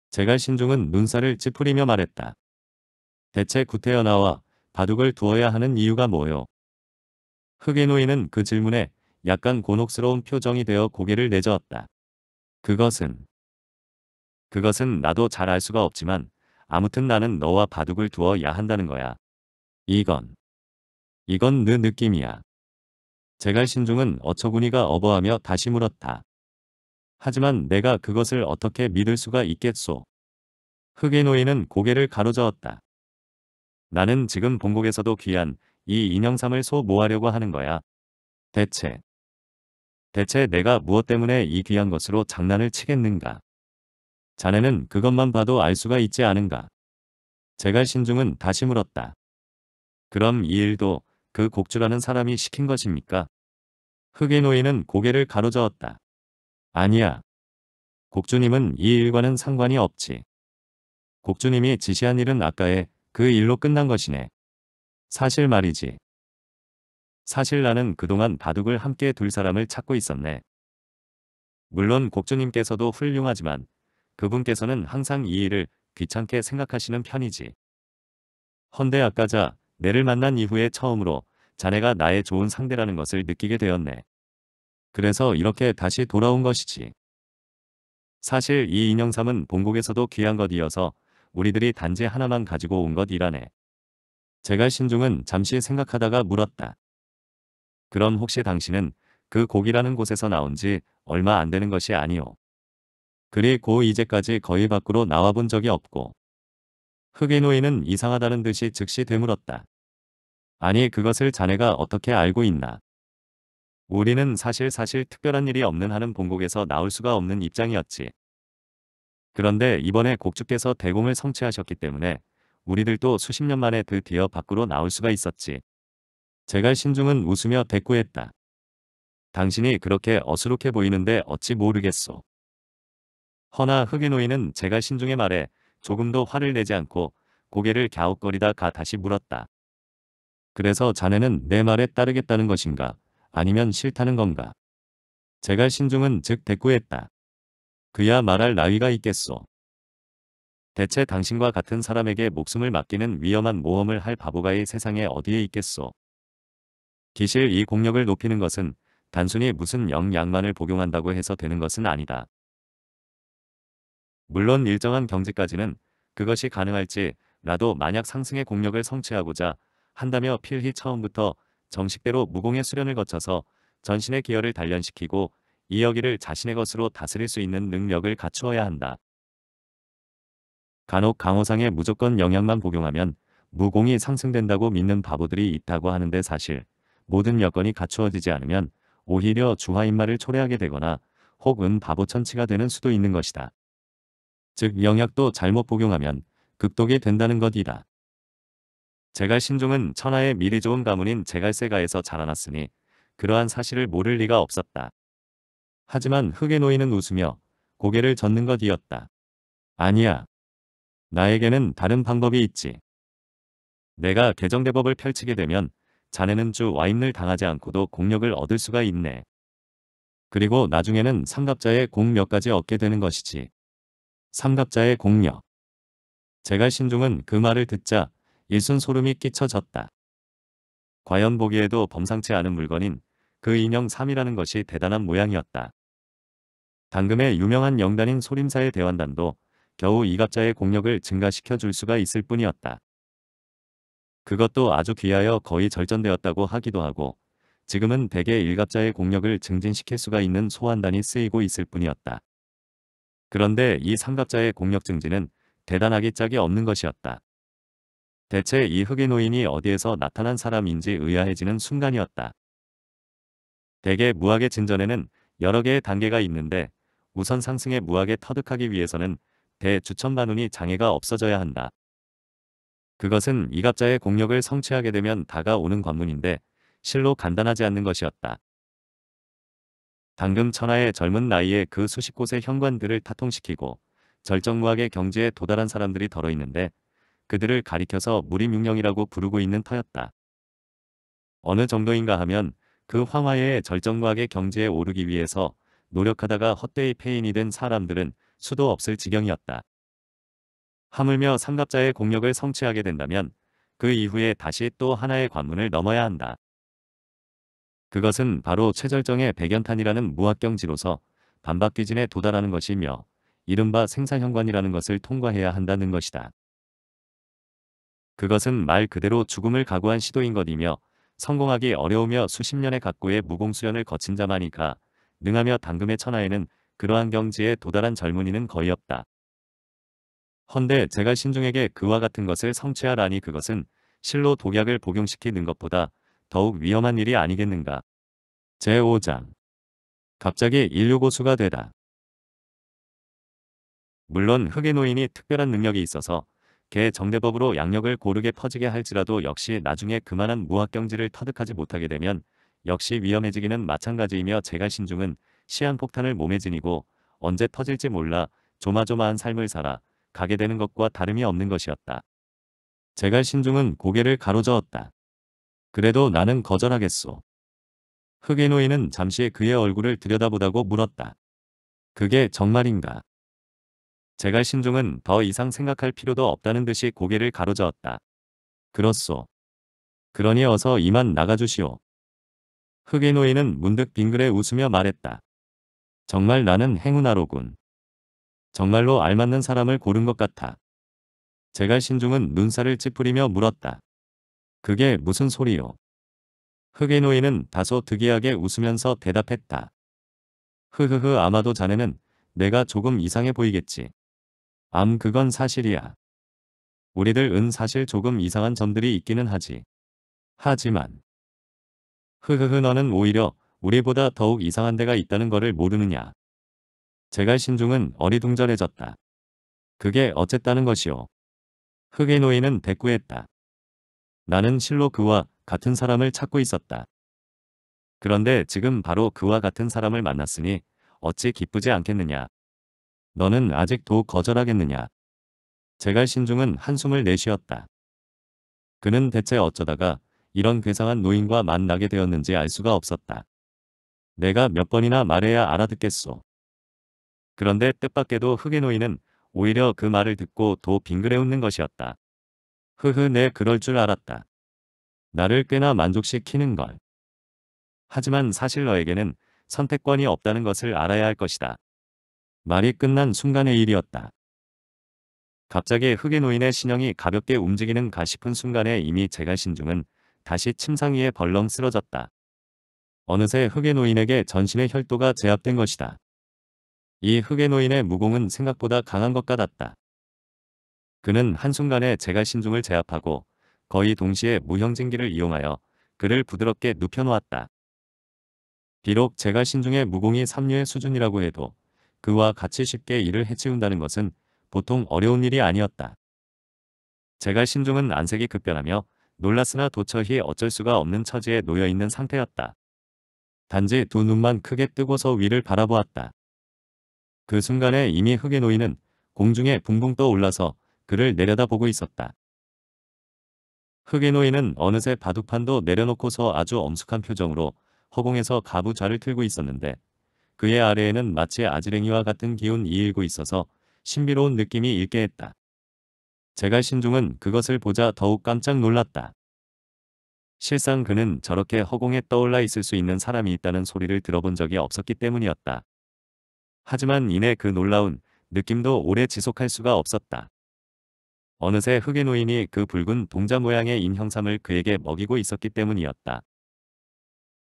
제갈 신중은 눈살을 찌푸리며 말했다. 대체 구태여나와 바둑을 두어야 하는 이유가 뭐요? 흑인노인은 그 질문에 약간 곤혹스러운 표정이 되어 고개를 내저었다. 그것은 그것은 나도 잘 알 수가 없지만 아무튼 나는 너와 바둑을 두어야 한다는 거야. 이건 이건 느 느낌이야. 제갈 신중은 어처구니가 어버하며 다시 물었다. 하지만 내가 그것을 어떻게 믿을 수가 있겠소. 흑의 노인은 고개를 가로저었다. 나는 지금 본국에서도 귀한 이 인형삼을 소모하려고 하는 거야. 대체 대체 내가 무엇 때문에 이 귀한 것으로 장난을 치겠는가. 자네는 그것만 봐도 알 수가 있지 않은가. 제가 신중은 다시 물었다. 그럼 이 일도 그 곡주라는 사람이 시킨 것입니까? 흑의 노인은 고개를 가로저었다. 아니야. 곡주님은 이 일과는 상관이 없지. 곡주님이 지시한 일은 아까의 그 일로 끝난 것이네. 사실 말이지. 사실 나는 그동안 바둑을 함께 둘 사람을 찾고 있었네. 물론 곡주님께서도 훌륭하지만 그분께서는 항상 이 일을 귀찮게 생각하시는 편이지. 헌데 아까자 내를 만난 이후에 처음으로 자네가 나의 좋은 상대라는 것을 느끼게 되었네. 그래서 이렇게 다시 돌아온 것이지. 사실 이 인형삼은 본국에서도 귀한 것이어서 우리들이 단지 하나만 가지고 온 것이라네. 제가 신중은 잠시 생각하다가 물었다. 그럼 혹시 당신은 그 곡이라는 곳에서 나온 지 얼마 안 되는 것이 아니오. 그리고 이제까지 거의 밖으로 나와본 적이 없고 흑인노인은 이상하다는 듯이 즉시 되물었다. 아니 그것을 자네가 어떻게 알고 있나. 우리는 사실 사실 특별한 일이 없는 하는 본국에서 나올 수가 없는 입장이었지. 그런데 이번에 곡주께서 대공을 성취하셨기 때문에 우리들도 수십 년 만에 드디어 그 밖으로 나올 수가 있었지. 제갈 신중은 웃으며 대꾸했다. 당신이 그렇게 어수룩해 보이는데 어찌 모르겠소. 허나 흑인노인은 제가 신중의 말에 조금도 화를 내지 않고 고개를 갸웃거리다가 다시 물었다. 그래서 자네는 내 말에 따르겠다는 것인가 아니면 싫다는 건가. 제가 신중은 즉 대꾸했다. 그야 말할 나위가 있겠소. 대체 당신과 같은 사람에게 목숨을 맡기는 위험한 모험을 할 바보가의 세상에 어디에 있겠소. 기실 이 공력을 높이는 것은 단순히 무슨 영양만을 복용한다고 해서 되는 것은 아니다. 물론 일정한 경지까지는 그것이 가능할지 라도 만약 상승의 공력을 성취하고자 한다며 필히 처음부터 정식대로 무공의 수련을 거쳐서 전신의 기혈을 단련시키고 이 여기를 자신의 것으로 다스릴 수 있는 능력을 갖추어야 한다. 간혹 강호상의 무조건 영향만 복용하면 무공이 상승된다고 믿는 바보들이 있다고 하는데 사실 모든 여건이 갖추어지지 않으면 오히려 주하인마를 초래하게 되거나 혹은 바보천치가 되는 수도 있는 것이다. 즉 영약도 잘못 복용하면 극독이 된다는 것이다. 제갈신종은 천하의 미리 좋은 가문인 제갈세가에서 자라났으니 그러한 사실을 모를 리가 없었다. 하지만 흑의 노인은 웃으며 고개를 젓는 것이었다. 아니야. 나에게는 다른 방법이 있지. 내가 개정대법을 펼치게 되면 자네는 주와인을 당하지 않고도 공력을 얻을 수가 있네. 그리고 나중에는 상갑자의 공 몇 가지 얻게 되는 것이지. 삼갑자의 공력. 제갈 신중은 그 말을 듣자 일순 소름이 끼쳐졌다. 과연 보기에도 범상치 않은 물건인 그 인형 3이라는 것이 대단한 모양이었다. 당금의 유명한 영단인 소림사의 대환단도 겨우 이갑자의 공력을 증가시켜 줄 수가 있을 뿐이었다. 그것도 아주 귀하여 거의 절전되었다고 하기도 하고 지금은 대개 일갑자의 공력을 증진시킬 수가 있는 소환단이 쓰이고 있을 뿐이었다. 그런데 이 삼갑자의 공력 증진은 대단하기 짝이 없는 것이었다. 대체 이 흑인노인이 어디에서 나타난 사람인지 의아해지는 순간이었다. 대개 무학의 진전에는 여러 개의 단계가 있는데 우선 상승의 무학에 터득하기 위해서는 대주천반운이 장애가 없어져야 한다. 그것은 이갑자의 공력을 성취하게 되면 다가오는 관문인데 실로 간단하지 않는 것이었다. 당금 천하의 젊은 나이에 그 수십 곳의 현관들을 타통시키고 절정무학의 경지에 도달한 사람들이 덜어 있는데 그들을 가리켜서 무림육령이라고 부르고 있는 터였다. 어느 정도인가 하면 그 황화의 절정무학의 경지에 오르기 위해서 노력하다가 헛되이 폐인이 된 사람들은 수도 없을 지경이었다. 하물며 삼갑자의 공력을 성취하게 된다면 그 이후에 다시 또 하나의 관문을 넘어야 한다. 그것은 바로 최절정의 백연탄이라는 무학경지로서 반박기진에 도달하는 것이며 이른바 생사현관이라는 것을 통과해야 한다는 것이다. 그것은 말 그대로 죽음을 각오한 시도인 것이며 성공하기 어려우며 수십 년의 각고의 무공수련을 거친 자만이가 능하며 당금의 천하에는 그러한 경지에 도달한 젊은이는 거의 없다. 헌데 제가 신중에게 그와 같은 것을 성취하라니 그것은 실로 독약을 복용시키는 것보다 더욱 위험한 일이 아니겠는가. 제5장 갑자기 인류고수가 되다. 물론 흑의 노인이 특별한 능력이 있어서 개 정대법으로 양력을 고르게 퍼지게 할지라도 역시 나중에 그만한 무학경지를 터득하지 못하게 되면 역시 위험해지기는 마찬가지이며 제가 신중은 시한폭탄을 몸에 지니고 언제 터질지 몰라 조마조마한 삶을 살아 가게 되는 것과 다름이 없는 것이었다. 제갈 신중은 고개를 가로저었다. 그래도 나는 거절하겠소. 흑인노인은 잠시 그의 얼굴을 들여다보다고 물었다. 그게 정말인가? 제갈 신종은 더 이상 생각할 필요도 없다는 듯이 고개를 가로저었다. 그렇소. 그러니 어서 이만 나가주시오. 흑인노인은 문득 빙그레 웃으며 말했다. 정말 나는 행운아로군. 정말로 알맞는 사람을 고른 것 같아. 제갈 신종은 눈살을 찌푸리며 물었다. 그게 무슨 소리요? 흑인노인은 다소 득이하게 웃으면서 대답했다. 흐흐흐 아마도 자네는 내가 조금 이상해 보이겠지. 암 그건 사실이야. 우리들 은 사실 조금 이상한 점들이 있기는 하지. 하지만 흐흐흐 너는 오히려 우리보다 더욱 이상한 데가 있다는 거를 모르느냐. 제갈 신중은 어리둥절해졌다. 그게 어쨌다는 것이오. 흑인 노인은 대꾸했다. 나는 실로 그와 같은 사람을 찾고 있었다. 그런데 지금 바로 그와 같은 사람을 만났으니 어찌 기쁘지 않겠느냐. 너는 아직도 거절하겠느냐. 제갈 신중은 한숨을 내쉬었다. 그는 대체 어쩌다가 이런 괴상한 노인과 만나게 되었는지 알 수가 없었다. 내가 몇 번이나 말해야 알아듣겠소. 그런데 뜻밖에도 흑의 노인은 오히려 그 말을 듣고 더 빙그레 웃는 것이었다. 흐흐 네 그럴 줄 알았다. 나를 꽤나 만족시키는 걸. 하지만 사실 너에게는 선택권이 없다는 것을 알아야 할 것이다. 말이 끝난 순간의 일이었다. 갑자기 흑의 노인의 신형이 가볍게 움직이는가 싶은 순간에 이미 제가 신중은 다시 침상 위에 벌렁 쓰러졌다. 어느새 흑의 노인에게 전신의 혈도가 제압된 것이다. 이흑의 노인의 무공은 생각보다 강한 것 같았다. 그는 한순간에 제가 신중을 제압하고 거의 동시에 무형증기를 이용하여 그를 부드럽게 눕혀놓았다. 비록 제가 신중의 무공이 삼류의 수준이라고 해도 그와 같이 쉽게 일을 해치운다는 것은 보통 어려운 일이 아니었다. 제가 신중은 안색이 급변하며 놀랐으나 도처히 어쩔 수가 없는 처지에 놓여있는 상태였다. 단지 두 눈만 크게 뜨고서 위를 바라보았다. 그 순간에 이미 흙에 놓이는 공중에 붕붕 떠올라서 그를 내려다보고 있었다. 흑인노인은 어느새 바둑판도 내려놓고서 아주 엄숙한 표정으로 허공에서 가부좌를 틀고 있었는데 그의 아래에는 마치 아지랭이와 같은 기운이 일고 있어서 신비로운 느낌이 일게 했다. 제가 신중은 그것을 보자 더욱 깜짝 놀랐다. 실상 그는 저렇게 허공에 떠올라 있을 수 있는 사람이 있다는 소리를 들어본 적이 없었기 때문이었다. 하지만 이내 그 놀라운 느낌도 오래 지속할 수가 없었다. 어느새 흑인 노인이 그 붉은 동자 모양의 인형삼을 그에게 먹이고 있었기 때문이었다.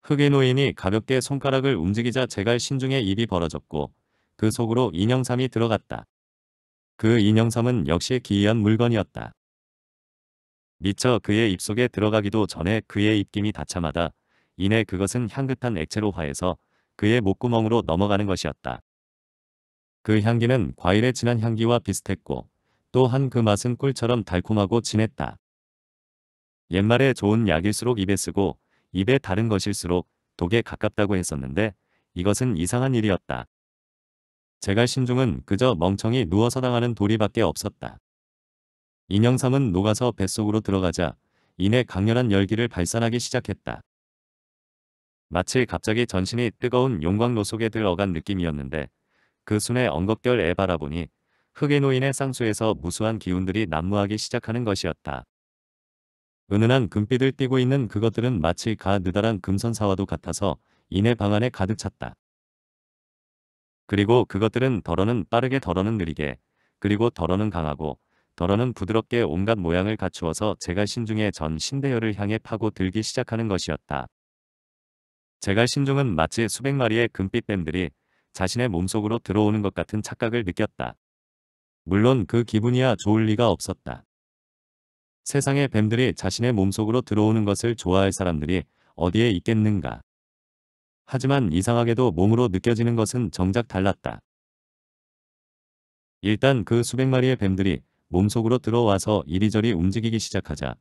흑인 노인이 가볍게 손가락을 움직이자 제갈 신중에 입이 벌어졌고 그 속으로 인형삼이 들어갔다. 그 인형삼은 역시 기이한 물건이었다. 미처 그의 입속에 들어가기도 전에 그의 입김이 닿자마다 이내 그것은 향긋한 액체로 화해서 그의 목구멍으로 넘어가는 것이었다. 그 향기는 과일의 진한 향기와 비슷했고 또한 그 맛은 꿀처럼 달콤하고 진했다. 옛말에 좋은 약일수록 입에 쓰고 입에 다른 것일수록 독에 가깝다고 했었는데 이것은 이상한 일이었다. 제갈신중은 그저 멍청이 누워서 당하는 도리밖에 없었다. 인형삼은 녹아서 뱃속으로 들어가자 이내 강렬한 열기를 발산하기 시작했다. 마치 갑자기 전신이 뜨거운 용광로 속에 들어간 느낌이었는데 그 순에 엉겁결에 바라보니 흙에 노인의 쌍수에서 무수한 기운들이 난무하기 시작하는 것이었다. 은은한 금빛을 띠고 있는 그것들은 마치 가 느다란 금선사와도 같아서 이내 방 안에 가득 찼다. 그리고 그것들은 덜어는 빠르게 덜어는 느리게 그리고 덜어는 강하고 덜어는 부드럽게 온갖 모양을 갖추어서 제가 신중에 전 신대열을 향해 파고 들기 시작하는 것이었다. 제가 신중은 마치 수백 마리의 금빛 뱀들이 자신의 몸속으로 들어오는 것 같은 착각을 느꼈다. 물론 그 기분이야 좋을 리가 없었다. 세상의 뱀들이 자신의 몸속으로 들어오는 것을 좋아할 사람들이 어디에 있겠는가. 하지만 이상하게도 몸으로 느껴지는 것은 정작 달랐다. 일단 그 수백 마리의 뱀들이 몸속으로 들어와서 이리저리 움직이기 시작하자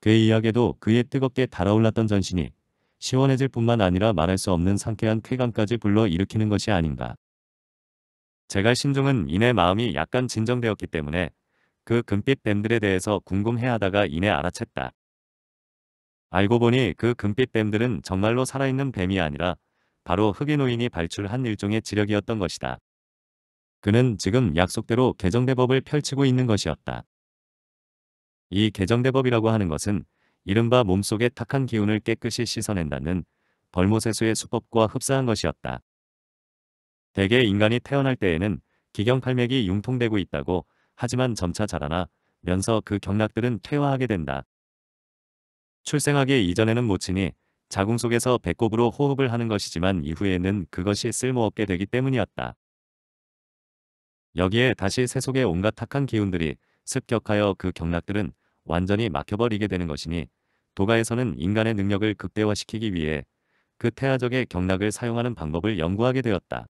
그의 이야기도 그의 뜨겁게 달아올랐던 전신이 시원해질 뿐만 아니라 말할 수 없는 상쾌한 쾌감까지 불러일으키는 것이 아닌가. 제갈 신중은 이내 마음이 약간 진정되었기 때문에 그 금빛 뱀들에 대해서 궁금해하다가 이내 알아챘다. 알고 보니 그 금빛 뱀들은 정말로 살아있는 뱀이 아니라 바로 흑인노인이 발출한 일종의 지력이었던 것이다. 그는 지금 약속대로 개정대법을 펼치고 있는 것이었다. 이 개정대법이라고 하는 것은 이른바 몸속의 탁한 기운을 깨끗이 씻어낸다는 벌모세수의 수법과 흡사한 것이었다. 대개 인간이 태어날 때에는 기경팔맥이 융통되고 있다고 하지만 점차 자라나 면서 그 경락들은 퇴화하게 된다. 출생하기 이전에는 모친이 자궁 속에서 배꼽으로 호흡을 하는 것이지만 이후에는 그것이 쓸모없게 되기 때문이었다. 여기에 다시 새 속의 온갖 탁한 기운들이 습격하여 그 경락들은 완전히 막혀버리게 되는 것이니 도가에서는 인간의 능력을 극대화시키기 위해 그 태아적의 경락을 사용하는 방법을 연구하게 되었다.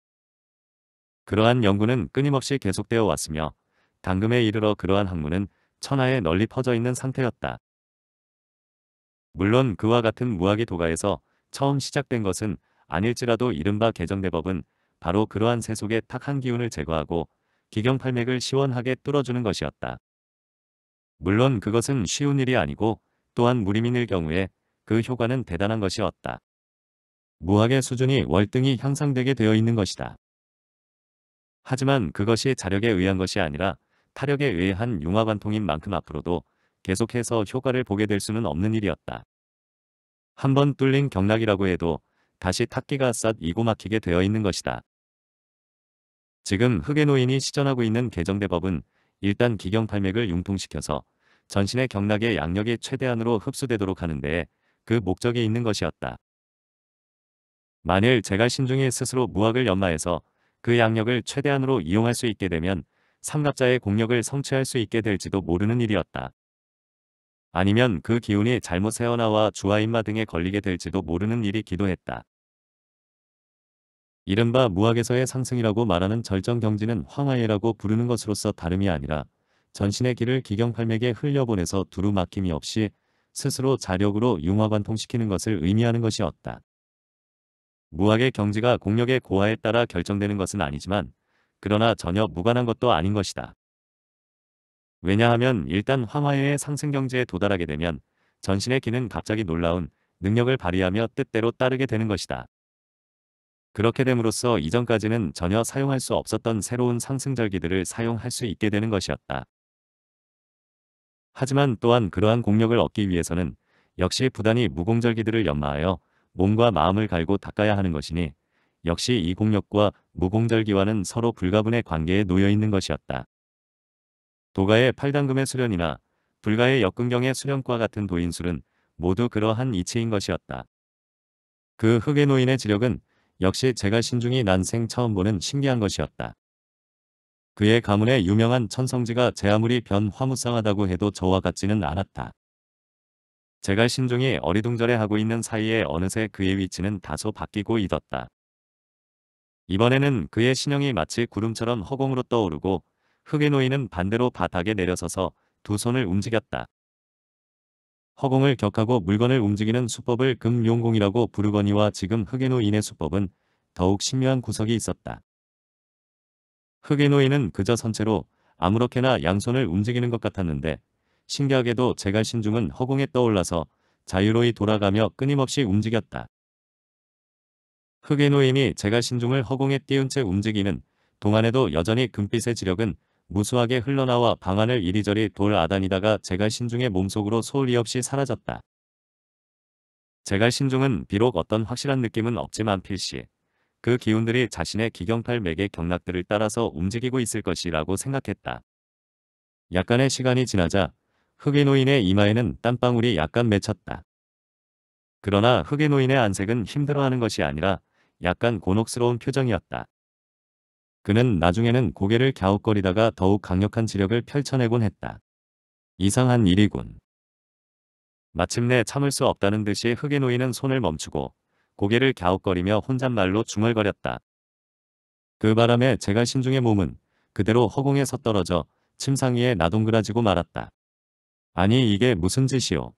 그러한 연구는 끊임없이 계속되어 왔으며 당금에 이르러 그러한 학문은 천하에 널리 퍼져 있는 상태였다. 물론 그와 같은 무학의 도가에서 처음 시작된 것은 아닐지라도 이른바 개정대법은 바로 그러한 세속의 탁한 기운을 제거하고 기경팔맥을 시원하게 뚫어주는 것이었다. 물론 그것은 쉬운 일이 아니고 또한 무림인일 경우에 그 효과는 대단한 것이었다. 무학의 수준이 월등히 향상되게 되어 있는 것이다. 하지만 그것이 자력에 의한 것이 아니라 타력에 의한 융화관통인 만큼 앞으로도 계속해서 효과를 보게 될 수는 없는 일이었다. 한번 뚫린 경락이라고 해도 다시 탁기가 싹 이고 막히게 되어 있는 것이다. 지금 흑의 노인이 시전하고 있는 개정대법은 일단 기경팔맥을 융통시켜서 전신의 경락의 양력이 최대한으로 흡수되도록 하는데 그 목적이 있는 것이었다. 만일 제가 신중히 스스로 무학을 연마해서 그 양력을 최대한으로 이용할 수 있게 되면 삼납자의 공력을 성취할 수 있게 될지도 모르는 일이었다. 아니면 그 기운이 잘못 새어나와 주화인마 등에 걸리게 될지도 모르는 일이기도 했다. 이른바 무학에서의 상승이라고 말하는 절정경지는 황하예라고 부르는 것으로서 다름이 아니라 전신의 길을 기경팔맥에 흘려보내서 두루 막힘이 없이 스스로 자력으로 융화관통시키는 것을 의미하는 것이었다. 무학의 경지가 공력의 고하에 따라 결정되는 것은 아니지만 그러나 전혀 무관한 것도 아닌 것이다. 왜냐하면 일단 황화해의 상승 경지에 도달하게 되면 전신의 기는 갑자기 놀라운 능력을 발휘하며 뜻대로 따르게 되는 것이다. 그렇게 됨으로써 이전까지는 전혀 사용할 수 없었던 새로운 상승절기들을 사용할 수 있게 되는 것이었다. 하지만 또한 그러한 공력을 얻기 위해서는 역시 부단히 무공절기들을 연마하여 몸과 마음을 갈고 닦아야 하는 것이니 역시 이 공력과 무공절기와는 서로 불가분의 관계에 놓여 있는 것이었다. 도가의 팔당금의 수련이나 불가의 역근경의 수련과 같은 도인술은 모두 그러한 이치인 것이었다. 그 흑의 노인의 지력은 역시 제가 신중히 난생 처음 보는 신기한 것이었다. 그의 가문의 유명한 천성지가 제 아무리 변화무쌍하다고 해도 저와 같지는 않았다. 제가 신중히 어리둥절해 하고 있는 사이에 어느새 그의 위치는 다소 바뀌고 있었다. 이번에는 그의 신형이 마치 구름처럼 허공으로 떠오르고 흙에 놓이는 반대로 바닥에 내려서서 두 손을 움직였다. 허공을 격하고 물건을 움직이는 수법을 금용공이라고 부르거니와 지금 흑에 놓인의 수법은 더욱 신묘한 구석이 있었다. 흑에 놓인은 그저 선체로 아무렇게나 양손을 움직이는 것 같았는데 신기하게도 제갈 신중은 허공에 떠올라서 자유로이 돌아가며 끊임없이 움직였다. 흑의노인이제갈 신중을 허공에 띄운 채 움직이는 동안에도 여전히 금빛의 지력은 무수하게 흘러나와 방안을 이리저리 돌아다니다가 제갈 신중의 몸속으로 소홀히 없이 사라졌다. 제갈 신중은 비록 어떤 확실한 느낌은 없지만 필시 그 기운들이 자신의 기경팔맥의 경락들을 따라서 움직이고 있을 것이라고 생각했다. 약간의 시간이 지나자 흑인노인의 이마에는 땀방울이 약간 맺혔다. 그러나 흑인노인의 안색은 힘들어하는 것이 아니라 약간 곤혹스러운 표정이었다. 그는 나중에는 고개를 갸웃거리다가 더욱 강력한 지력을 펼쳐내곤 했다. 이상한 일이군. 마침내 참을 수 없다는 듯이 흑인노인은 손을 멈추고 고개를 갸웃거리며 혼잣말로 중얼거렸다. 그 바람에 제가 신중의 몸은 그대로 허공에 서떨어져 침상 위에 나동그라지고 말았다. 아니 이게 무슨 짓이오.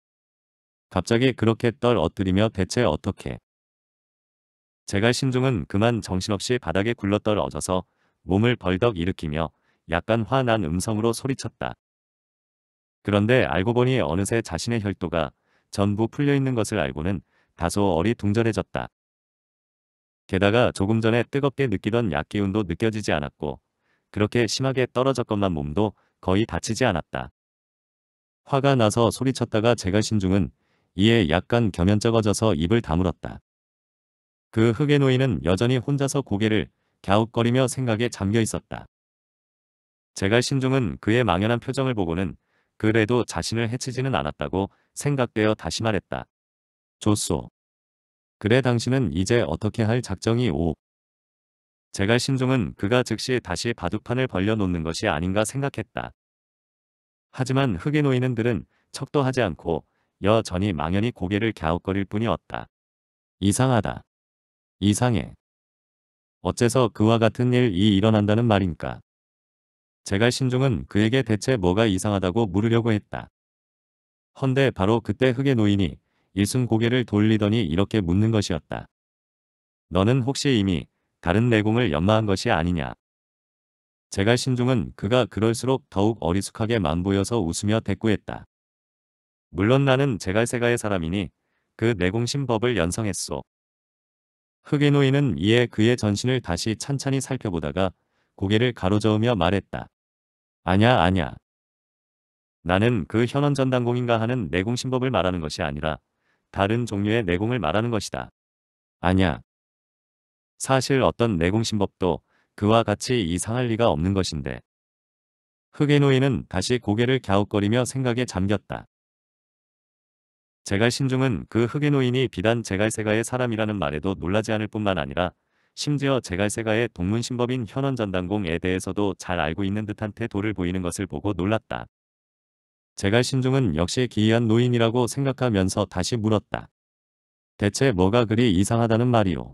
갑자기 그렇게 떨어뜨리며 대체 어떻게. 제갈 신중은 그만 정신없이 바닥에 굴러떨어져서 몸을 벌떡 일으키며 약간 화난 음성으로 소리쳤다. 그런데 알고 보니 어느새 자신의 혈도가 전부 풀려있는 것을 알고는 다소 어리둥절해졌다. 게다가 조금 전에 뜨겁게 느끼던 약기운도 느껴지지 않았고 그렇게 심하게 떨어졌건만 몸도 거의 다치지 않았다. 화가 나서 소리쳤다가 제가 신중은 이에 약간 겸연쩍어져서 입을 다물었다. 그흑의 노인은 여전히 혼자서 고개를 갸웃거리며 생각에 잠겨 있었다. 제가 신중은 그의 망연한 표정을 보고는 그래도 자신을 해치지는 않았다고 생각되어 다시 말했다. 조소 그래 당신은 이제 어떻게 할 작정이 오. 제가 신중은 그가 즉시 다시 바둑판을 벌려놓는 것이 아닌가 생각했다. 하지만 흙에 놓이는들은 척도 하지 않고 여전히 망연히 고개를 갸웃거릴 뿐이었다. 이상하다. 이상해. 어째서 그와 같은 일이 일어난다는 말인가. 제갈 신중은 그에게 대체 뭐가 이상하다고 물으려고 했다. 헌데 바로 그때 흑의 노인이 일순 고개를 돌리더니 이렇게 묻는 것이었다. 너는 혹시 이미 다른 내공을 연마한 것이 아니냐. 제갈 신종은 그가 그럴수록 더욱 어리숙하게 만보여서 웃으며 대꾸했다. 물론 나는 제갈세가의 사람이니 그 내공심법을 연성했소. 흑인노인은 이에 그의 전신을 다시 찬찬히 살펴보다가 고개를 가로저으며 말했다. 아냐 아냐. 나는 그 현원전당공인가 하는 내공심법을 말하는 것이 아니라 다른 종류의 내공을 말하는 것이다. 아냐. 사실 어떤 내공심법도 그와 같이 이상할 리가 없는 것인데. 흑의노인은 다시 고개를 갸웃거리며 생각에 잠겼다. 제갈신중은 그흑의노인이 비단 제갈세가의 사람이라는 말에도 놀라지 않을 뿐만 아니라 심지어 제갈세가의 동문신법인 현원전당공에 대해서도 잘 알고 있는 듯한 태도를 보이는 것을 보고 놀랐다. 제갈신중은 역시 기이한 노인이라고 생각하면서 다시 물었다. 대체 뭐가 그리 이상하다는 말이오.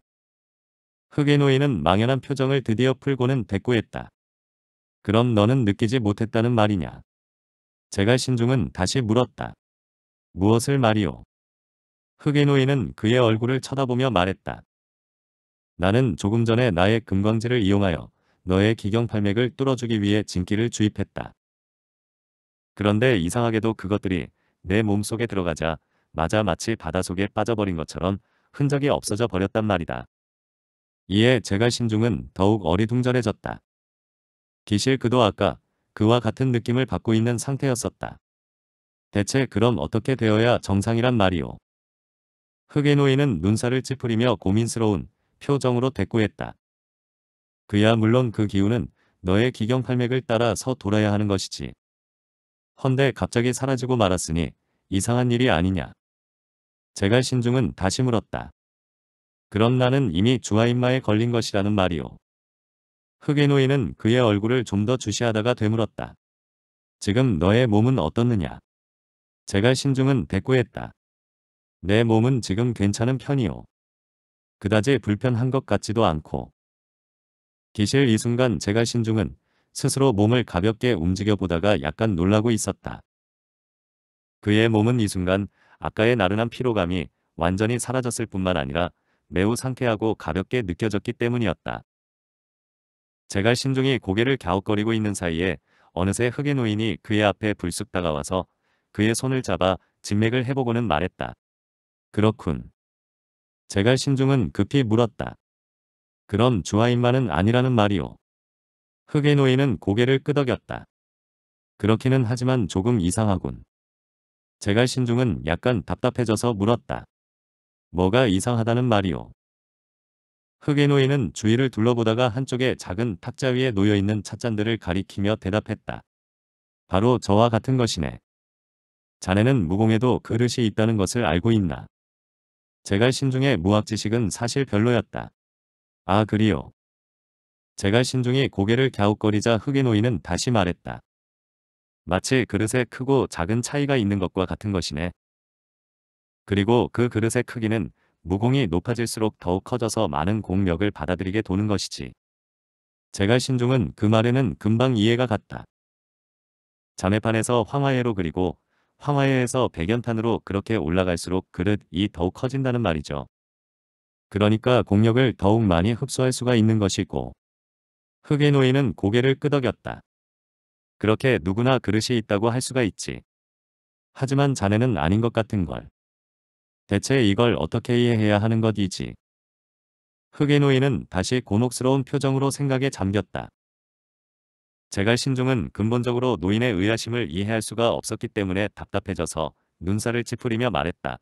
흑의노인은 망연한 표정을 드디어 풀고는 대꾸했다. 그럼 너는 느끼지 못했다는 말이냐? 제갈 신중은 다시 물었다. 무엇을 말이오? 흑의노인은 그의 얼굴을 쳐다보며 말했다. 나는 조금 전에 나의 금광지를 이용하여 너의 기경팔맥을 뚫어주기 위해 진기를 주입했다. 그런데 이상하게도 그것들이 내 몸속에 들어가자 마자 마치 바다 속에 빠져버린 것처럼 흔적이 없어져 버렸단 말이다. 이에 제갈 신중은 더욱 어리둥절해졌다. 기실 그도 아까 그와 같은 느낌을 받고 있는 상태였었다. 대체 그럼 어떻게 되어야 정상이란 말이오. 흑의 노인은 눈살을 찌푸리며 고민스러운 표정으로 대꾸했다. 그야 물론 그 기운은 너의 기경팔맥을 따라서 돌아야 하는 것이지. 헌데 갑자기 사라지고 말았으니 이상한 일이 아니냐. 제갈 신중은 다시 물었다. 그런 나는 이미 주하인마에 걸린 것이라는 말이오. 흑외노인은 그의 얼굴을 좀 더 주시하다가 되물었다. 지금 너의 몸은 어떻느냐? 제가 신중은 대꾸했다. 내 몸은 지금 괜찮은 편이오. 그다지 불편한 것 같지도 않고. 기실 이 순간 제가 신중은 스스로 몸을 가볍게 움직여 보다가 약간 놀라고 있었다. 그의 몸은 이 순간 아까의 나른한 피로감이 완전히 사라졌을 뿐만 아니라 매우 상쾌하고 가볍게 느껴졌기 때문이었다. 제갈 신중이 고개를 갸웃거리고 있는 사이에 어느새 흑인 노인이 그의 앞에 불쑥 다가와서 그의 손을 잡아 진맥을 해보고는 말했다. 그렇군. 제갈 신중은 급히 물었다. 그럼 주하인만은 아니라는 말이오. 흑인 노인은 고개를 끄덕였다. 그렇기는 하지만 조금 이상하군. 제갈 신중은 약간 답답해져서 물었다. 뭐가 이상하다는 말이오. 흑애노인은 주위를 둘러보다가 한쪽에 작은 탁자 위에 놓여있는 찻잔들을 가리키며 대답했다. 바로 저와 같은 것이네. 자네는 무공에도 그릇이 있다는 것을 알고 있나. 제갈 신중의 무학 지식은 사실 별로였다. 아 그리요. 제갈 신중이 고개를 갸웃거리자 흑애노인은 다시 말했다. 마치 그릇에 크고 작은 차이가 있는 것과 같은 것이네. 그리고 그 그릇의 크기는 무공이 높아질수록 더욱 커져서 많은 공력을 받아들이게 도는 것이지. 제갈 신중은 그 말에는 금방 이해가 갔다. 자매판에서 황화해로 그리고 황화해에서 백연탄으로 그렇게 올라갈수록 그릇이 더욱 커진다는 말이죠. 그러니까 공력을 더욱 많이 흡수할 수가 있는 것이고 흑의 노인은 고개를 끄덕였다. 그렇게 누구나 그릇이 있다고 할 수가 있지. 하지만 자네는 아닌 것 같은 걸. 대체 이걸 어떻게 이해해야 하는 것이지. 흑인노인은 다시 곤혹스러운 표정으로 생각에 잠겼다. 제갈 신중은 근본적으로 노인의 의아심을 이해할 수가 없었기 때문에 답답해져서 눈살을 찌푸리며 말했다.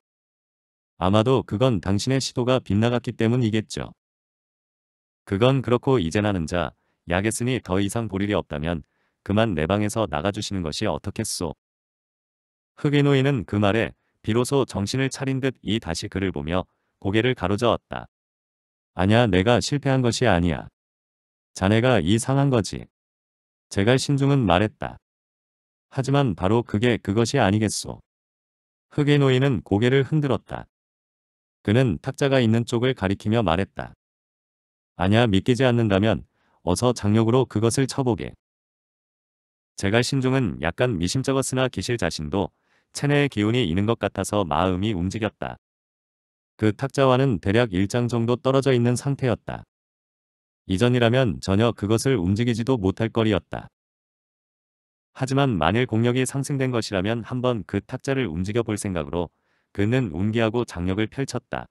아마도 그건 당신의 시도가 빗나갔기 때문이겠죠. 그건 그렇고 이제 나는 자, 약했으니 더 이상 볼 일이 없다면 그만 내 방에서 나가주시는 것이 어떻겠소. 흑인 노인은 그 말에 비로소 정신을 차린 듯 이 다시 그를 보며 고개를 가로저었다. 아냐 내가 실패한 것이 아니야. 자네가 이 상한 거지. 제갈 신중은 말했다. 하지만 바로 그게 그것이 아니겠소. 흑의 노인은 고개를 흔들었다. 그는 탁자가 있는 쪽을 가리키며 말했다. 아냐 믿기지 않는다면 어서 장력으로 그것을 쳐보게. 제갈 신중은 약간 미심쩍었으나 기실 자신도 체내의 기운이 있는 것 같아서 마음이 움직였다. 그 탁자와는 대략 일장 정도 떨어져 있는 상태였다. 이전이라면 전혀 그것을 움직이지도 못할 거리였다. 하지만 만일 공력이 상승된 것이라면 한번 그 탁자를 움직여 볼 생각으로 그는 운기하고 장력을 펼쳤다.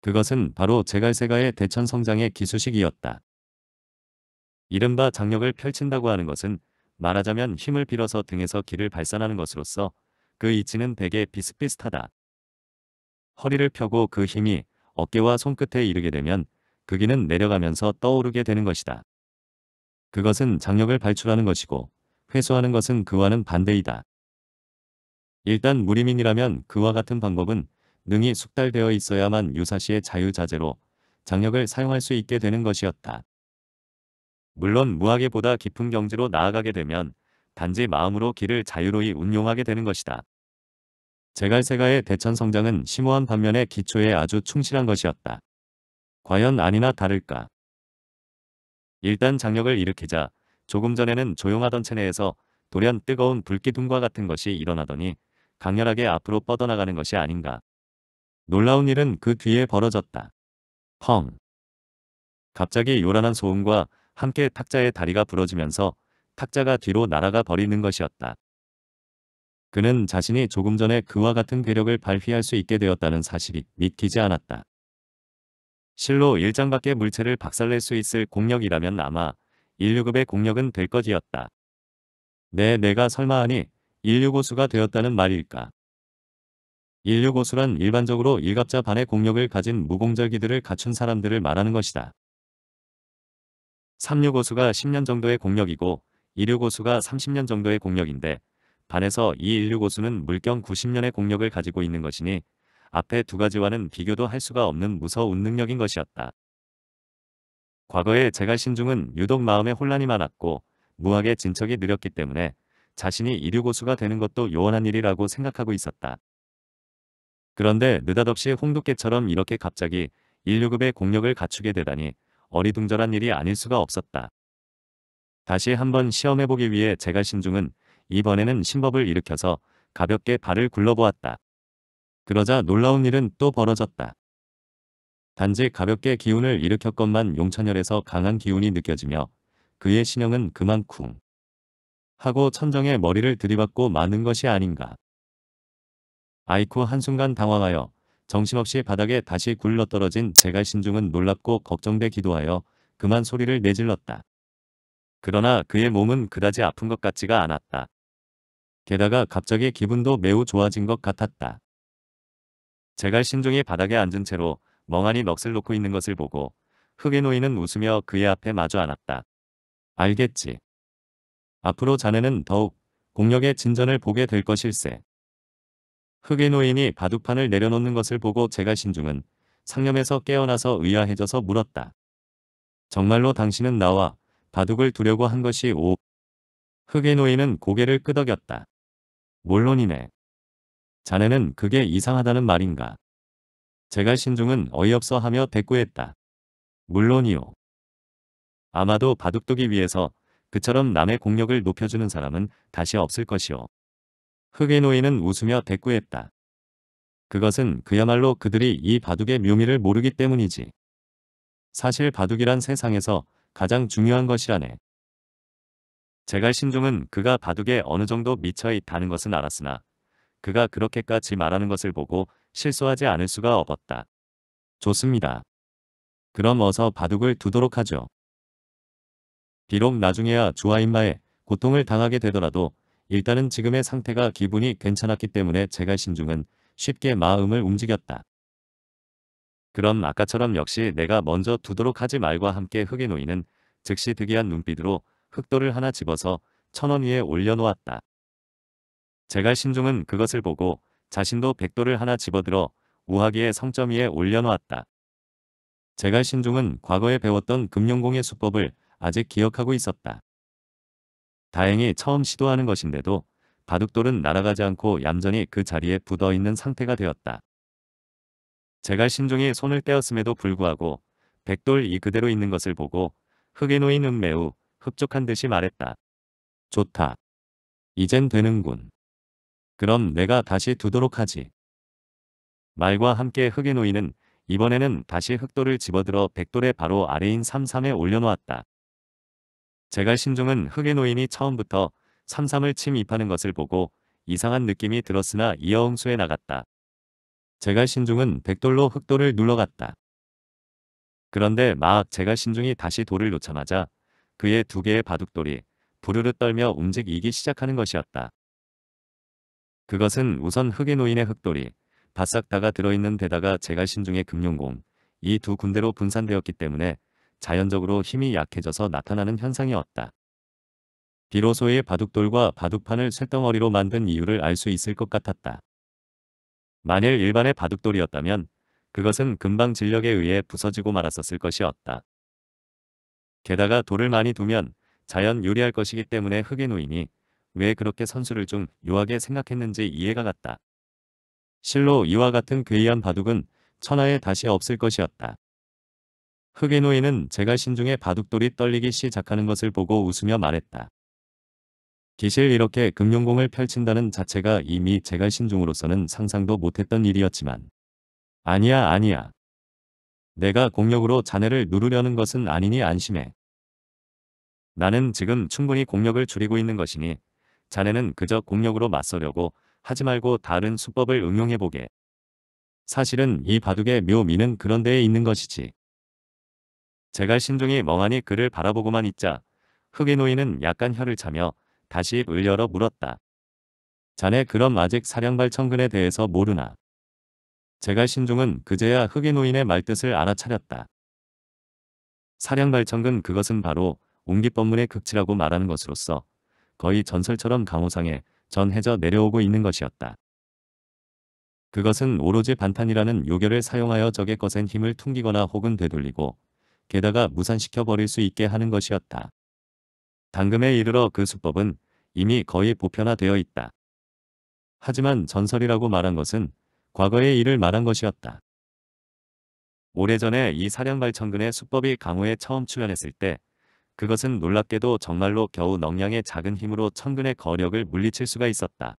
그것은 바로 제갈세가의 대천성장의 기수식이었다. 이른바 장력을 펼친다고 하는 것은 말하자면 힘을 빌어서 등에서 기를 발산하는 것으로서 그위치는 되게 비슷비슷하다. 허리를 펴고 그 힘이 어깨와 손끝에 이르게 되면 그 기는 내려가면서 떠오르게 되는 것이다. 그것은 장력을 발출하는 것이고 회수하는 것은 그와는 반대이다. 일단 무리민이라면 그와 같은 방법은 능이 숙달되어 있어야만 유사시의 자유자재로 장력을 사용할 수 있게 되는 것이었다. 물론 무학에보다 깊은 경지로 나아가게 되면 단지 마음으로 길을 자유로이 운용하게 되는 것이다. 제갈세가의 대천 성장은 심오한 반면에 기초에 아주 충실한 것이었다. 과연 아니나 다를까. 일단 장력을 일으키자 조금 전에는 조용하던 체내에서 돌연 뜨거운 불기둥과 같은 것이 일어나더니 강렬하게 앞으로 뻗어나가는 것이 아닌가. 놀라운 일은 그 뒤에 벌어졌다. 펑. 갑자기 요란한 소음과 함께 탁자의 다리가 부러지면서 탁자가 뒤로 날아가 버리는 것이었다. 그는 자신이 조금 전에 그와 같은 괴력을 발휘할 수 있게 되었다는 사실이 믿기지 않았다. 실로 일장밖에 물체를 박살낼 수 있을 공력이라면 아마 1류급의 공력은 될 것이었다. 네 내가 설마하니 1류고수가 되었다는 말일까. 1류고수란 일반적으로 일갑자 반의 공력을 가진 무공절기들을 갖춘 사람들을 말하는 것이다. 3류고수가 10년 정도의 공력이고 2류고수가 30년 정도의 공력인데 반해서 이 인류 고수는 물경 90년의 공력을 가지고 있는 것이니 앞에두 가지와는 비교도 할 수가 없는 무서운 능력인 것이었다. 과거에 제갈 신중은 유독 마음에 혼란이 많았고 무학의 진척이 느렸기 때문에 자신이 이류고수가 되는 것도 요원한 일이라고 생각하고 있었다. 그런데 느닷없이 홍두깨처럼 이렇게 갑자기 인류급의 공력을 갖추게 되다니 어리둥절한 일이 아닐 수가 없었다. 다시 한번 시험해보기 위해 제갈 신중은 이번에는 신법을 일으켜서 가볍게 발을 굴러보았다. 그러자 놀라운 일은 또 벌어졌다. 단지 가볍게 기운을 일으켰건만 용천혈에서 강한 기운이 느껴지며 그의 신형은 그만 쿵 하고 천정에 머리를 들이받고 마는 것이 아닌가. 아이쿠 한순간 당황하여 정신없이 바닥에 다시 굴러떨어진 제갈 신중은 놀랍고 걱정돼 기도하여 그만 소리를 내질렀다. 그러나 그의 몸은 그다지 아픈 것 같지가 않았다. 게다가 갑자기 기분도 매우 좋아진 것 같았다. 제갈 신종이 바닥에 앉은 채로 멍하니 넋을 놓고 있는 것을 보고 흑의 노인은 웃으며 그의 앞에 마주 앉았다. 알겠지. 앞으로 자네는 더욱 공력의 진전을 보게 될 것일세. 흑의 노인이 바둑판을 내려놓는 것을 보고 제갈 신중은 상념에서 깨어나서 의아해져서 물었다. 정말로 당신은 나와 바둑을 두려고 한 것이 오. 흑의 노인은 고개를 끄덕였다. 물론이네. 자네는 그게 이상하다는 말인가. 제가 신중은 어이없어 하며 대꾸했다. 물론이요. 아마도 바둑두기 위해서 그처럼 남의 공력을 높여주는 사람은 다시 없을 것이오. 흑의 노인은 웃으며 대꾸했다. 그것은 그야말로 그들이 이 바둑의 묘미를 모르기 때문이지. 사실 바둑이란 세상에서 가장 중요한 것이라네. 제갈신종은 그가 바둑에 어느 정도 미쳐 있다는 것은 알았으나 그가 그렇게까지 말하는 것을 보고 실수하지 않을 수가 없었다. 좋습니다. 그럼 어서 바둑을 두도록 하죠. 비록 나중에야 주아인마에 고통을 당하게 되더라도 일단은 지금의 상태가 기분이 괜찮았기 때문에 제갈신중은 쉽게 마음을 움직였다. 그럼 아까처럼 역시 내가 먼저 두도록 하지 말과 함께 흑인 노인은 즉시 득이한 눈빛으로 흑돌을 하나 집어서 천원 위에 올려놓았다. 제갈 신종은 그것을 보고 자신도 백돌을 하나 집어들어 우하기의 성점 위에 올려놓았다. 제갈 신종은 과거에 배웠던 금룡공의 수법을 아직 기억하고 있었다. 다행히 처음 시도하는 것인데도 바둑돌은 날아가지 않고 얌전히 그 자리에 붙어있는 상태가 되었다. 제갈 신종이 손을 떼었음에도 불구하고 백돌이 그대로 있는 것을 보고 흙에 놓인 은 매우 흡족한 듯이 말했다. 좋다. 이젠 되는군. 그럼 내가 다시 두도록 하지. 말과 함께 흙의 노인은 이번에는 다시 흙돌을 집어들어 백돌의 바로 아래인 삼삼에 올려놓았다. 제갈 신종은 흑의 노인이 처음부터 삼삼을 침입하는 것을 보고 이상한 느낌이 들었으나 이어응수에 나갔다. 제갈 신종은 백돌로 흑돌을 눌러갔다. 그런데 막 제갈 신종이 다시 돌을 놓자마자 그의 두 개의 바둑돌이 부르르 떨며 움직이기 시작하는 것이었다. 그것은 우선 흑의 노인의 흑돌이 바싹 다가 들어있는 데다가 제가 신중의 금룡공 이 두 군데로 분산되었기 때문에 자연적으로 힘이 약해져서 나타나는 현상이었다. 비로소의 바둑돌과 바둑판을 쇳덩어리로 만든 이유를 알 수 있을 것 같았다. 만일 일반의 바둑돌이었다면 그것은 금방 진력에 의해 부서지고 말았었을 것이었다. 게다가 돌을 많이 두면 자연 유리할 것이기 때문에 흑의 노인이 왜 그렇게 선수를 좀 묘하게 생각했는지 이해가 갔다. 실로 이와 같은 괴이한 바둑은 천하에 다시 없을 것이었다. 흑의 노인은 제가 신중에 바둑돌이 떨리기 시작하는 것을 보고 웃으며 말했다. 기실 이렇게 금룡공을 펼친다는 자체가 이미 제가 신중으로서는 상상도 못했던 일이었지만 아니야 아니야 내가 공력으로 자네를 누르려는 것은 아니니 안심해. 나는 지금 충분히 공력을 줄이고 있는 것이니 자네는 그저 공력으로 맞서려고 하지 말고 다른 수법을 응용해보게. 사실은 이 바둑의 묘미는 그런 데에 있는 것이지. 제갈 신종이 멍하니 그를 바라보고만 있자 흑의 노인은 약간 혀를 차며 다시 입을 열어 물었다. 자네 그럼 아직 사령발천근에 대해서 모르나? 제가 신종은 그제야 흑인 노인의 말뜻을 알아차렸다. 사량발청근 그것은 바로 옹기법문의 극치라고 말하는 것으로서 거의 전설처럼 강호상에 전해져 내려오고 있는 것이었다. 그것은 오로지 반탄이라는 요결을 사용하여 적의 것엔 힘을 퉁기거나 혹은 되돌리고 게다가 무산시켜 버릴 수 있게 하는 것이었다. 당금에 이르러 그 수법은 이미 거의 보편화되어 있다. 하지만 전설이라고 말한 것은 과거의 일을 말한 것이었다. 오래전에 이 사령발천근의 수법이 강호에 처음 출연했을 때 그것은 놀랍게도 정말로 겨우 넉량의 작은 힘으로 천근의 거력을 물리칠 수가 있었다.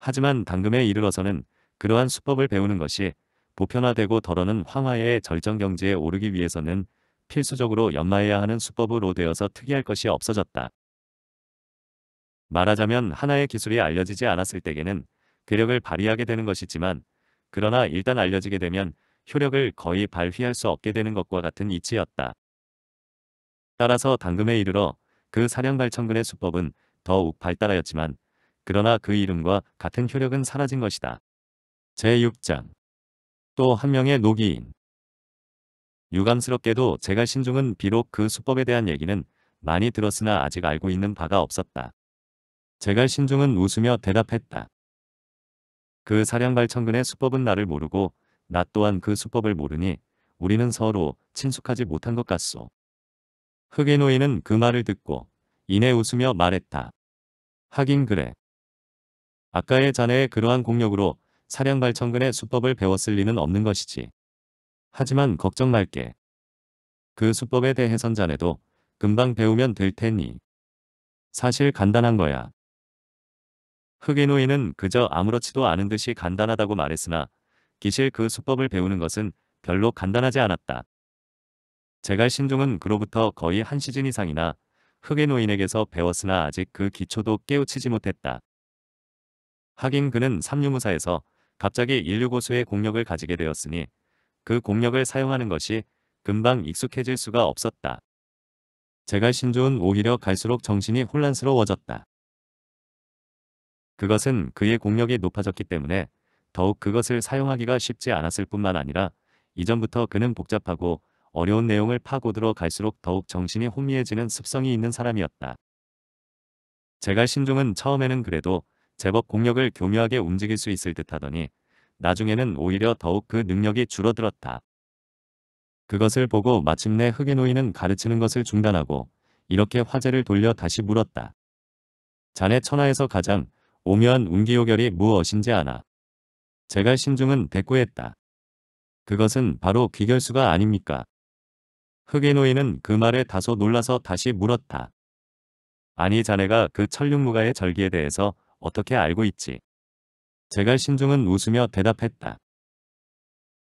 하지만 당금에 이르러서는 그러한 수법을 배우는 것이 보편화되고 덜어는 황화의 절정 경지에 오르기 위해서는 필수적으로 연마해야 하는 수법으로 되어서 특이할 것이 없어졌다. 말하자면 하나의 기술이 알려지지 않았을 때에는 괴력을 발휘하게 되는 것이지만 그러나 일단 알려지게 되면 효력을 거의 발휘할 수 없게 되는 것과 같은 이치였다. 따라서 당금에 이르러 그사령발천근의 수법은 더욱 발달하였지만 그러나 그 이름과 같은 효력은 사라진 것이다. 제6장 또 한 명의 노기인 유감스럽게도 제가 신중은 비록 그 수법에 대한 얘기는 많이 들었으나 아직 알고 있는 바가 없었다. 제가 신중은 웃으며 대답했다. 그 사량발천근의 수법은 나를 모르고 나 또한 그 수법을 모르니 우리는 서로 친숙하지 못한 것 같소. 흑의 노인은 그 말을 듣고 이내 웃으며 말했다. 하긴 그래. 아까의 자네의 그러한 공력으로 사량발천근의 수법을 배웠을 리는 없는 것이지. 하지만 걱정 말게. 그 수법에 대해선 자네도 금방 배우면 될 테니. 사실 간단한 거야. 흑인노인은 그저 아무렇지도 않은 듯이 간단하다고 말했으나 기실 그 수법을 배우는 것은 별로 간단하지 않았다. 제갈 신종은 그로부터 거의 한 시즌 이상이나 흑인노인에게서 배웠으나 아직 그 기초도 깨우치지 못했다. 하긴 그는 삼류무사에서 갑자기 인류 고수의 공력을 가지게 되었으니 그 공력을 사용하는 것이 금방 익숙해질 수가 없었다. 제갈 신조은 오히려 갈수록 정신이 혼란스러워졌다. 그것은 그의 공력이 높아졌기 때문에 더욱 그것을 사용하기가 쉽지 않았을 뿐만 아니라 이전부터 그는 복잡하고 어려운 내용을 파고들어 갈수록 더욱 정신이 혼미해지는 습성이 있는 사람이었다. 제갈 신종은 처음에는 그래도 제법 공력을 교묘하게 움직일 수 있을 듯 하더니 나중에는 오히려 더욱 그 능력이 줄어들었다. 그것을 보고 마침내 흑의노인은 가르치는 것을 중단하고 이렇게 화제를 돌려 다시 물었다. 자네 천하에서 가장 오묘한 운기요결이 무엇인지 아나. 제가 신중은 대꾸했다. 그것은 바로 귀결수가 아닙니까? 흑의노인은그 말에 다소 놀라서 다시 물었다. 아니 자네가 그 천륜무가의 절기에 대해서 어떻게 알고 있지? 제가 신중은 웃으며 대답했다.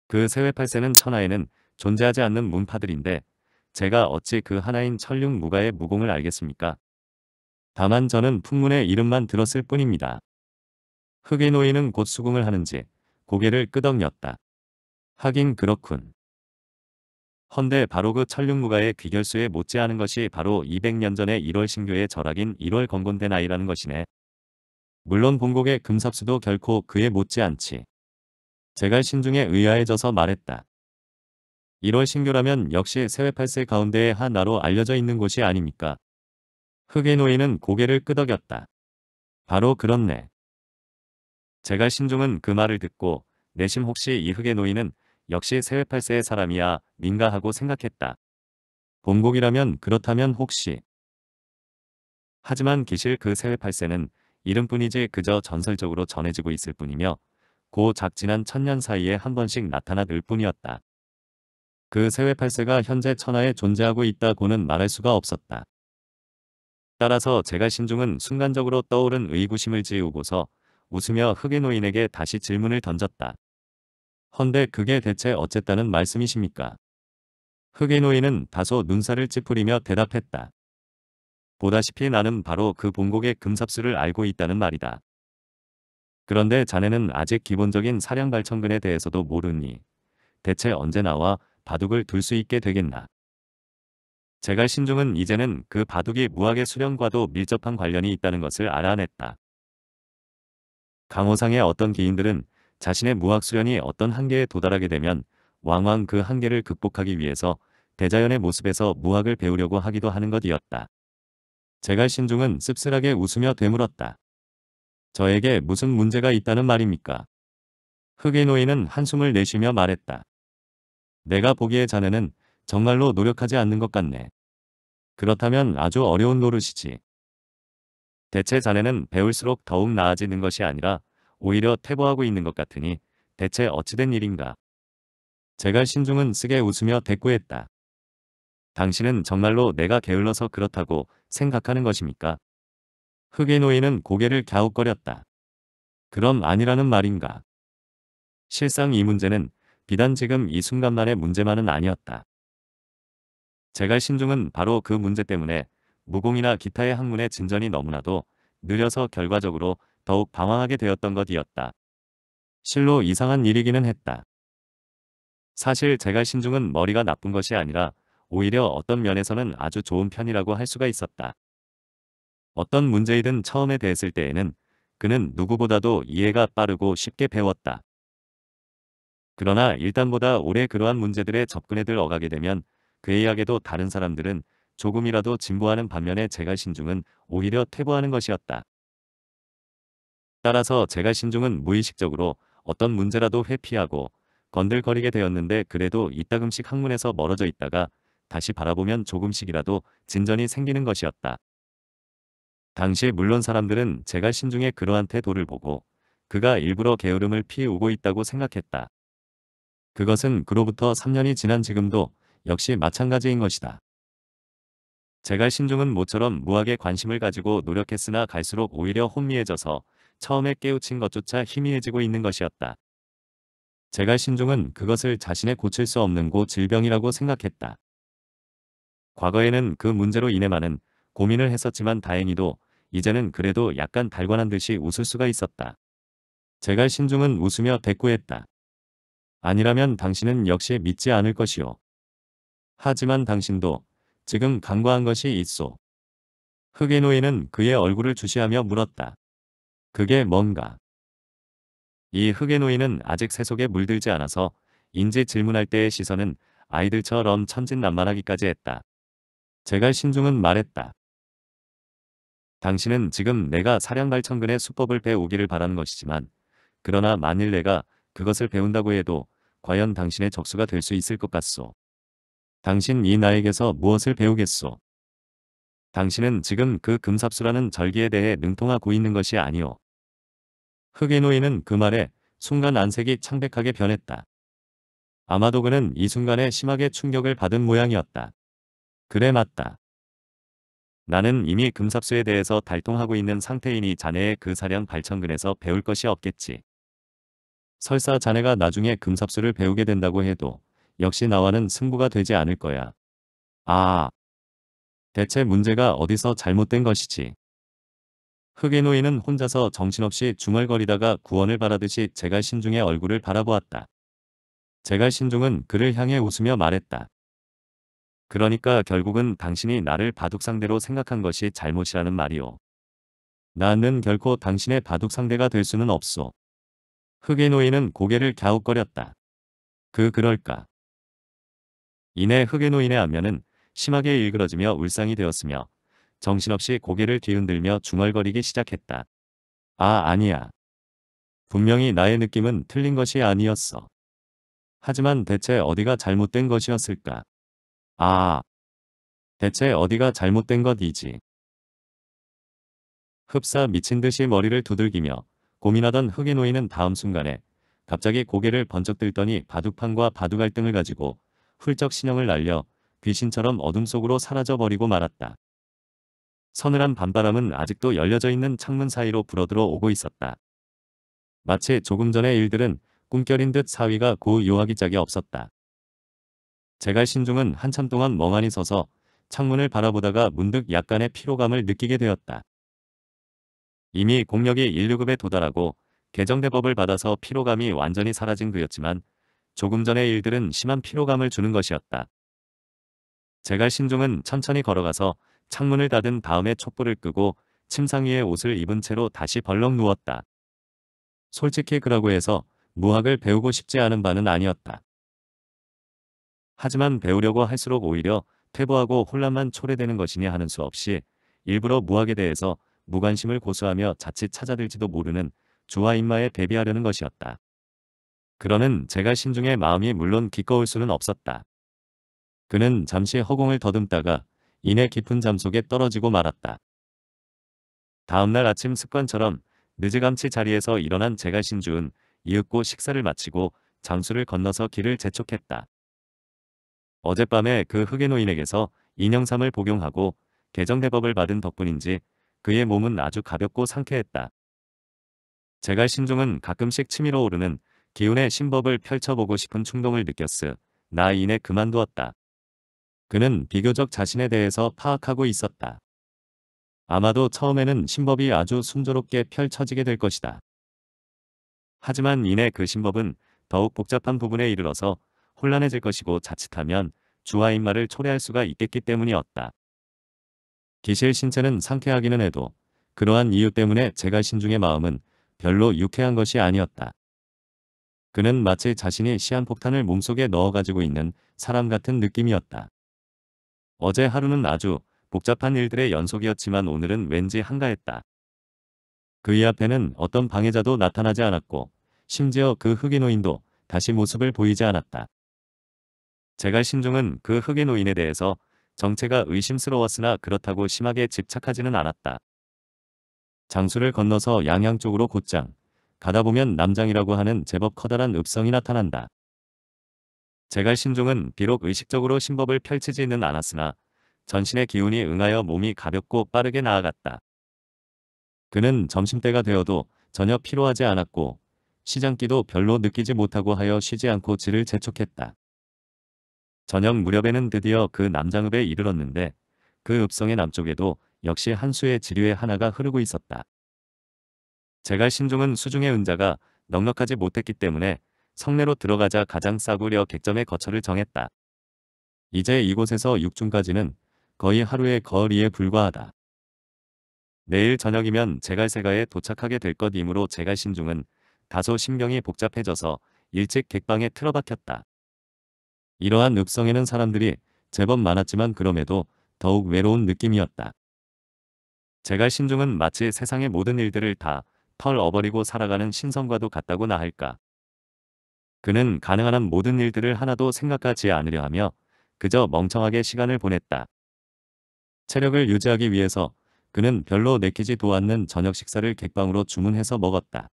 그 세외팔세는 천하에는 존재하지 않는 문파들인데 제가 어찌 그 하나인 천륜무가의 무공을 알겠습니까? 다만 저는 풍문의 이름만 들었을 뿐입니다. 흑의 노인은 곧 수긍을 하는지 고개를 끄덕였다. 하긴 그렇군. 헌데 바로 그 천륜무가의 귀결수에 못지않은 것이 바로 200년 전의 1월 신교의 절학인 1월 건곤된 아이라는 것이네. 물론 본곡의 금삽수도 결코 그에 못지않지. 제가 신중에 의아해져서 말했다. 1월 신교라면 역시 세외팔세 가운데의 하나로 알려져 있는 곳이 아닙니까? 흑의 노인은 고개를 끄덕였다. 바로 그렇네. 제가 신중은 그 말을 듣고 내심 혹시 이 흑의 노인은 역시 세외팔세의 사람이야 민가하고 생각했다. 본국이라면 그렇다면 혹시 하지만 기실 그 세외팔세는 이름뿐이지 그저 전설적으로 전해지고 있을 뿐이며 고작 지난 천년 사이에 한 번씩 나타나들 뿐이었다. 그 세외팔세가 현재 천하에 존재하고 있다고는 말할 수가 없었다. 따라서 제가 신중은 순간적으로 떠오른 의구심을 지우고서 웃으며 흑의 노인에게 다시 질문을 던졌다. 헌데 그게 대체 어쨌다는 말씀이십니까? 흑의 노인은 다소 눈살을 찌푸리며 대답했다. 보다시피 나는 바로 그 본곡의 금삽수를 알고 있다는 말이다. 그런데 자네는 아직 기본적인 사량 발천근에 대해서도 모르니 대체 언제 나와 바둑을 둘 수 있게 되겠나. 제갈신중은 이제는 그 바둑이 무학의 수련과도 밀접한 관련이 있다는 것을 알아냈다. 강호상의 어떤 기인들은 자신의 무학 수련이 어떤 한계에 도달하게 되면 왕왕 그 한계를 극복하기 위해서 대자연의 모습에서 무학을 배우려고 하기도 하는 것이었다. 제갈신중은 씁쓸하게 웃으며 되물었다. 저에게 무슨 문제가 있다는 말입니까? 흑의 노인은 한숨을 내쉬며 말했다. 내가 보기에 자네는 정말로 노력하지 않는 것 같네. 그렇다면 아주 어려운 노릇이지. 대체 자네는 배울수록 더욱 나아지는 것이 아니라 오히려 퇴보하고 있는 것 같으니 대체 어찌된 일인가. 제가 신중은 쓰게 웃으며 대꾸했다. 당신은 정말로 내가 게을러서 그렇다고 생각하는 것입니까? 흑의 노인은 고개를 갸웃거렸다. 그럼 아니라는 말인가? 실상 이 문제는 비단 지금 이 순간만의 문제만은 아니었다. 제갈 신중은 바로 그 문제 때문에 무공이나 기타의 학문의 진전이 너무나도 느려서 결과적으로 더욱 방황하게 되었던 것이었다. 실로 이상한 일이기는 했다. 사실 제갈 신중은 머리가 나쁜 것이 아니라 오히려 어떤 면에서는 아주 좋은 편이라고 할 수가 있었다. 어떤 문제이든 처음에 대했을 때에는 그는 누구보다도 이해가 빠르고 쉽게 배웠다. 그러나 일단보다 오래 그러한 문제들에 접근해들 어가게 되면 괴이하게도 다른 사람들은 조금이라도 진보하는 반면에 제가 신중은 오히려 퇴보하는 것이었다. 따라서 제가 신중은 무의식적으로 어떤 문제라도 회피하고 건들거리게 되었는데 그래도 이따금씩 학문에서 멀어져 있다가 다시 바라보면 조금씩이라도 진전이 생기는 것이었다. 당시 물론 사람들은 제가 신중의 그러한 태도를 보고 그가 일부러 게으름을 피우고 있다고 생각했다. 그것은 그로부터 3년이 지난 지금도 역시 마찬가지인 것이다. 제갈 신중은 모처럼 무학에 관심을 가지고 노력했으나 갈수록 오히려 혼미해져서 처음에 깨우친 것조차 희미해지고 있는 것이었다. 제갈 신중은 그것을 자신의 고칠 수 없는 고 질병이라고 생각했다. 과거에는 그 문제로 인해 많은 고민을 했었지만 다행히도 이제는 그래도 약간 달관한 듯이 웃을 수가 있었다. 제갈 신중은 웃으며 대꾸했다. 아니라면 당신은 역시 믿지 않을 것이오. 하지만 당신도 지금 간과한 것이 있소. 흑의노인은 그의 얼굴을 주시하며 물었다. 그게 뭔가? 이흑의노인은 아직 세속에 물들지 않아서 인제 질문할 때의 시선은 아이들처럼 천진난만하기까지 했다. 제갈 신중은 말했다. 당신은 지금 내가 사량발천근의 수법을 배우기를 바라는 것이지만 그러나 만일 내가 그것을 배운다고 해도 과연 당신의 적수가 될 수 있을 것 같소. 당신이 나에게서 무엇을 배우겠소? 당신은 지금 그 금삽수라는 절기에 대해 능통하고 있는 것이 아니오. 흑의 노인은 그 말에 순간 안색이 창백하게 변했다. 아마도 그는 이 순간에 심하게 충격을 받은 모양이었다. 그래 맞다. 나는 이미 금삽수에 대해서 달통하고 있는 상태이니 자네의 그 사량 발천근에서 배울 것이 없겠지. 설사 자네가 나중에 금삽수를 배우게 된다고 해도 역시 나와는 승부가 되지 않을 거야. 아, 대체 문제가 어디서 잘못된 것이지. 흑인노인은 혼자서 정신없이 중얼거리다가 구원을 바라듯이 제갈 신중의 얼굴을 바라보았다. 제갈 신중은 그를 향해 웃으며 말했다. 그러니까 결국은 당신이 나를 바둑상대로 생각한 것이 잘못이라는 말이오. 나는 결코 당신의 바둑상대가 될 수는 없소. 흑인 노인은 고개를 갸웃거렸다. 그 그럴까. 이내 흑외노인의 안면은 심하게 일그러지며 울상이 되었으며 정신없이 고개를 뒤흔들며 중얼거리기 시작했다. 아 아니야. 분명히 나의 느낌은 틀린 것이 아니었어. 하지만 대체 어디가 잘못된 것이었을까? 아, 대체 어디가 잘못된 것이지? 흡사 미친 듯이 머리를 두들기며 고민하던 흑인 노인은 다음 순간에 갑자기 고개를 번쩍 들더니 바둑판과 바둑갈등을 가지고 훌쩍 신형을 날려 귀신처럼 어둠 속으로 사라져버리고 말았다. 서늘한 밤바람은 아직도 열려져 있는 창문 사이로 불어들어 오고 있었다. 마치 조금 전의 일들은 꿈결인 듯 사위가 고 요하기 짝이 없었다. 제갈 신중은 한참 동안 멍하니 서서 창문을 바라보다가 문득 약간의 피로감을 느끼게 되었다. 이미 공력이 1 6급에 도달하고 개정대법을 받아서 피로감이 완전히 사라진 그였지만 조금 전의 일들은 심한 피로감을 주는 것이었다. 제갈 신종은 천천히 걸어가서 창문을 닫은 다음에 촛불을 끄고 침상 위에 옷을 입은 채로 다시 벌렁 누웠다. 솔직히 그러고 해서 무학을 배우고 싶지 않은 바는 아니었다. 하지만 배우려고 할수록 오히려 퇴보하고 혼란만 초래되는 것이니 하는 수 없이 일부러 무학에 대해서 무관심을 고수하며 자칫 찾아들지도 모르는 주와 인마에 대비하려는 것이었다. 그러는 제가 신중의 마음이 물론 기꺼울 수는 없었다. 그는 잠시 허공을 더듬다가 이내 깊은 잠 속에 떨어지고 말았다. 다음날 아침 습관처럼 늦은감치 자리에서 일어난 제가 신주은 이윽고 식사를 마치고 장수를 건너서 길을 재촉했다. 어젯밤에 그 흑의노인에게서 인형삼을 복용하고 개정대법을 받은 덕분인지 그의 몸은 아주 가볍고 상쾌했다. 제가 신중은 가끔씩 치밀어 오르는 기운의 신법을 펼쳐보고 싶은 충동을 느꼈으 나 이내 그만두었다. 그는 비교적 자신에 대해서 파악하고 있었다. 아마도 처음에는 신법이 아주 순조롭게 펼쳐지게 될 것이다. 하지만 이내 그 신법은 더욱 복잡한 부분에 이르러서 혼란해질 것이고 자칫하면 주와 인마를 초래할 수가 있겠기 때문이었다. 기실 신체는 상쾌하기는 해도 그러한 이유 때문에 제가 신중의 마음은 별로 유쾌한 것이 아니었다. 그는 마치 자신이 시한폭탄을 몸속에 넣어 가지고 있는 사람 같은 느낌이었다. 어제 하루는 아주 복잡한 일들의 연속이었지만 오늘은 왠지 한가했다. 그의 앞에는 어떤 방해자도 나타나지 않았고 심지어 그 흑인노인도 다시 모습을 보이지 않았다. 제갈 신중은 그 흑인노인에 대해서 정체가 의심스러웠으나 그렇다고 심하게 집착하지는 않았다. 장수를 건너서 양양 쪽으로 곧장 가다 보면 남장이라고 하는 제법 커다란 읍성이 나타난다. 제갈신종은 비록 의식적으로 신법을 펼치지는 않았으나 전신의 기운이 응하여 몸이 가볍고 빠르게 나아갔다. 그는 점심때가 되어도 전혀 피로하지 않았고 시장기도 별로 느끼지 못하고 하여 쉬지 않고 질을 재촉했다. 저녁 무렵에는 드디어 그 남장읍에 이르렀는데 그 읍성의 남쪽에도 역시 한 수의 지류의 하나가 흐르고 있었다. 제갈 신중은 수중의 은자가 넉넉하지 못했기 때문에 성내로 들어가자 가장 싸구려 객점의 거처를 정했다. 이제 이곳에서 육중까지는 거의 하루의 거리에 불과하다. 내일 저녁이면 제갈세가에 도착하게 될 것이므로 제갈신중은 다소 신경이 복잡해져서 일찍 객방에 틀어박혔다. 이러한 읍성에는 사람들이 제법 많았지만 그럼에도 더욱 외로운 느낌이었다. 제갈신중은 마치 세상의 모든 일들을 다 털어버리고 살아가는 신성과도 같다고나 할까. 그는 가능한 한 모든 일들을 하나도 생각하지 않으려 하며 그저 멍청하게 시간을 보냈다. 체력을 유지하기 위해서 그는 별로 내키지도 않는 저녁 식사를 객방으로 주문해서 먹었다.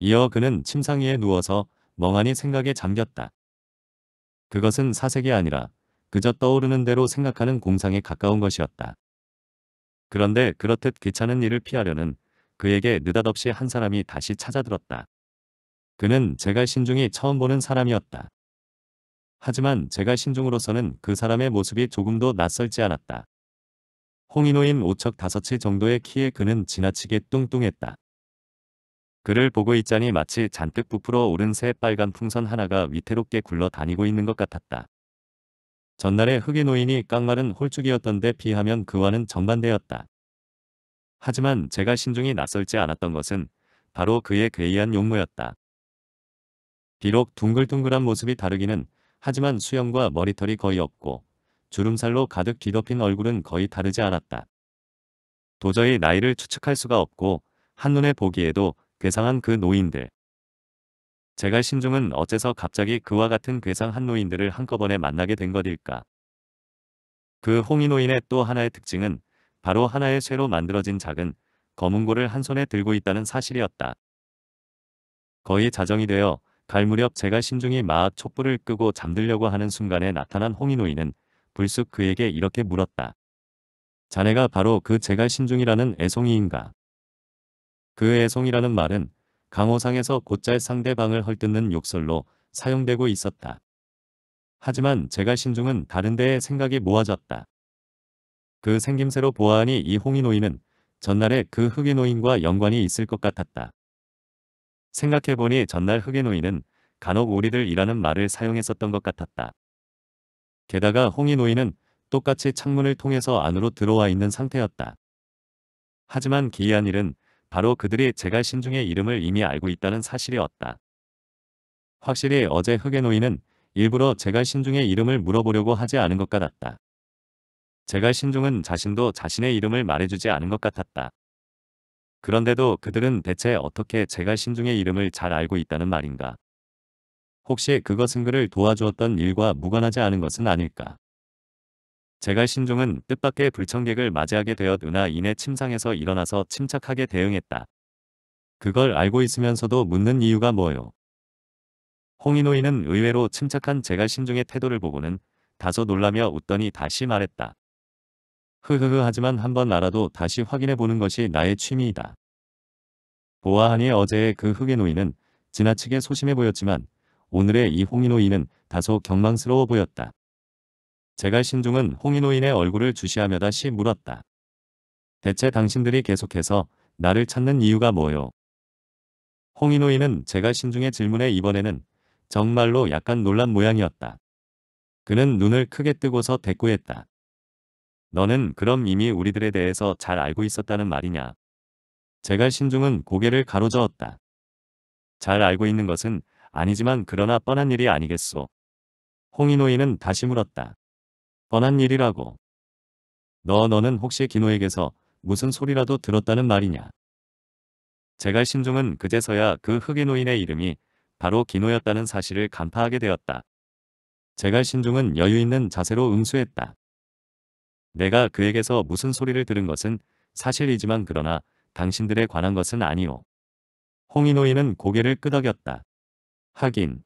이어 그는 침상 위에 누워서 멍하니 생각에 잠겼다. 그것은 사색이 아니라 그저 떠오르는 대로 생각하는 공상에 가까운 것이었다. 그런데 그렇듯 귀찮은 일을 피하려는 그에게 느닷없이 한 사람이 다시 찾아들었다. 그는 제가 신중이 처음 보는 사람이었다. 하지만 제가 신중으로서는 그 사람의 모습이 조금도 낯설지 않았다. 홍인호인 5척 5치 정도의 키에 그는 지나치게 뚱뚱했다. 그를 보고 있자니 마치 잔뜩 부풀어 오른 새 빨간 풍선 하나가 위태롭게 굴러다니고 있는 것 같았다. 전날에 흑인 노인이 깡마른 홀쭉이었던데 비하면 그와는 정반대였다. 하지만 제가 신중히 낯설지 않았던 것은 바로 그의 괴이한 용모였다. 비록 둥글둥글한 모습이 다르기는 하지만 수염과 머리털이 거의 없고 주름살로 가득 뒤덮인 얼굴은 거의 다르지 않았다. 도저히 나이를 추측할 수가 없고 한눈에 보기에도 괴상한 그 노인들. 제가 신중은 어째서 갑자기 그와 같은 괴상한 노인들을 한꺼번에 만나게 된 것일까. 그 홍인 노인의 또 하나의 특징은 바로 하나의 쇠로 만들어진 작은 검은고를 한 손에 들고 있다는 사실이었다. 거의 자정이 되어 갈 무렵 제가 신중히 마악 촛불을 끄고 잠들려고 하는 순간에 나타난 홍인노이는 불쑥 그에게 이렇게 물었다. 자네가 바로 그 제가 신중이라는 애송이인가? 그 애송이라는 말은 강호상에서 곧잘 상대방을 헐뜯는 욕설로 사용되고 있었다. 하지만 제가 신중은 다른 데에 생각이 모아졌다. 그 생김새로 보아하니 이 홍인호인은 전날에 그 흑인호인과 연관이 있을 것 같았다. 생각해보니 전날 흑인호인은 간혹 우리들이라는 말을 사용했었던 것 같았다. 게다가 홍인호인은 똑같이 창문을 통해서 안으로 들어와 있는 상태였다. 하지만 기이한 일은 바로 그들이 제가 신중의 이름을 이미 알고 있다는 사실이었다. 확실히 어제 흑의 노인은 일부러 제가 신중의 이름을 물어보려고 하지 않은 것 같았다. 제갈 신종은 자신도 자신의 이름을 말해주지 않은 것 같았다. 그런데도 그들은 대체 어떻게 제갈 신중의 이름을 잘 알고 있다는 말인가. 혹시 그것은 그를 도와주었던 일과 무관하지 않은 것은 아닐까. 제갈 신중은 뜻밖의 불청객을 맞이하게 되어누나 이내 침상에서 일어나서 침착하게 대응했다. 그걸 알고 있으면서도 묻는 이유가 뭐요? 홍인호인은 의외로 침착한 제갈 신중의 태도를 보고는 다소 놀라며 웃더니 다시 말했다. 흐흐흐 하지만 한번 알아도 다시 확인해보는 것이 나의 취미이다. 보아하니 어제의 그 흑의 노인은 지나치게 소심해 보였지만 오늘의 이 홍인호인은 다소 경망스러워 보였다. 제갈 신중은 홍인호인의 얼굴을 주시하며 다시 물었다. 대체 당신들이 계속해서 나를 찾는 이유가 뭐요? 홍인호인은 제갈 신중의 질문에 이번에는 정말로 약간 놀란 모양이었다. 그는 눈을 크게 뜨고서 대꾸했다. 너는 그럼 이미 우리들에 대해서 잘 알고 있었다는 말이냐. 제갈 신중은 고개를 가로저었다. 잘 알고 있는 것은 아니지만 그러나 뻔한 일이 아니겠소. 홍인호이는 다시 물었다. 뻔한 일이라고. 너 너는 혹시 기노에게서 무슨 소리라도 들었다는 말이냐. 제갈 신중은 그제서야 그 흑인노인의 이름이 바로 기노였다는 사실을 간파하게 되었다. 제갈 신중은 여유 있는 자세로 응수했다. 내가 그에게서 무슨 소리를 들은 것은 사실이지만 그러나 당신들에 관한 것은 아니오. 홍인호이는 고개를 끄덕였다. 하긴.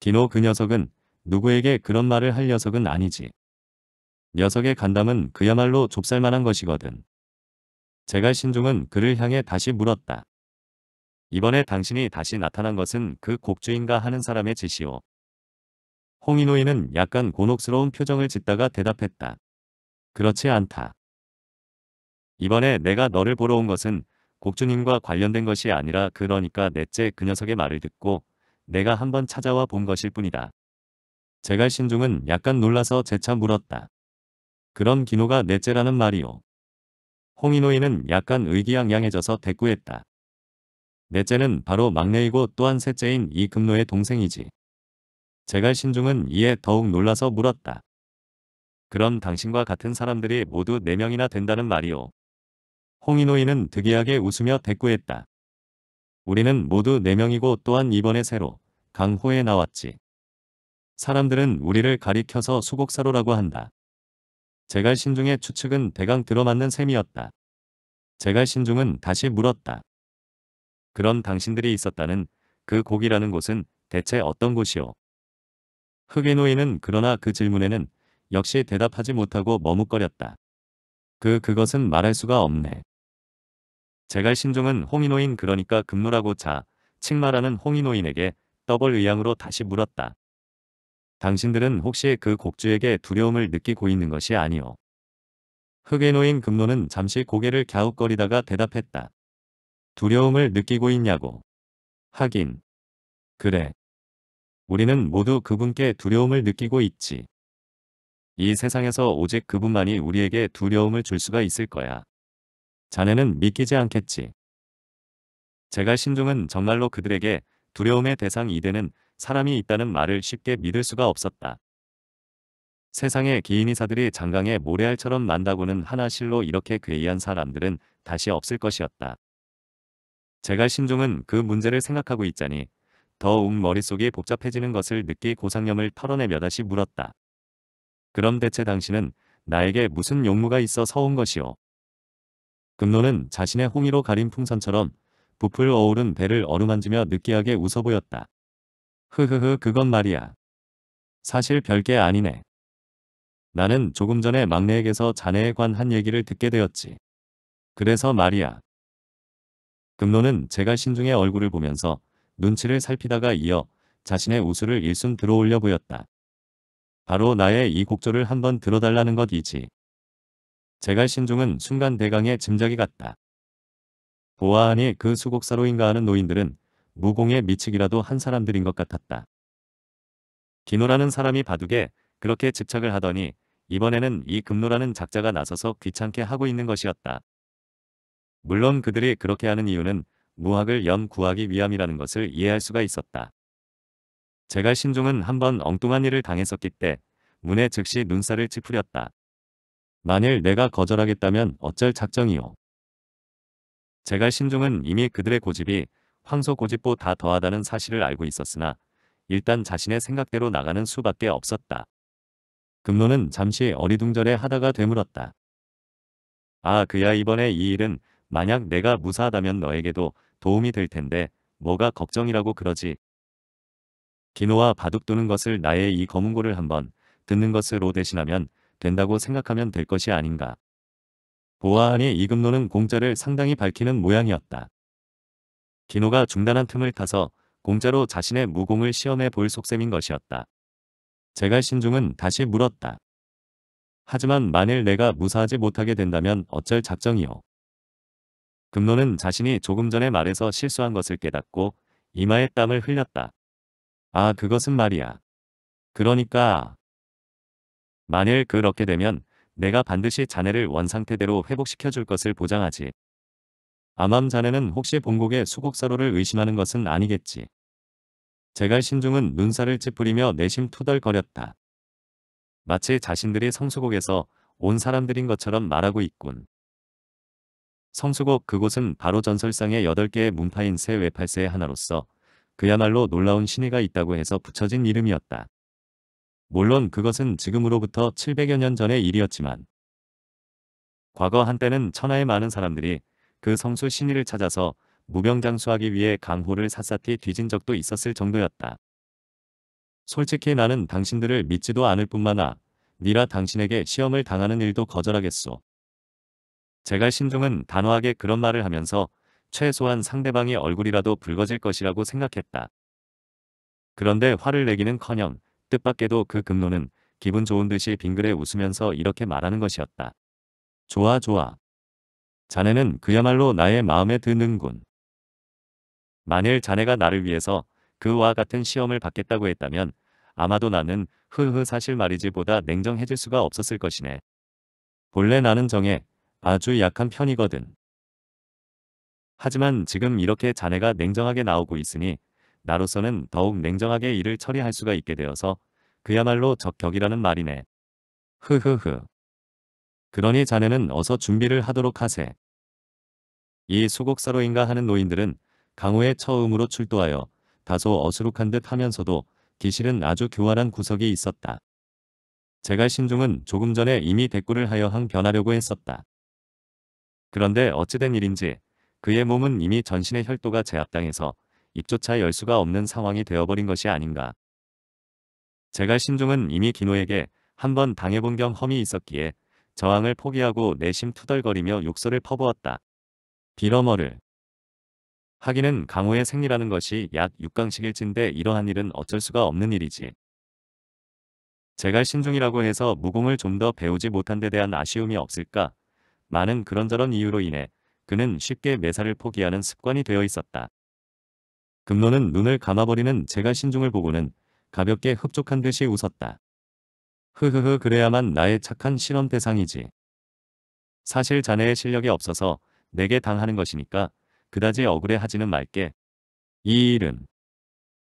디노 그 녀석은 누구에게 그런 말을 할 녀석은 아니지. 녀석의 간담은 그야말로 좁쌀만한 것이거든. 제가 신중은 그를 향해 다시 물었다. 이번에 당신이 다시 나타난 것은 그 곡주인가 하는 사람의 짓이오. 홍인호이는 약간 곤혹스러운 표정을 짓다가 대답했다. 그렇지 않다. 이번에 내가 너를 보러 온 것은 곡주님과 관련된 것이 아니라 그러니까 넷째 그 녀석의 말을 듣고 내가 한번 찾아와 본 것일 뿐이다. 제갈 신중은 약간 놀라서 재차 물었다. 그런 기노가 넷째라는 말이오. 홍인호이는 약간 의기양양해져서 대꾸했다. 넷째는 바로 막내이고 또한 셋째인 이 금노의 동생이지. 제갈 신중은 이에 더욱 놀라서 물었다. 그럼 당신과 같은 사람들이 모두 4명이나 된다는 말이오. 홍인호이는 득이하게 웃으며 대꾸했다. 우리는 모두 4명이고 또한 이번에 새로 강호에 나왔지. 사람들은 우리를 가리켜서 수곡사로라고 한다. 제갈신중의 추측은 대강 들어맞는 셈이었다. 제갈신중은 다시 물었다. 그런 당신들이 있었다는 그 곡이라는 곳은 대체 어떤 곳이오? 흑인 노인은 그러나 그 질문에는 역시 대답하지 못하고 머뭇거렸다. 그 그것은 말할 수가 없네. 제갈 신종은 홍인호인 그러니까 금노라고 자, 칭마라는 홍인호인에게 떠벌 의향으로 다시 물었다. 당신들은 혹시 그 곡주에게 두려움을 느끼고 있는 것이 아니오. 흑인호인 금노는 잠시 고개를 갸웃거리다가 대답했다. 두려움을 느끼고 있냐고. 하긴. 그래. 우리는 모두 그분께 두려움을 느끼고 있지. 이 세상에서 오직 그분만이 우리에게 두려움을 줄 수가 있을 거야. 자네는 믿기지 않겠지. 제가 신종은 정말로 그들에게 두려움의 대상이 되는 사람이 있다는 말을 쉽게 믿을 수가 없었다. 세상에 개인이사들이 장강에 모래알처럼 난다고는 하나실로 이렇게 괴이한 사람들은 다시 없을 것이었다. 제가 신종은 그 문제를 생각하고 있자니 더욱 머릿속이 복잡해지는 것을 늦게 고상념을 털어내며 다시 물었다. 그럼 대체 당신은 나에게 무슨 용무가 있어 서온 것이오. 금노는 자신의 홍의로 가린 풍선처럼 부풀 어오른 배를 어루만지며 느끼하게 웃어 보였다. 흐흐흐 그건 말이야. 사실 별게 아니네. 나는 조금 전에 막내에게서 자네에 관한 얘기를 듣게 되었지. 그래서 말이야. 금노는 제가 신중의 얼굴을 보면서 눈치를 살피다가 이어 자신의 우수를 일순 들어올려 보였다. 바로 나의 이 곡조를 한번 들어달라는 것이지. 제갈신중은 순간 대강의 짐작이 같다. 보아하니 그 수곡사로인가 하는 노인들은 무공의 미치기라도 한 사람들인 것 같았다. 기노라는 사람이 바둑에 그렇게 집착을 하더니 이번에는 이 금노라는 작자가 나서서 귀찮게 하고 있는 것이었다. 물론 그들이 그렇게 하는 이유는 무학을 연구하기 위함이라는 것을 이해할 수가 있었다. 제가 신종은 한 번 엉뚱한 일을 당했었기 때 문에 즉시 눈살을 찌푸렸다. 만일 내가 거절하겠다면 어쩔 작정이오. 제가 신종은 이미 그들의 고집이 황소 고집보 다 더하다는 사실을 알고 있었으나 일단 자신의 생각대로 나가는 수밖에 없었다. 금로는 잠시 어리둥절해 하다가 되물었다. 아 그야 이번에 이 일은 만약 내가 무사하다면 너에게도 도움이 될 텐데 뭐가 걱정이라고 그러지 기노와 바둑 두는 것을 나의 이검은고를 한번 듣는 것으로 대신하면 된다고 생각하면 될 것이 아닌가. 보아하니 이금노는 공자를 상당히 밝히는 모양이었다. 기노가 중단한 틈을 타서 공자로 자신의 무공을 시험해 볼 속셈인 것이었다. 제갈 신중은 다시 물었다. 하지만 만일 내가 무사하지 못하게 된다면 어쩔 작정이오. 금노는 자신이 조금 전에 말에서 실수한 것을 깨닫고 이마에 땀을 흘렸다. 아, 그것은 말이야. 그러니까 만일 그렇게 되면 내가 반드시 자네를 원상태대로 회복시켜 줄 것을 보장하지. 암암 자네는 혹시 본국의 수곡사로를 의심하는 것은 아니겠지. 제갈 신중은 눈살을 찌푸리며 내심 투덜거렸다. 마치 자신들이 성수곡에서 온 사람들인 것처럼 말하고 있군. 성수곡 그곳은 바로 전설상의 8개의 문파인 새외팔새의 하나로서 그야말로 놀라운 신의가 있다고 해서 붙여진 이름이었다. 물론 그것은 지금으로부터 700여 년 전의 일이었지만 과거 한때는 천하의 많은 사람들이 그 성수 신의를 찾아서 무병장수하기 위해 강호를 샅샅이 뒤진 적도 있었을 정도였다. 솔직히 나는 당신들을 믿지도 않을 뿐만 아니라 당신에게 시험을 당하는 일도 거절하겠소. 제가 신중은 단호하게 그런 말을 하면서 최소한 상대방의 얼굴이라도 붉어질 것이라고 생각했다. 그런데 화를 내기는커녕 뜻밖에도 그금노는 기분 좋은 듯이 빙그레 웃으면서 이렇게 말하는 것이었다. 좋아 좋아. 자네는 그야말로 나의 마음에 드는군. 만일 자네가 나를 위해서 그와 같은 시험을 받겠다고 했다면 아마도 나는 흐흐 사실 말이지 보다 냉정해질 수가 없었을 것이네. 본래 나는 정에 아주 약한 편이거든. 하지만 지금 이렇게 자네가 냉정하게 나오고 있으니 나로서는 더욱 냉정하게 일을 처리할 수가 있게 되어서 그야말로 적격이라는 말이네. 흐흐흐. 그러니 자네는 어서 준비를 하도록 하세. 이 수곡사로인가 하는 노인들은 강호의 처음으로 출도하여 다소 어수룩한 듯 하면서도 기실은 아주 교활한 구석이 있었다. 제가 신중은 조금 전에 이미 대꾸를 하여 항변하려고 했었다. 그런데 어찌된 일인지 그의 몸은 이미 전신의 혈도가 제압당해서 입조차 열 수가 없는 상황이 되어버린 것이 아닌가. 제갈 신종은 이미 기노에게 한번 당해본 겸험이 있었기에 저항을 포기하고 내심 투덜거리며 욕설을 퍼부었다. 빌어머를 하기는 강호의 생리라는 것이 약 6강식일진데 이러한 일은 어쩔 수가 없는 일이지. 제갈 신중이라고 해서 무공을 좀 더 배우지 못한 데 대한 아쉬움이 없을까? 많은 그런저런 이유로 인해 그는 쉽게 매사를 포기하는 습관이 되어 있었다. 금로는 눈을 감아버리는 제가 신중을 보고는 가볍게 흡족한 듯이 웃었다. 흐흐흐 그래야만 나의 착한 실험 대상이지. 사실 자네의 실력이 없어서 내게 당하는 것이니까 그다지 억울해하지는 말게. 이 일은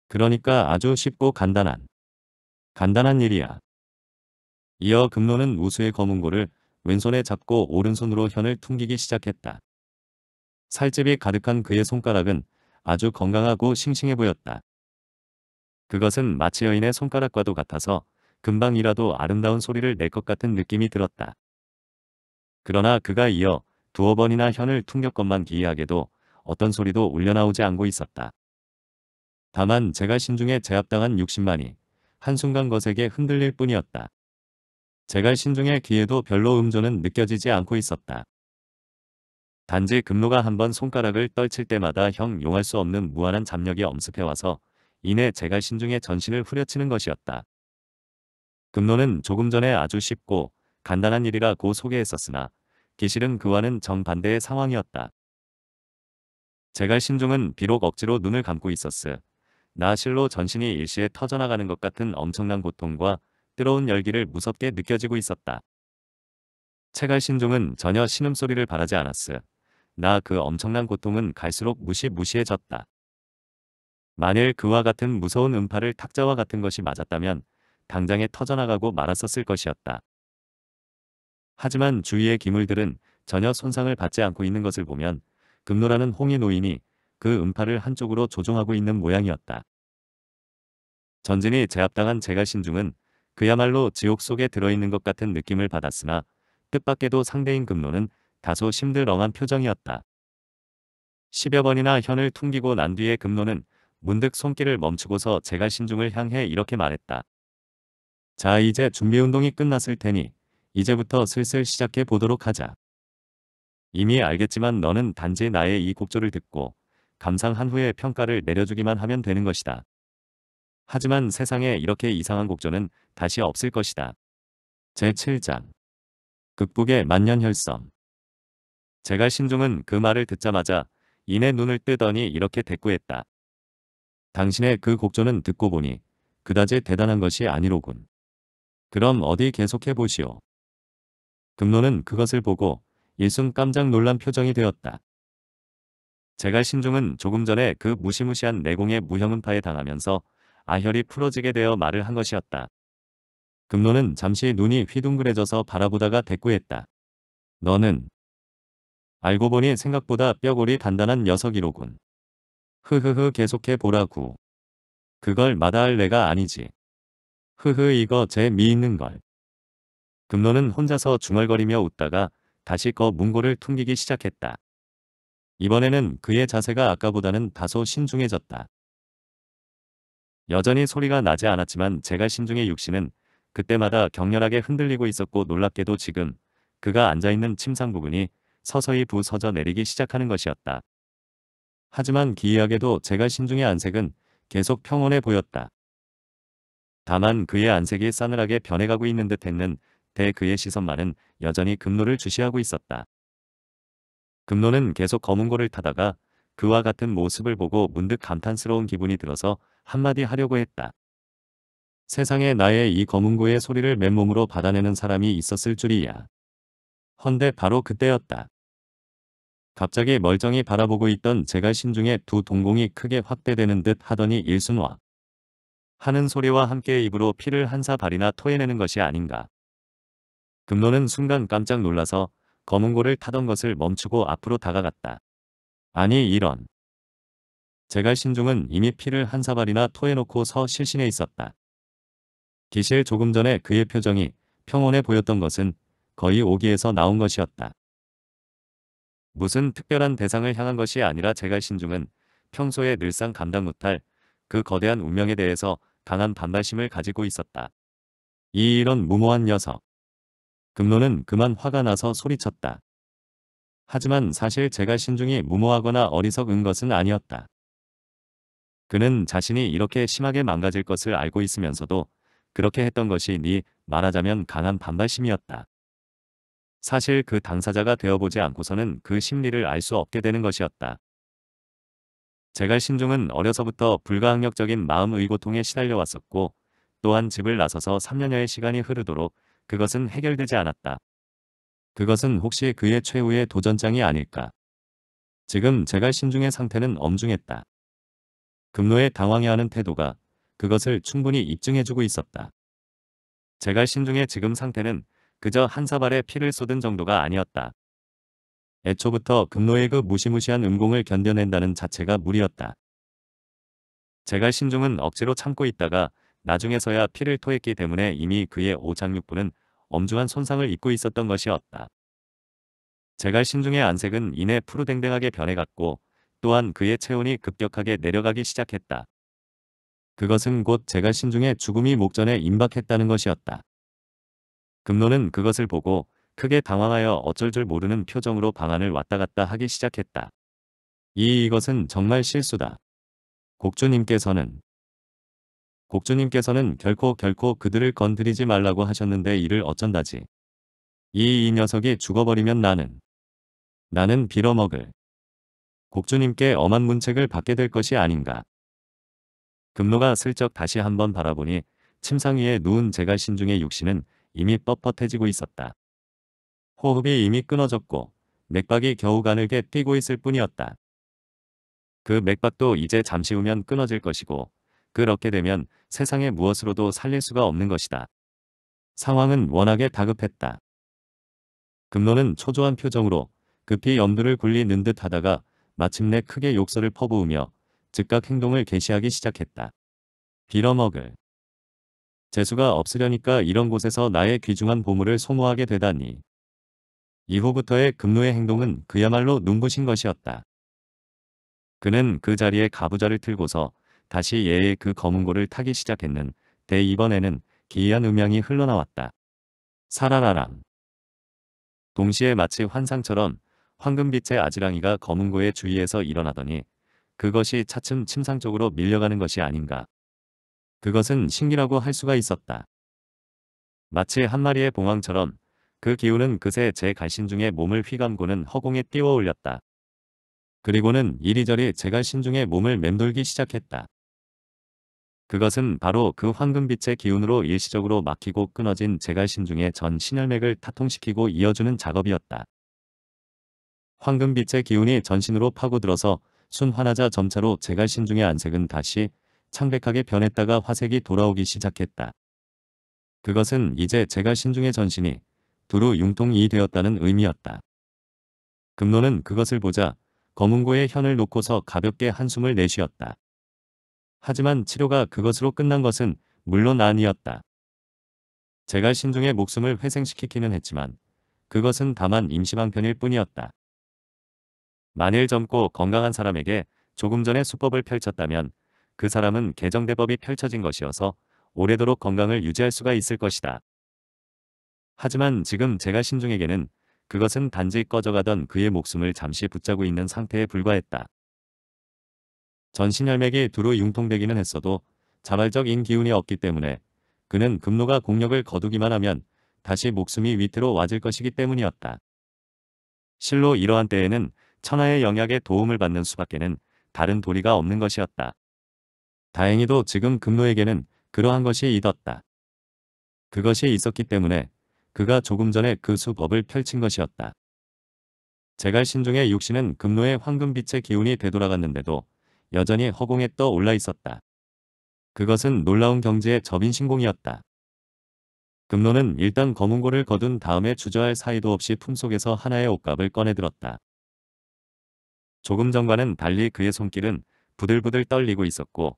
그러니까 아주 쉽고 간단한 간단한 일이야. 이어 금로는 우수의 검은고를 왼손에 잡고 오른손으로 현을 퉁기기 시작했다. 살집이 가득한 그의 손가락은 아주 건강하고 싱싱해 보였다. 그것은 마치 여인의 손가락과도 같아서 금방이라도 아름다운 소리를 낼 것 같은 느낌이 들었다. 그러나 그가 이어 두어 번이나 현을 퉁겼건만 기이하게도 어떤 소리도 울려나오지 않고 있었다. 다만 제가 신중에 제압당한 60만이 한순간 것에게 흔들릴 뿐이었다. 제가 신중의 귀에도 별로 음조는 느껴지지 않고 있었다. 단지 금로가한번 손가락을 떨칠 때마다 형 용할 수 없는 무한한 잠력이 엄습해와서 이내 제가 신중에 전신을 후려치는 것이었다. 금로는 조금 전에 아주 쉽고 간단한 일이라고 소개했었으나 기실은 그와는 정반대의 상황이었다. 제갈 신중은 비록 억지로 눈을 감고 있었으. 나 실로 전신이 일시에 터져나가는 것 같은 엄청난 고통과 뜨거운 열기를 무섭게 느껴지고 있었다. 채갈 신중은 전혀 신음소리를 바라지 않았으. 나그 엄청난 고통은 갈수록 무시무시해졌다. 만일 그와 같은 무서운 음파를 탁자와 같은 것이 맞았다면 당장에 터져나가고 말았었을 것이었다. 하지만 주위의 기물들은 전혀 손상을 받지 않고 있는 것을 보면 금노라는 홍의 노인이 그 음파를 한쪽으로 조종하고 있는 모양이었다. 전진이 제압당한 제가 신중은 그야말로 지옥 속에 들어있는 것 같은 느낌을 받았으나 뜻밖에도 상대인 금노는 다소 심들렁한 표정이었다. 10여 번이나 현을 퉁기고 난 뒤에 금노는 문득 손길을 멈추고서 제갈 신중을 향해 이렇게 말했다. 자 이제 준비운동이 끝났을 테니 이제부터 슬슬 시작해 보도록 하자. 이미 알겠지만 너는 단지 나의 이 곡조를 듣고 감상한 후에 평가를 내려주기만 하면 되는 것이다. 하지만 세상에 이렇게 이상한 곡조는 다시 없을 것이다. 제7장 극북의 만년혈성 제갈 신종은 그 말을 듣자마자 이내 눈을 뜨더니 이렇게 대꾸했다. 당신의 그 곡조는 듣고 보니 그다지 대단한 것이 아니로군. 그럼 어디 계속해 보시오. 금노는 그것을 보고 일순 깜짝 놀란 표정이 되었다. 제갈 신종은 조금 전에 그 무시무시한 내공의 무형음파에 당하면서 아혈이 풀어지게 되어 말을 한 것이었다. 금노는 잠시 눈이 휘둥그레져서 바라보다가 대꾸했다. 너는 알고 보니 생각보다 뼈골이 단단한 녀석이로군. 흐흐흐 계속해 보라구. 그걸 마다할 내가 아니지. 흐흐 이거 제 미있는 걸. 금노는 혼자서 중얼거리며 웃다가 다시 거 문고를 퉁기기 시작했다. 이번에는 그의 자세가 아까보다는 다소 신중해졌다. 여전히 소리가 나지 않았지만 제가 신중의 육신은 그때마다 격렬하게 흔들리고 있었고 놀랍게도 지금 그가 앉아있는 침상 부분이 서서히 부서져 내리기 시작하는 것이었다. 하지만 기이하게도 제가 신중의 안색은 계속 평온해 보였다. 다만 그의 안색이 싸늘하게 변해가고 있는 듯했는 대 그의 시선만은 여전히 금노를 주시하고 있었다. 금노는 계속 검은고를 타다가 그와 같은 모습을 보고 문득 감탄스러운 기분이 들어서 한마디 하려고 했다. 세상에 나의 이 검은고의 소리를 맨몸으로 받아내는 사람이 있었을 줄이야. 헌데 바로 그때였다. 갑자기 멀쩡히 바라보고 있던 제가 신중에 두 동공이 크게 확대되는 듯 하더니 일순화 하는 소리와 함께 입으로 피를 한사 발이나 토해내는 것이 아닌가. 금로는 순간 깜짝 놀라서 검은고를 타던 것을 멈추고 앞으로 다가갔다. 아니 이런. 제가 신중은 이미 피를 한 사발이나 토해놓고 서 실신해 있었다. 기실 조금 전에 그의 표정이 평온해 보였던 것은 거의 오기에서 나온 것이었다. 무슨 특별한 대상을 향한 것이 아니라 제갈 신중은 평소에 늘상 감당 못할 그 거대한 운명에 대해서 강한 반발심을 가지고 있었다. 이 이런 무모한 녀석. 금로는 그만 화가 나서 소리쳤다. 하지만 사실 제가 신중이 무모하거나 어리석은 것은 아니었다. 그는 자신이 이렇게 심하게 망가질 것을 알고 있으면서도 그렇게 했던 것이 니 네 말하자면 강한 반발심이었다. 사실 그 당사자가 되어보지 않고서는 그 심리를 알 수 없게 되는 것이었다. 제갈 신중은 어려서부터 불가항력적인 마음 의고통에 시달려왔었고 또한 집을 나서서 3년여의 시간이 흐르도록 그것은 해결되지 않았다. 그것은 혹시 그의 최후의 도전장이 아닐까. 지금 제갈 신중의 상태는 엄중했다. 금노에 당황해하는 태도가 그것을 충분히 입증해주고 있었다. 제갈 신중의 지금 상태는 그저 한사발에 피를 쏟은 정도가 아니었다. 애초부터 금로의그 무시무시한 음공을 견뎌낸다는 자체가 무리였다. 제갈 신중은 억지로 참고 있다가 나중에서야 피를 토했기 때문에 이미 그의 오장육부는 엄중한 손상을 입고 있었던 것이었다. 제갈 신중의 안색은 이내 푸르댕댕하게 변해갔고 또한 그의 체온이 급격하게 내려가기 시작했다. 그것은 곧 제갈 신중의 죽음이 목전에 임박했다는 것이었다. 금로는 그것을 보고 크게 당황하여 어쩔 줄 모르는 표정으로 방안을 왔다 갔다 하기 시작했다. 이 이것은 정말 실수다. 곡주님께서는 곡주님께서는 결코 결코 그들을 건드리지 말라고 하셨는데 이를 어쩐다지. 이 이 녀석이 죽어버리면 나는 나는 빌어먹을 곡주님께 엄한 문책을 받게 될 것이 아닌가. 금로가 슬쩍 다시 한번 바라보니 침상 위에 누운 제가 신중의 육신은 이미 뻣뻣해지고 있었다. 호흡이 이미 끊어졌고 맥박이 겨우 가늘게 뛰고 있을 뿐이었다. 그 맥박도 이제 잠시 후면 끊어질 것이고 그렇게 되면 세상에 무엇으로도 살릴 수가 없는 것이다. 상황은 워낙에 다급했다. 금로는 초조한 표정으로 급히 염두를 굴리는 듯 하다가 마침내 크게 욕설을 퍼부으며 즉각 행동을 개시하기 시작했다. 빌어먹을 재수가 없으려니까 이런 곳에서 나의 귀중한 보물을 소모하게 되다니. 이후부터의 금노의 행동은 그야말로 눈부신 것이었다. 그는 그 자리에 가부좌를 틀고서 다시 예의그 검은고를 타기 시작했는 대 이번에는 기이한 음향이 흘러나왔다. 사라라랑 동시에 마치 환상처럼 황금빛의 아지랑이가 검은고의 주위에서 일어나더니 그것이 차츰 침상쪽으로 밀려가는 것이 아닌가. 그것은 신기라고 할 수가 있었다. 마치 한 마리의 봉황처럼 그 기운은 그새 제 갈신중에 몸을 휘감고는 허공에 띄워 올렸다. 그리고는 이리저리 제 갈신중에 몸을 맴돌기 시작했다. 그것은 바로 그 황금빛의 기운으로 일시적으로 막히고 끊어진 제갈신중에전 신혈맥을 타통시키고 이어주는 작업이었다. 황금빛의 기운이 전신으로 파고들어서 순환하자 점차로 제갈신중의 안색은 다시 창백하게 변했다가 화색이 돌아오기 시작했다. 그것은 이제 제가 신중의 전신이 두루 융통이 되었다는 의미였다. 금노는 그것을 보자 검은고에 현을 놓고서 가볍게 한숨을 내쉬었다. 하지만 치료가 그것으로 끝난 것은 물론 아니었다. 제가 신중의 목숨을 회생시키기는 했지만 그것은 다만 임시방 편일 뿐이었다. 만일 젊고 건강한 사람에게 조금 전에 수법을 펼쳤다면 그 사람은 개정대법이 펼쳐진 것이어서 오래도록 건강을 유지할 수가 있을 것이다. 하지만 지금 제가 신중에게는 그것은 단지 꺼져가던 그의 목숨을 잠시 붙잡고 있는 상태에 불과했다. 전신혈맥이 두루 융통되기는 했어도 자발적 인기운이 없기 때문에 그는 급로가 공력을 거두기만 하면 다시 목숨이 위태로 와질 것이기 때문이었다. 실로 이러한 때에는 천하의 영약에 도움을 받는 수밖에는 다른 도리가 없는 것이었다. 다행히도 지금 금로에게는 그러한 것이 있었다. 그것이 있었기 때문에 그가 조금 전에 그 수법을 펼친 것이었다. 제갈 신중의 육신은 금로의 황금빛의 기운이 되돌아갔는데도 여전히 허공에 떠 올라 있었다. 그것은 놀라운 경지의 접인 신공이었다. 금로는 일단 검은고를 거둔 다음에 주저할 사이도 없이 품속에서 하나의 옷값을 꺼내들었다. 조금 전과는 달리 그의 손길은 부들부들 떨리고 있었고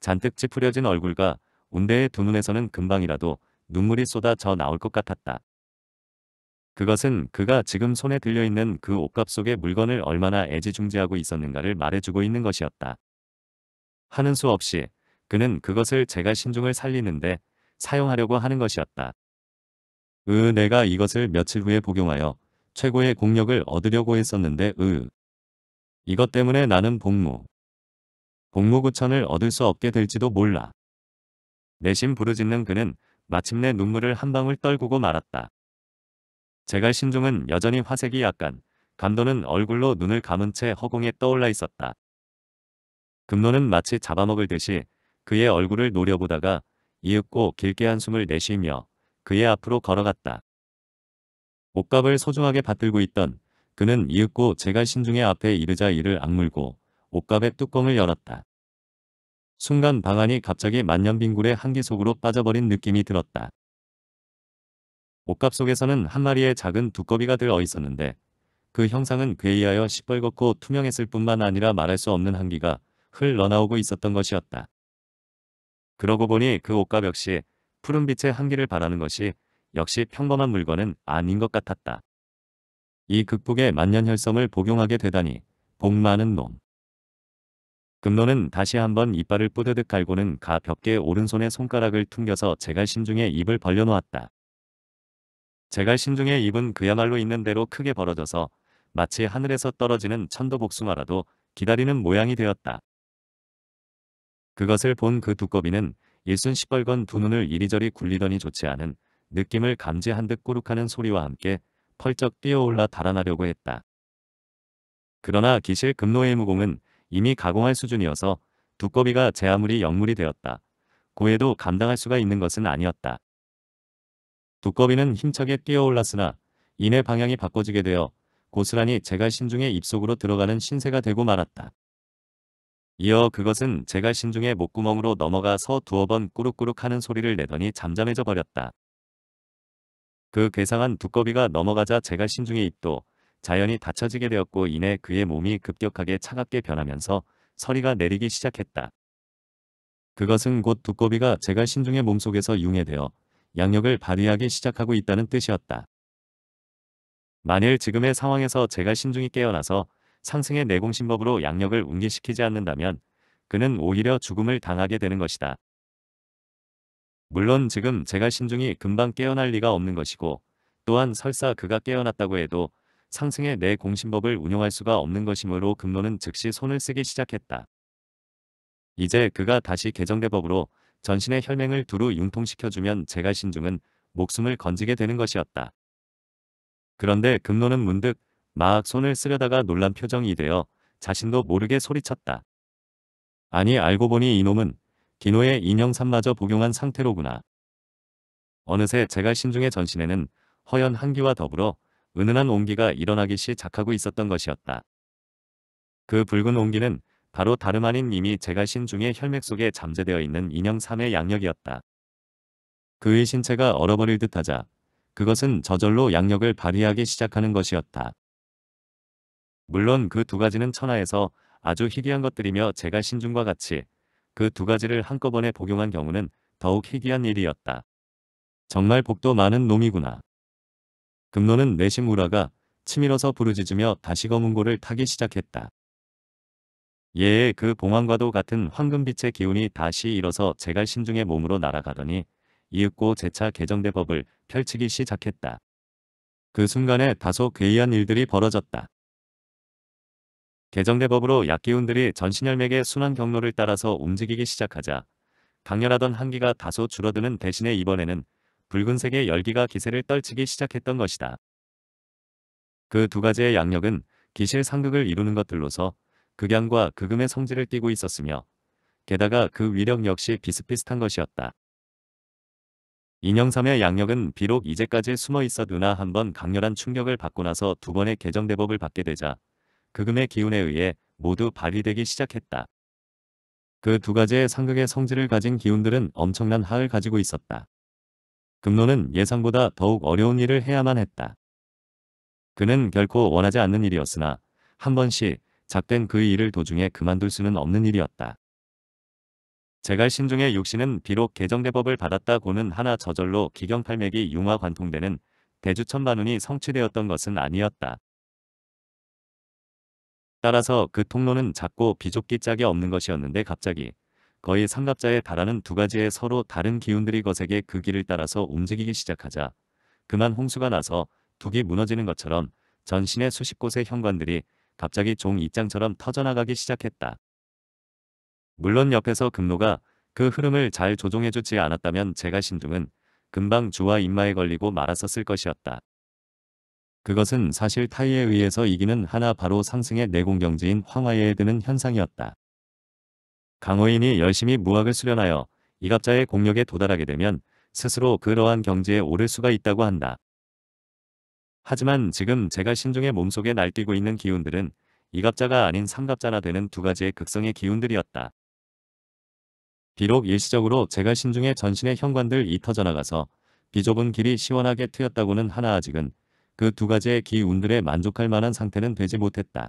잔뜩 찌푸려진 얼굴과 운대의 두 눈에서는 금방이라도 눈물이 쏟아져 나올 것 같았다. 그것은 그가 지금 손에 들려있는 그 옷값 속의 물건을 얼마나 애지중지하고 있었는가를 말해주고 있는 것이었다. 하는 수 없이 그는 그것을 제가 신중을 살리는데 사용하려고 하는 것이었다. 으 내가 이것을 며칠 후에 복용하여 최고의 공력을 얻으려고 했었는데 으 이것 때문에 나는 복무 공무구천을 얻을 수 없게 될지도 몰라. 내심 부르짖는 그는 마침내 눈물을 한 방울 떨구고 말았다. 제갈 신중은 여전히 화색이 약간 감도는 얼굴로 눈을 감은 채 허공에 떠올라 있었다. 금노는 마치 잡아먹을 듯이 그의 얼굴을 노려보다가 이윽고 길게 한숨을 내쉬며 그의 앞으로 걸어갔다. 옷값을 소중하게 받들고 있던 그는 이윽고 제갈 신중의 앞에 이르자 이를 악물고 옷갑의 뚜껑을 열었다. 순간 방안이 갑자기 만년빙굴의 한기 속으로 빠져버린 느낌이 들었다. 옷갑 속에서는 한 마리의 작은 두꺼비가 들어 있었는데 그 형상은 괴이하여 시뻘겋고 투명했을 뿐만 아니라 말할 수 없는 한기가 흘러나오고 있었던 것이었다. 그러고 보니 그옷갑 역시 푸른빛의 한기를 바라는 것이 역시 평범한 물건은 아닌 것 같았다. 이 극복의 만년혈성을 복용하게 되다니 복 많은 놈. 금노는 다시 한번 이빨을 뿌드득 갈고는 가볍게 오른손에 손가락을 퉁겨서 제갈신 중에 입을 벌려놓았다. 제갈신 중에 입은 그야말로 있는 대로 크게 벌어져서 마치 하늘에서 떨어지는 천도복숭아라도 기다리는 모양이 되었다. 그것을 본 그 두꺼비는 일순 시뻘건 두 눈을 이리저리 굴리더니 좋지 않은 느낌을 감지한 듯 꾸룩하는 소리와 함께 펄쩍 뛰어올라 달아나려고 했다. 그러나 기실 금노의 무공은 이미 가공할 수준이어서 두꺼비가 제 아무리 영물이 되었다. 고해도 감당할 수가 있는 것은 아니었다. 두꺼비는 힘차게 뛰어올랐으나 인의 방향이 바꿔지게 되어 고스란히 제가 신중에 입속으로 들어가는 신세가 되고 말았다. 이어 그것은 제가 신중에 목구멍으로 넘어가서 두어 번 꾸룩꾸룩 하는 소리를 내더니 잠잠해져 버렸다. 그 괴상한 두꺼비가 넘어가자 제가 신중에 입도 자연히 다쳐지게 되었고 이내 그의 몸이 급격하게 차갑게 변하면서 서리가 내리기 시작했다. 그것은 곧 두꺼비가 제가 신중의 몸속에서 융해되어 양력을 발휘하기 시작하고 있다는 뜻이었다. 만일 지금의 상황에서 제가 신중이 깨어나서 상승의 내공신법으로 양력을 웅기시키지 않는다면 그는 오히려 죽음을 당하게 되는 것이다. 물론 지금 제가 신중이 금방 깨어날 리가 없는 것이고 또한 설사 그가 깨어났다고 해도 상승의 내 공신법을 운용할 수가 없는 것이므로 금로는 즉시 손을 쓰기 시작했다. 이제 그가 다시 개정대법으로 전신의 혈맹을 두루 융통시켜주면 제가 신중은 목숨을 건지게 되는 것이었다. 그런데 금로는 문득 막 손을 쓰려다가 놀란 표정이 되어 자신도 모르게 소리쳤다. 아니 알고 보니 이놈은 기노의 인형산마저 복용한 상태로구나. 어느새 제가 신중의 전신에는 허연 한기와 더불어 은은한 온기가 일어나기 시작하고 있었던 것이었다. 그 붉은 온기는 바로 다름 아닌 이미 제가 신중의 혈맥 속에 잠재되어 있는 인형 3의 양력이었다. 그의 신체가 얼어버릴 듯하자 그것은 저절로 양력을 발휘하기 시작하는 것이었다. 물론 그 두 가지는 천하에서 아주 희귀한 것들이며 제가 신중과 같이 그 두 가지를 한꺼번에 복용한 경우는 더욱 희귀한 일이었다. 정말 복도 많은 놈이구나. 금노는 내심 우라가 치밀어서 부르짖으며 다시 검은고를 타기 시작했다. 예의 그 봉황과도 같은 황금빛의 기운이 다시 일어서 제갈 신중의 몸으로 날아가더니 이윽고 재차 개정대법을 펼치기 시작했다. 그 순간에 다소 괴이한 일들이 벌어졌다. 개정대법으로 약기운들이 전신혈맥의 순환 경로를 따라서 움직이기 시작하자 강렬하던 한기가 다소 줄어드는 대신에 이번에는 붉은색의 열기가 기세를 떨치기 시작했던 것이다. 그 두 가지의 양력은 기실 상극을 이루는 것들로서 극양과 극음의 성질을 띠고 있었으며 게다가 그 위력 역시 비슷비슷한 것이었다. 인형삼의 양력은 비록 이제까지 숨어 있어누나한 번 강렬한 충격을 받고 나서 두 번의 개정대법을 받게 되자 극음의 기운에 의해 모두 발휘되기 시작했다. 그 두 가지의 상극의 성질을 가진 기운들은 엄청난 하을 가지고 있었다. 금노는 예상보다 더욱 어려운 일을 해야만 했다. 그는 결코 원하지 않는 일이었으나 한 번씩 작된 그 일을 도중에 그만둘 수는 없는 일이었다. 제갈 신중의 육신은 비록 개정대법을 받았다고는 하나 저절로 기경팔맥이 융화 관통되는 대주천만운이 성취되었던 것은 아니었다. 따라서 그 통로는 작고 비좁기 짝이 없는 것이었는데 갑자기 거의 삼각자에 달하는 두 가지의 서로 다른 기운들이 거세게 그 길을 따라서 움직이기 시작하자 그만 홍수가 나서 둑이 무너지는 것처럼 전신의 수십 곳의 현관들이 갑자기 종 입장처럼 터져나가기 시작했다. 물론 옆에서 금로가 그 흐름을 잘 조종해주지 않았다면 제가 신둥은 금방 주와 임마에 걸리고 말았었을 것이었다. 그것은 사실 타이에 의해서 이기는 하나 바로 상승의 내공경지인 황화에 드는 현상이었다. 강호인이 열심히 무학을 수련하여 이갑자의 공력에 도달하게 되면 스스로 그러한 경지에 오를 수가 있다고 한다. 하지만 지금 제가 신중의 몸속에 날뛰고 있는 기운들은 이갑자가 아닌 삼갑자나 되는 두 가지의 극성의 기운들이었다. 비록 일시적으로 제가 신중의 전신의 현관들 이터져 나가서 비좁은 길이 시원하게 트였다고는 하나 아직은 그 두 가지의 기운들에 만족할 만한 상태는 되지 못했다.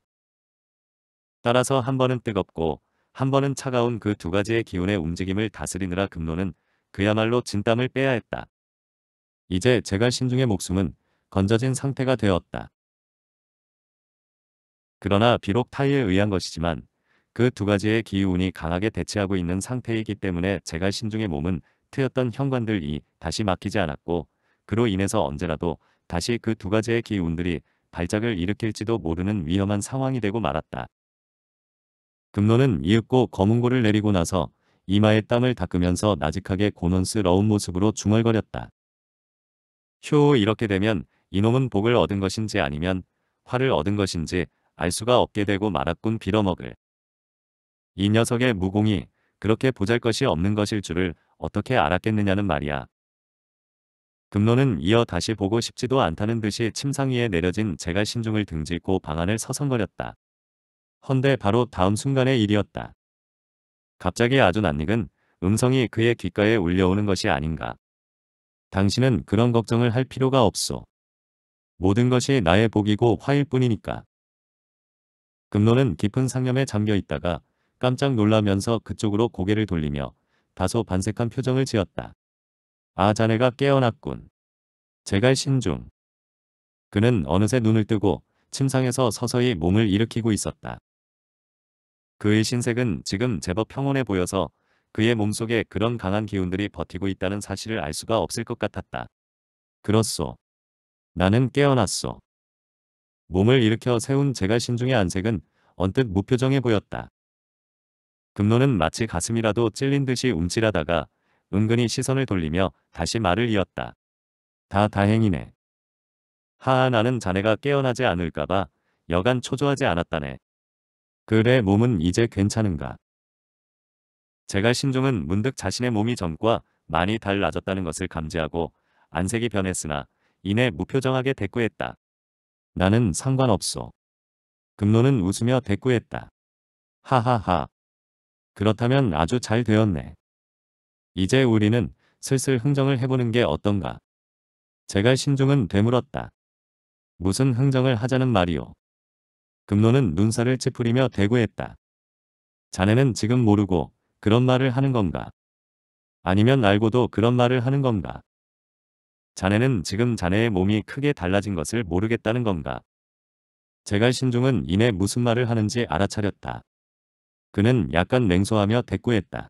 따라서 한 번은 뜨겁고 한 번은 차가운 그 두 가지의 기운의 움직임을 다스리느라 금노는 그야말로 진땀을 빼야 했다. 이제 제갈 신중의 목숨은 건져진 상태가 되었다. 그러나 비록 타이에 의한 것이지만 그 두 가지의 기운이 강하게 대치하고 있는 상태이기 때문에 제갈 신중의 몸은 트였던 현관들이 다시 막히지 않았고 그로 인해서 언제라도 다시 그 두 가지의 기운들이 발작을 일으킬지도 모르는 위험한 상황이 되고 말았다. 금노는 이윽고 검은고를 내리고 나서 이마에 땀을 닦으면서 나직하게 고논스러운 모습으로 중얼거렸다. 효 이렇게 되면 이놈은 복을 얻은 것인지 아니면 화를 얻은 것인지 알 수가 없게 되고 말았군 빌어먹을. 이 녀석의 무공이 그렇게 보잘것이 없는 것일 줄을 어떻게 알았겠느냐는 말이야. 금노는 이어 다시 보고 싶지도 않다는 듯이 침상 위에 내려진 제가 신중을 등지고 방안을 서성거렸다. 헌데 바로 다음 순간의 일이었다. 갑자기 아주 낯익은 음성이 그의 귓가에 울려오는 것이 아닌가. 당신은 그런 걱정을 할 필요가 없소. 모든 것이 나의 복이고 화일 뿐이니까. 금로는 깊은 상념에 잠겨 있다가 깜짝 놀라면서 그쪽으로 고개를 돌리며 다소 반색한 표정을 지었다. 아 자네가 깨어났군. 제갈 신중. 그는 어느새 눈을 뜨고 침상에서 서서히 몸을 일으키고 있었다. 그의 신색은 지금 제법 평온해 보여서 그의 몸속에 그런 강한 기운들이 버티고 있다는 사실을 알 수가 없을 것 같았다. 그렇소. 나는 깨어났소. 몸을 일으켜 세운 제가 신중의 안색은 언뜻 무표정해 보였다. 금노는 마치 가슴이라도 찔린 듯이 움찔하다가 은근히 시선을 돌리며 다시 말을 이었다. 다 다행이네. 하아 나는 자네가 깨어나지 않을까봐 여간 초조하지 않았다네. 그의 몸은 이제 괜찮은가? 제갈 신종은 문득 자신의 몸이 전과 많이 달라졌다는 것을 감지하고 안색이 변했으나 이내 무표정하게 대꾸했다. 나는 상관없소. 금로는 웃으며 대꾸했다. 하하하. 그렇다면 아주 잘 되었네. 이제 우리는 슬슬 흥정을 해보는 게 어떤가. 제갈 신종은 되물었다. 무슨 흥정을 하자는 말이오. 금로는 눈살을 찌푸리며 대구했다. 자네는 지금 모르고 그런 말을 하는 건가? 아니면 알고도 그런 말을 하는 건가? 자네는 지금 자네의 몸이 크게 달라진 것을 모르겠다는 건가? 제갈신중은 이내 무슨 말을 하는지 알아차렸다. 그는 약간 냉소하며 대꾸했다.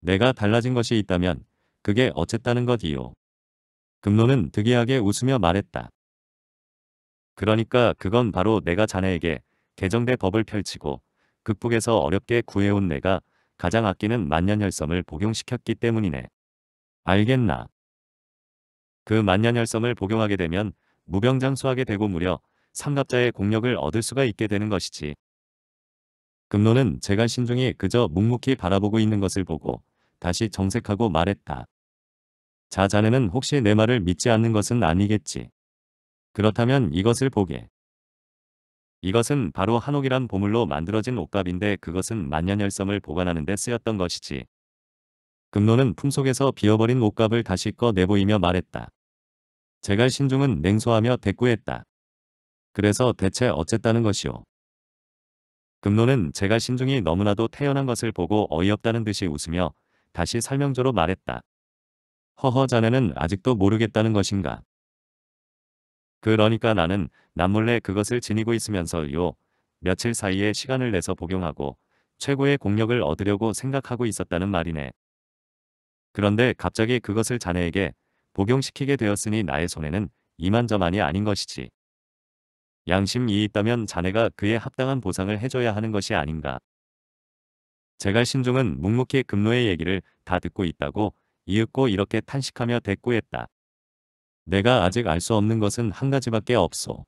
내가 달라진 것이 있다면 그게 어쨌다는 것이요. 금로는 득이하게 웃으며 말했다. 그러니까 그건 바로 내가 자네에게 개정대 법을 펼치고 극북에서 어렵게 구해온 내가 가장 아끼는 만년혈섬을 복용시켰기 때문이네. 알겠나? 그 만년혈섬을 복용하게 되면 무병장수하게 되고 무려 삼갑자의 공력을 얻을 수가 있게 되는 것이지. 금로는 제가 신중히 그저 묵묵히 바라보고 있는 것을 보고 다시 정색하고 말했다. 자 자네는 혹시 내 말을 믿지 않는 것은 아니겠지. 그렇다면 이것을 보게. 이것은 바로 한옥이란 보물로 만들어진 옷값인데 그것은 만년열성을 보관하는 데 쓰였던 것이지. 금노는 품속에서 비어버린 옷값을 다시 꺼내보이며 말했다. 제갈 신중은 냉소하며 대꾸했다. 그래서 대체 어쨌다는 것이오. 금노는 제갈 신중이 너무나도 태연한 것을 보고 어이없다는 듯이 웃으며 다시 설명조로 말했다. 허허 자네는 아직도 모르겠다는 것인가. 그러니까 나는 남몰래 그것을 지니고 있으면서요. 며칠 사이에 시간을 내서 복용하고 최고의 공력을 얻으려고 생각하고 있었다는 말이네. 그런데 갑자기 그것을 자네에게 복용시키게 되었으니 나의 손해는 이만저만이 아닌 것이지. 양심이 있다면 자네가 그에 합당한 보상을 해줘야 하는 것이 아닌가. 제갈 신중은 묵묵히 금로의 얘기를 다 듣고 있다고 이윽고 이렇게 탄식하며 대꾸했다. 내가 아직 알 수 없는 것은 한 가지밖에 없소.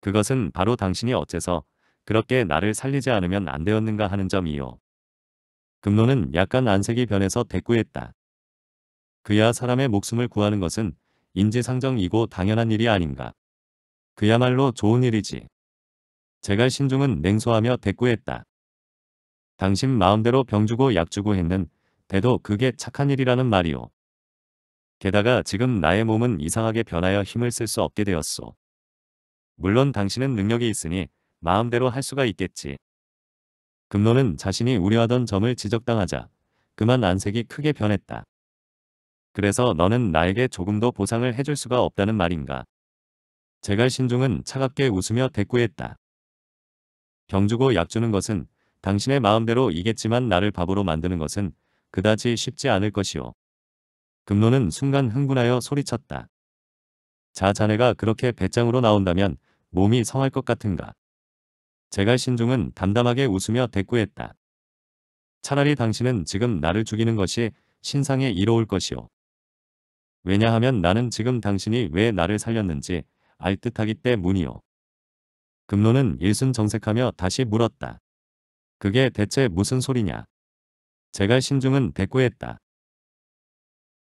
그것은 바로 당신이 어째서 그렇게 나를 살리지 않으면 안 되었는가 하는 점이요. 금노는 약간 안색이 변해서 대꾸했다. 그야 사람의 목숨을 구하는 것은 인지상정이고 당연한 일이 아닌가. 그야말로 좋은 일이지. 제갈 신중은 냉소하며 대꾸했다. 당신 마음대로 병주고 약주고 했는 데도 그게 착한 일이라는 말이오. 게다가 지금 나의 몸은 이상하게 변하여 힘을 쓸 수 없게 되었소. 물론 당신은 능력이 있으니 마음대로 할 수가 있겠지. 금노는 자신이 우려하던 점을 지적당하자 그만 안색이 크게 변했다. 그래서 너는 나에게 조금 더 보상을 해줄 수가 없다는 말인가. 제갈 신중은 차갑게 웃으며 대꾸했다. 경주고 약 주는 것은 당신의 마음대로 이겠지만 나를 바보로 만드는 것은 그다지 쉽지 않을 것이오. 금로는 순간 흥분하여 소리쳤다. 자 자네가 그렇게 배짱으로 나온다면 몸이 성할 것 같은가. 제갈 신중은 담담하게 웃으며 대꾸했다. 차라리 당신은 지금 나를 죽이는 것이 신상에 이로울 것이오. 왜냐하면 나는 지금 당신이 왜 나를 살렸는지 알 듯하기 때문이오. 금로는 일순 정색하며 다시 물었다. 그게 대체 무슨 소리냐. 제갈 신중은 대꾸했다.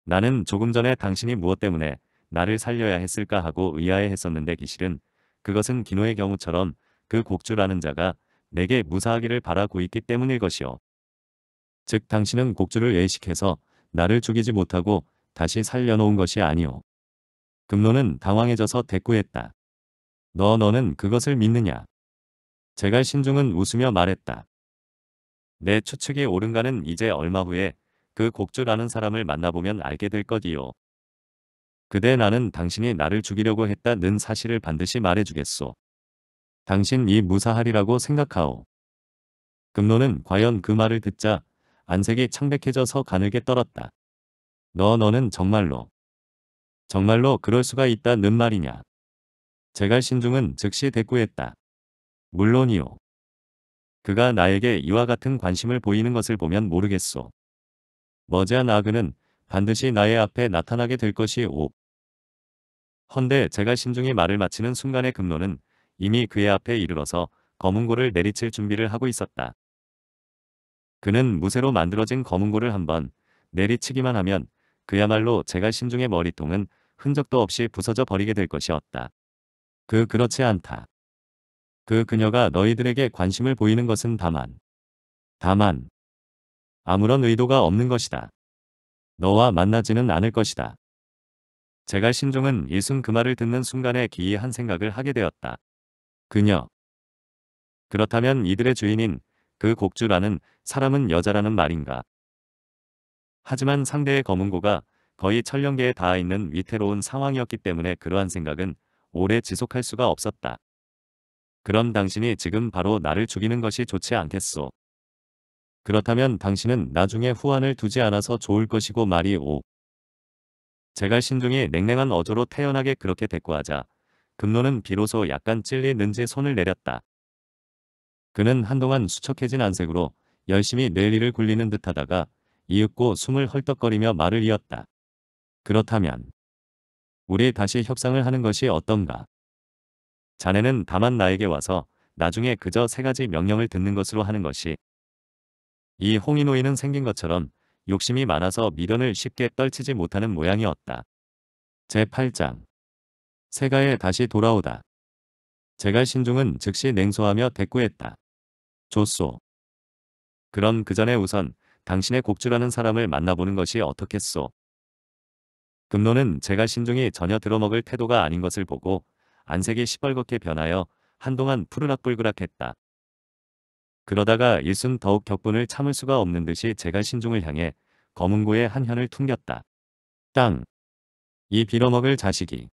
나는 조금 전에 당신이 무엇 때문에 나를 살려야 했을까 하고 의아해 했었는데 기실은 그것은 기노의 경우처럼 그 곡주라는 자가 내게 무사하기를 바라고 있기 때문일 것이오즉 당신은 곡주를 예식해서 나를 죽이지 못하고 다시 살려놓은 것이 아니오. 금로는 당황해져서 대꾸했다. 너 너는 그것을 믿느냐? 제갈 신중은 웃으며 말했다. 내 추측이 옳은가는 이제 얼마 후에 그 곡주라는 사람을 만나보면 알게 될 것이요. 그대 나는 당신이 나를 죽이려고 했다는 사실을 반드시 말해주겠소. 당신이 무사하리라고 생각하오. 금노는 과연 그 말을 듣자 안색이 창백해져서 가늘게 떨었다. 너 너는 정말로 정말로 그럴 수가 있다는 말이냐. 제갈 신중은 즉시 대꾸했다. 물론이오 그가 나에게 이와 같은 관심을 보이는 것을 보면 모르겠소. 머지한 아그는 반드시 나의 앞에 나타나게 될 것이 오. 헌데 제가 신중히 말을 마치는 순간에금로는 이미 그의 앞에 이르러서 검은고를 내리칠 준비를 하고 있었다. 그는 무쇠로 만들어진 검은고를 한번 내리치기만 하면 그야말로 제가 신중의 머리통은 흔적도 없이 부서져 버리게 될 것이었다. 그 그렇지 않다. 그 그녀가 너희들에게 관심을 보이는 것은 다만 다만 아무런 의도가 없는 것이다. 너와 만나지는 않을 것이다. 제갈 신종은 이순그 말을 듣는 순간에 기이한 생각을 하게 되었다. 그녀. 그렇다면 이들의 주인인 그 곡주라는 사람은 여자라는 말인가. 하지만 상대의 검은고가 거의 천령계에 닿아 있는 위태로운 상황이었기 때문에 그러한 생각은 오래 지속할 수가 없었다. 그럼 당신이 지금 바로 나를 죽이는 것이 좋지 않겠소. 그렇다면 당신은 나중에 후환을 두지 않아서 좋을 것이고 말이 오. 제가신중이 냉랭한 어조로 태연하게 그렇게 대꾸하자 금로는 비로소 약간 찔리는지 손을 내렸다. 그는 한동안 수척해진 안색으로 열심히 뇌리를 굴리는 듯하다가 이윽고 숨을 헐떡거리며 말을 이었다. 그렇다면 우리 다시 협상을 하는 것이 어떤가? 자네는 다만 나에게 와서 나중에 그저 세 가지 명령을 듣는 것으로 하는 것이 이홍인호인은 생긴 것처럼 욕심이 많아서 미련을 쉽게 떨치지 못하는 모양이었다. 제8장 세가에 다시 돌아오다. 제갈 신중은 즉시 냉소하며 대꾸했다. 좋소. 그럼 그 전에 우선 당신의 곡주라는 사람을 만나보는 것이 어떻겠소? 금노는 제갈 신중이 전혀 들어먹을 태도가 아닌 것을 보고 안색이 시뻘겋게 변하여 한동안 푸르락불그락했다. 그러다가 일순 더욱 격분을 참을 수가 없는 듯이 제가 신중을 향해 검은고의 한 현을 퉁겼다. 땅! 이 빌어먹을 자식이.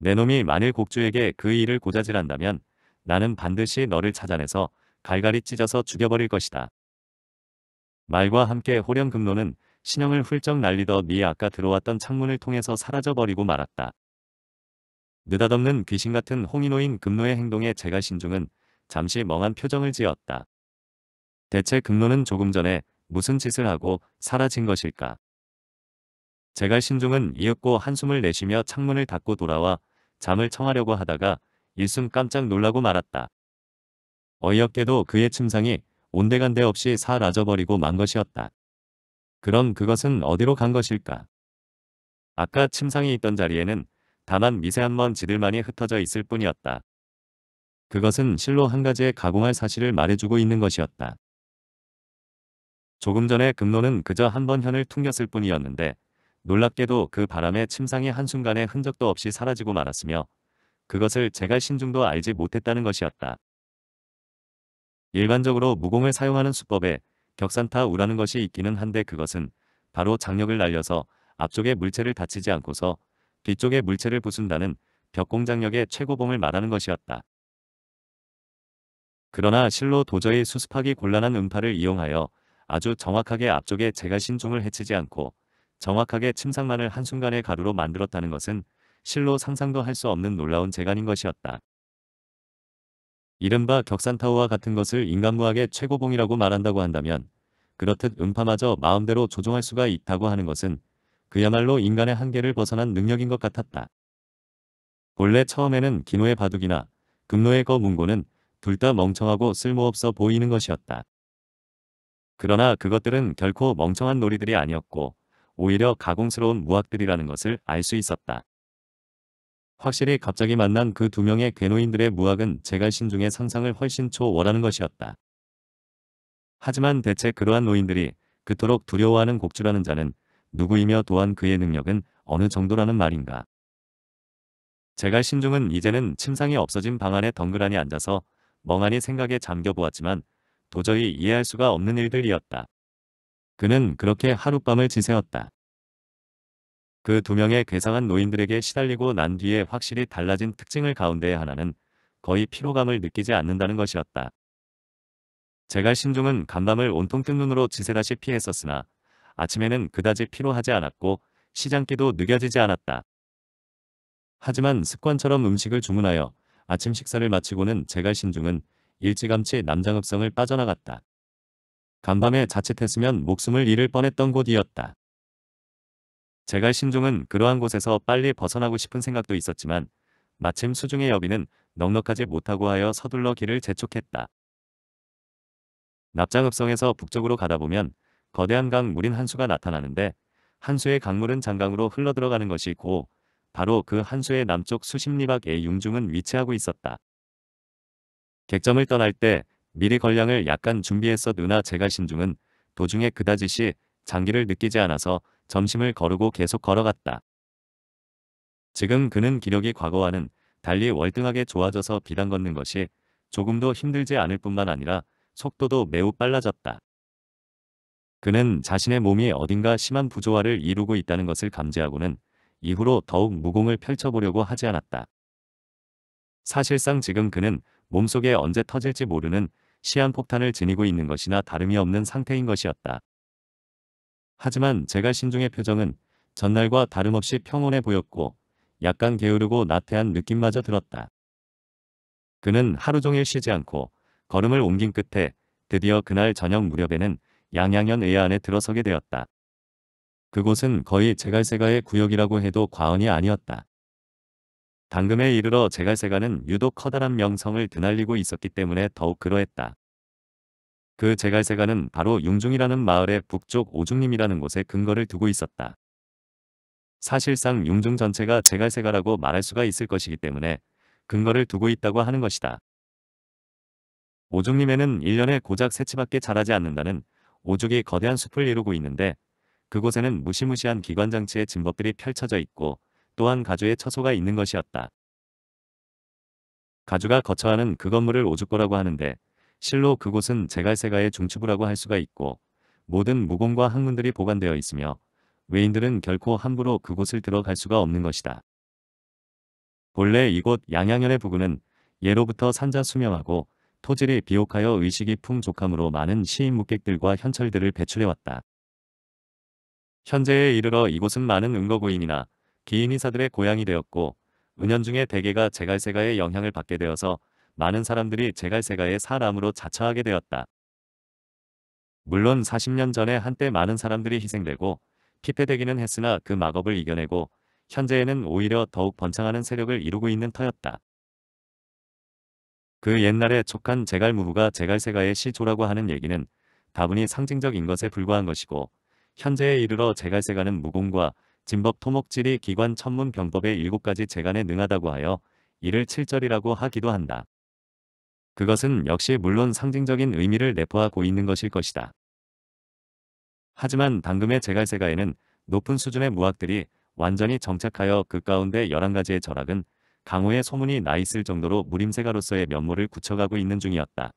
내 놈이 만일 곡주에게 그 일을 고자질한다면 나는 반드시 너를 찾아내서 갈갈이 찢어서 죽여버릴 것이다. 말과 함께 호령금노는 신형을 훌쩍 날리더네 아까 들어왔던 창문을 통해서 사라져버리고 말았다. 느닷없는 귀신 같은 홍인호인 금노의 행동에 제가 신중은 잠시 멍한 표정을 지었다. 대체 금로는 조금 전에 무슨 짓을 하고 사라진 것일까? 제갈 신중은 이윽고 한숨을 내쉬며 창문을 닫고 돌아와 잠을 청하려고 하다가 일순 깜짝 놀라고 말았다. 어이없게도 그의 침상이 온데간데 없이 사라져버리고 만 것이었다. 그럼 그것은 어디로 간 것일까? 아까 침상이 있던 자리에는 다만 미세한 먼지들만이 흩어져 있을 뿐이었다. 그것은 실로 한 가지의 가공할 사실을 말해주고 있는 것이었다. 조금 전에 금노는 그저 한 번 현을 퉁겼을 뿐이었는데 놀랍게도 그 바람에 침상이 한순간에 흔적도 없이 사라지고 말았으며 그것을 제가 신중도 알지 못했다는 것이었다. 일반적으로 무공을 사용하는 수법에 격산타 우라는 것이 있기는 한데 그것은 바로 장력을 날려서 앞쪽에 물체를 다치지 않고서 뒤쪽에 물체를 부순다는 벽공장력의 최고봉을 말하는 것이었다. 그러나 실로 도저히 수습하기 곤란한 음파를 이용하여 아주 정확하게 앞쪽에 제가 신종을 해치지 않고 정확하게 침상만을 한순간에 가루로 만들었다는 것은 실로 상상도 할 수 없는 놀라운 재간인 것이었다. 이른바 격산타워와 같은 것을 인간무학의 최고봉이라고 말한다고 한다면 그렇듯 음파마저 마음대로 조종할 수가 있다고 하는 것은 그야말로 인간의 한계를 벗어난 능력인 것 같았다. 본래 처음에는 기노의 바둑이나 금노의 거문고는 둘다 멍청하고 쓸모없어 보이는 것이었다. 그러나 그것들은 결코 멍청한 놀이들이 아니었고 오히려 가공스러운 무학들이라는 것을 알 수 있었다. 확실히 갑자기 만난 그 두 명의 괴노인들의 무학은 제가 신중의 상상을 훨씬 초월하는 것이었다. 하지만 대체 그러한 노인들이 그토록 두려워하는 곡주라는 자는 누구이며 또한 그의 능력은 어느 정도라는 말인가. 제갈 신중은 이제는 침상이 없어진 방 안에 덩그라니 앉아서 멍하니 생각에 잠겨보았지만 도저히 이해할 수가 없는 일들이었다. 그는 그렇게 하룻밤을 지새웠다. 그 두 명의 괴상한 노인들에게 시달리고 난 뒤에 확실히 달라진 특징을 가운데 하나는 거의 피로감을 느끼지 않는다는 것이었다. 제갈 신종은 간밤을 온통 뜬눈으로 지새다시 피했었으나 아침에는 그다지 피로하지 않았고 시장기도 느껴지지 않았다. 하지만 습관처럼 음식을 주문하여 아침 식사를 마치고는 제갈신중은 일찌감치 남장읍성을 빠져나갔다. 간밤에 자칫했으면 목숨을 잃을 뻔했던 곳이었다. 제갈신중은 그러한 곳에서 빨리 벗어나고 싶은 생각도 있었지만 마침 수중의 여비는 넉넉하지 못하고 하여 서둘러 길을 재촉했다. 납장읍성에서 북쪽으로 가다 보면 거대한 강 물인 한수가 나타나는데 한수의 강물은 장강으로 흘러들어가는 것이 고 바로 그 한수의 남쪽 수십 리박의 융중은 위치하고 있었다. 객점을 떠날 때 미리 걸량을 약간 준비했었으나 제가 신중은 도중에 그다지 시 장기를 느끼지 않아서 점심을 거르고 계속 걸어갔다. 지금 그는 기력이 과거와는 달리 월등하게 좋아져서 비단 걷는 것이 조금도 힘들지 않을 뿐만 아니라 속도도 매우 빨라졌다. 그는 자신의 몸이 어딘가 심한 부조화를 이루고 있다는 것을 감지하고는 이후로 더욱 무공을 펼쳐보려고 하지 않았다. 사실상 지금 그는 몸속에 언제 터질지 모르는 시한폭탄을 지니고 있는 것이나 다름이 없는 상태인 것이었다. 하지만 제가 신중의 표정은 전날과 다름없이 평온해 보였고 약간 게으르고 나태한 느낌마저 들었다. 그는 하루 종일 쉬지 않고 걸음을 옮긴 끝에 드디어 그날 저녁 무렵에는 양양현 의안에 아 들어서게 되었다. 그곳은 거의 제갈세가의 구역이라고 해도 과언이 아니었다. 당금에 이르러 제갈세가는 유독 커다란 명성을 드날리고 있었기 때문에 더욱 그러했다. 그 제갈세가는 바로 융중이라는 마을의 북쪽 오중림이라는 곳에 근거를 두고 있었다. 사실상 융중 전체가 제갈세가라고 말할 수가 있을 것이기 때문에 근거를 두고 있다고 하는 것이다. 오중림에는 1년에 고작 세치밖에 자라지 않는다는 오죽이 거대한 숲을 이루고 있는데 그곳에는 무시무시한 기관장치의 진법들이 펼쳐져 있고 또한 가주의 처소가 있는 것이었다. 가주가 거처하는 그 건물을 오죽거라고 하는데 실로 그곳은 제갈세가의 중추부라고 할 수가 있고 모든 무공과 학문들이 보관되어 있으며 외인들은 결코 함부로 그곳을 들어갈 수가 없는 것이다. 본래 이곳 양양현의 부근은 예로부터 산자 수명하고 토질이 비옥하여 의식이 풍족함으로 많은 시인 묵객들과 현철들을 배출해왔다. 현재에 이르러 이곳은 많은 은거구인이나 기인이사들의 고향이 되었고 은연중에 대개가 제갈세가의 영향을 받게 되어서 많은 사람들이 제갈세가의 사람으로 자처하게 되었다. 물론 40년 전에 한때 많은 사람들이 희생되고 피폐되기는 했으나 그 막업을 이겨내고 현재에는 오히려 더욱 번창하는 세력을 이루고 있는 터였다. 그 옛날에 촉한 제갈무부가 제갈세가의 시조라고 하는 얘기는 다분히 상징적인 것에 불과한 것이고 현재에 이르러 제갈세간은 무공과 진법 토목질이 기관 천문 병법의 7가지 재간에 능하다고 하여 이를 칠절이라고 하기도 한다. 그것은 역시 물론 상징적인 의미를 내포하고 있는 것일 것이다. 하지만 당금의 제갈세가에는 높은 수준의 무학들이 완전히 정착하여 그 가운데 11가지의 절학은 강호의 소문이 나 있을 정도로 무림세가로서의 면모를 굳혀가고 있는 중이었다.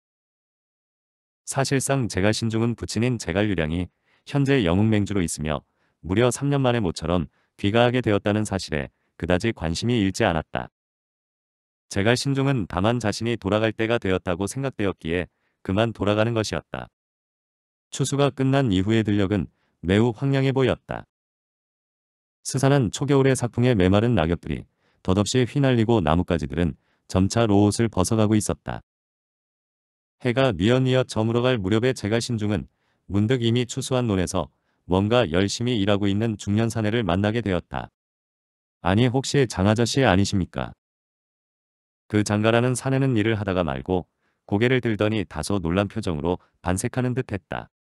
사실상 제갈신중은 부친인 제갈유량이 현재 영웅맹주로 있으며 무려 3년 만에 모처럼 귀가하게 되었다는 사실에 그다지 관심이 잃지 않았다. 제갈 신종은 다만 자신이 돌아갈 때가 되었다고 생각되었기에 그만 돌아가는 것이었다. 추수가 끝난 이후의 들녘은 매우 황량해 보였다. 스산한 초겨울의 사풍에 메마른 낙엽들이 덧없이 휘날리고 나뭇가지들은 점차 로옷을 벗어가고 있었다. 해가 미연이어 저물어갈 무렵에 제갈 신중은 문득 이미 추수한 논에서 뭔가 열심히 일하고 있는 중년 사내를 만나게 되었다. 아니 혹시 장아저씨 아니십니까? 그 장가라는 사내는 일을 하다가 말고 고개를 들더니 다소 놀란 표정으로 반색하는 듯했다.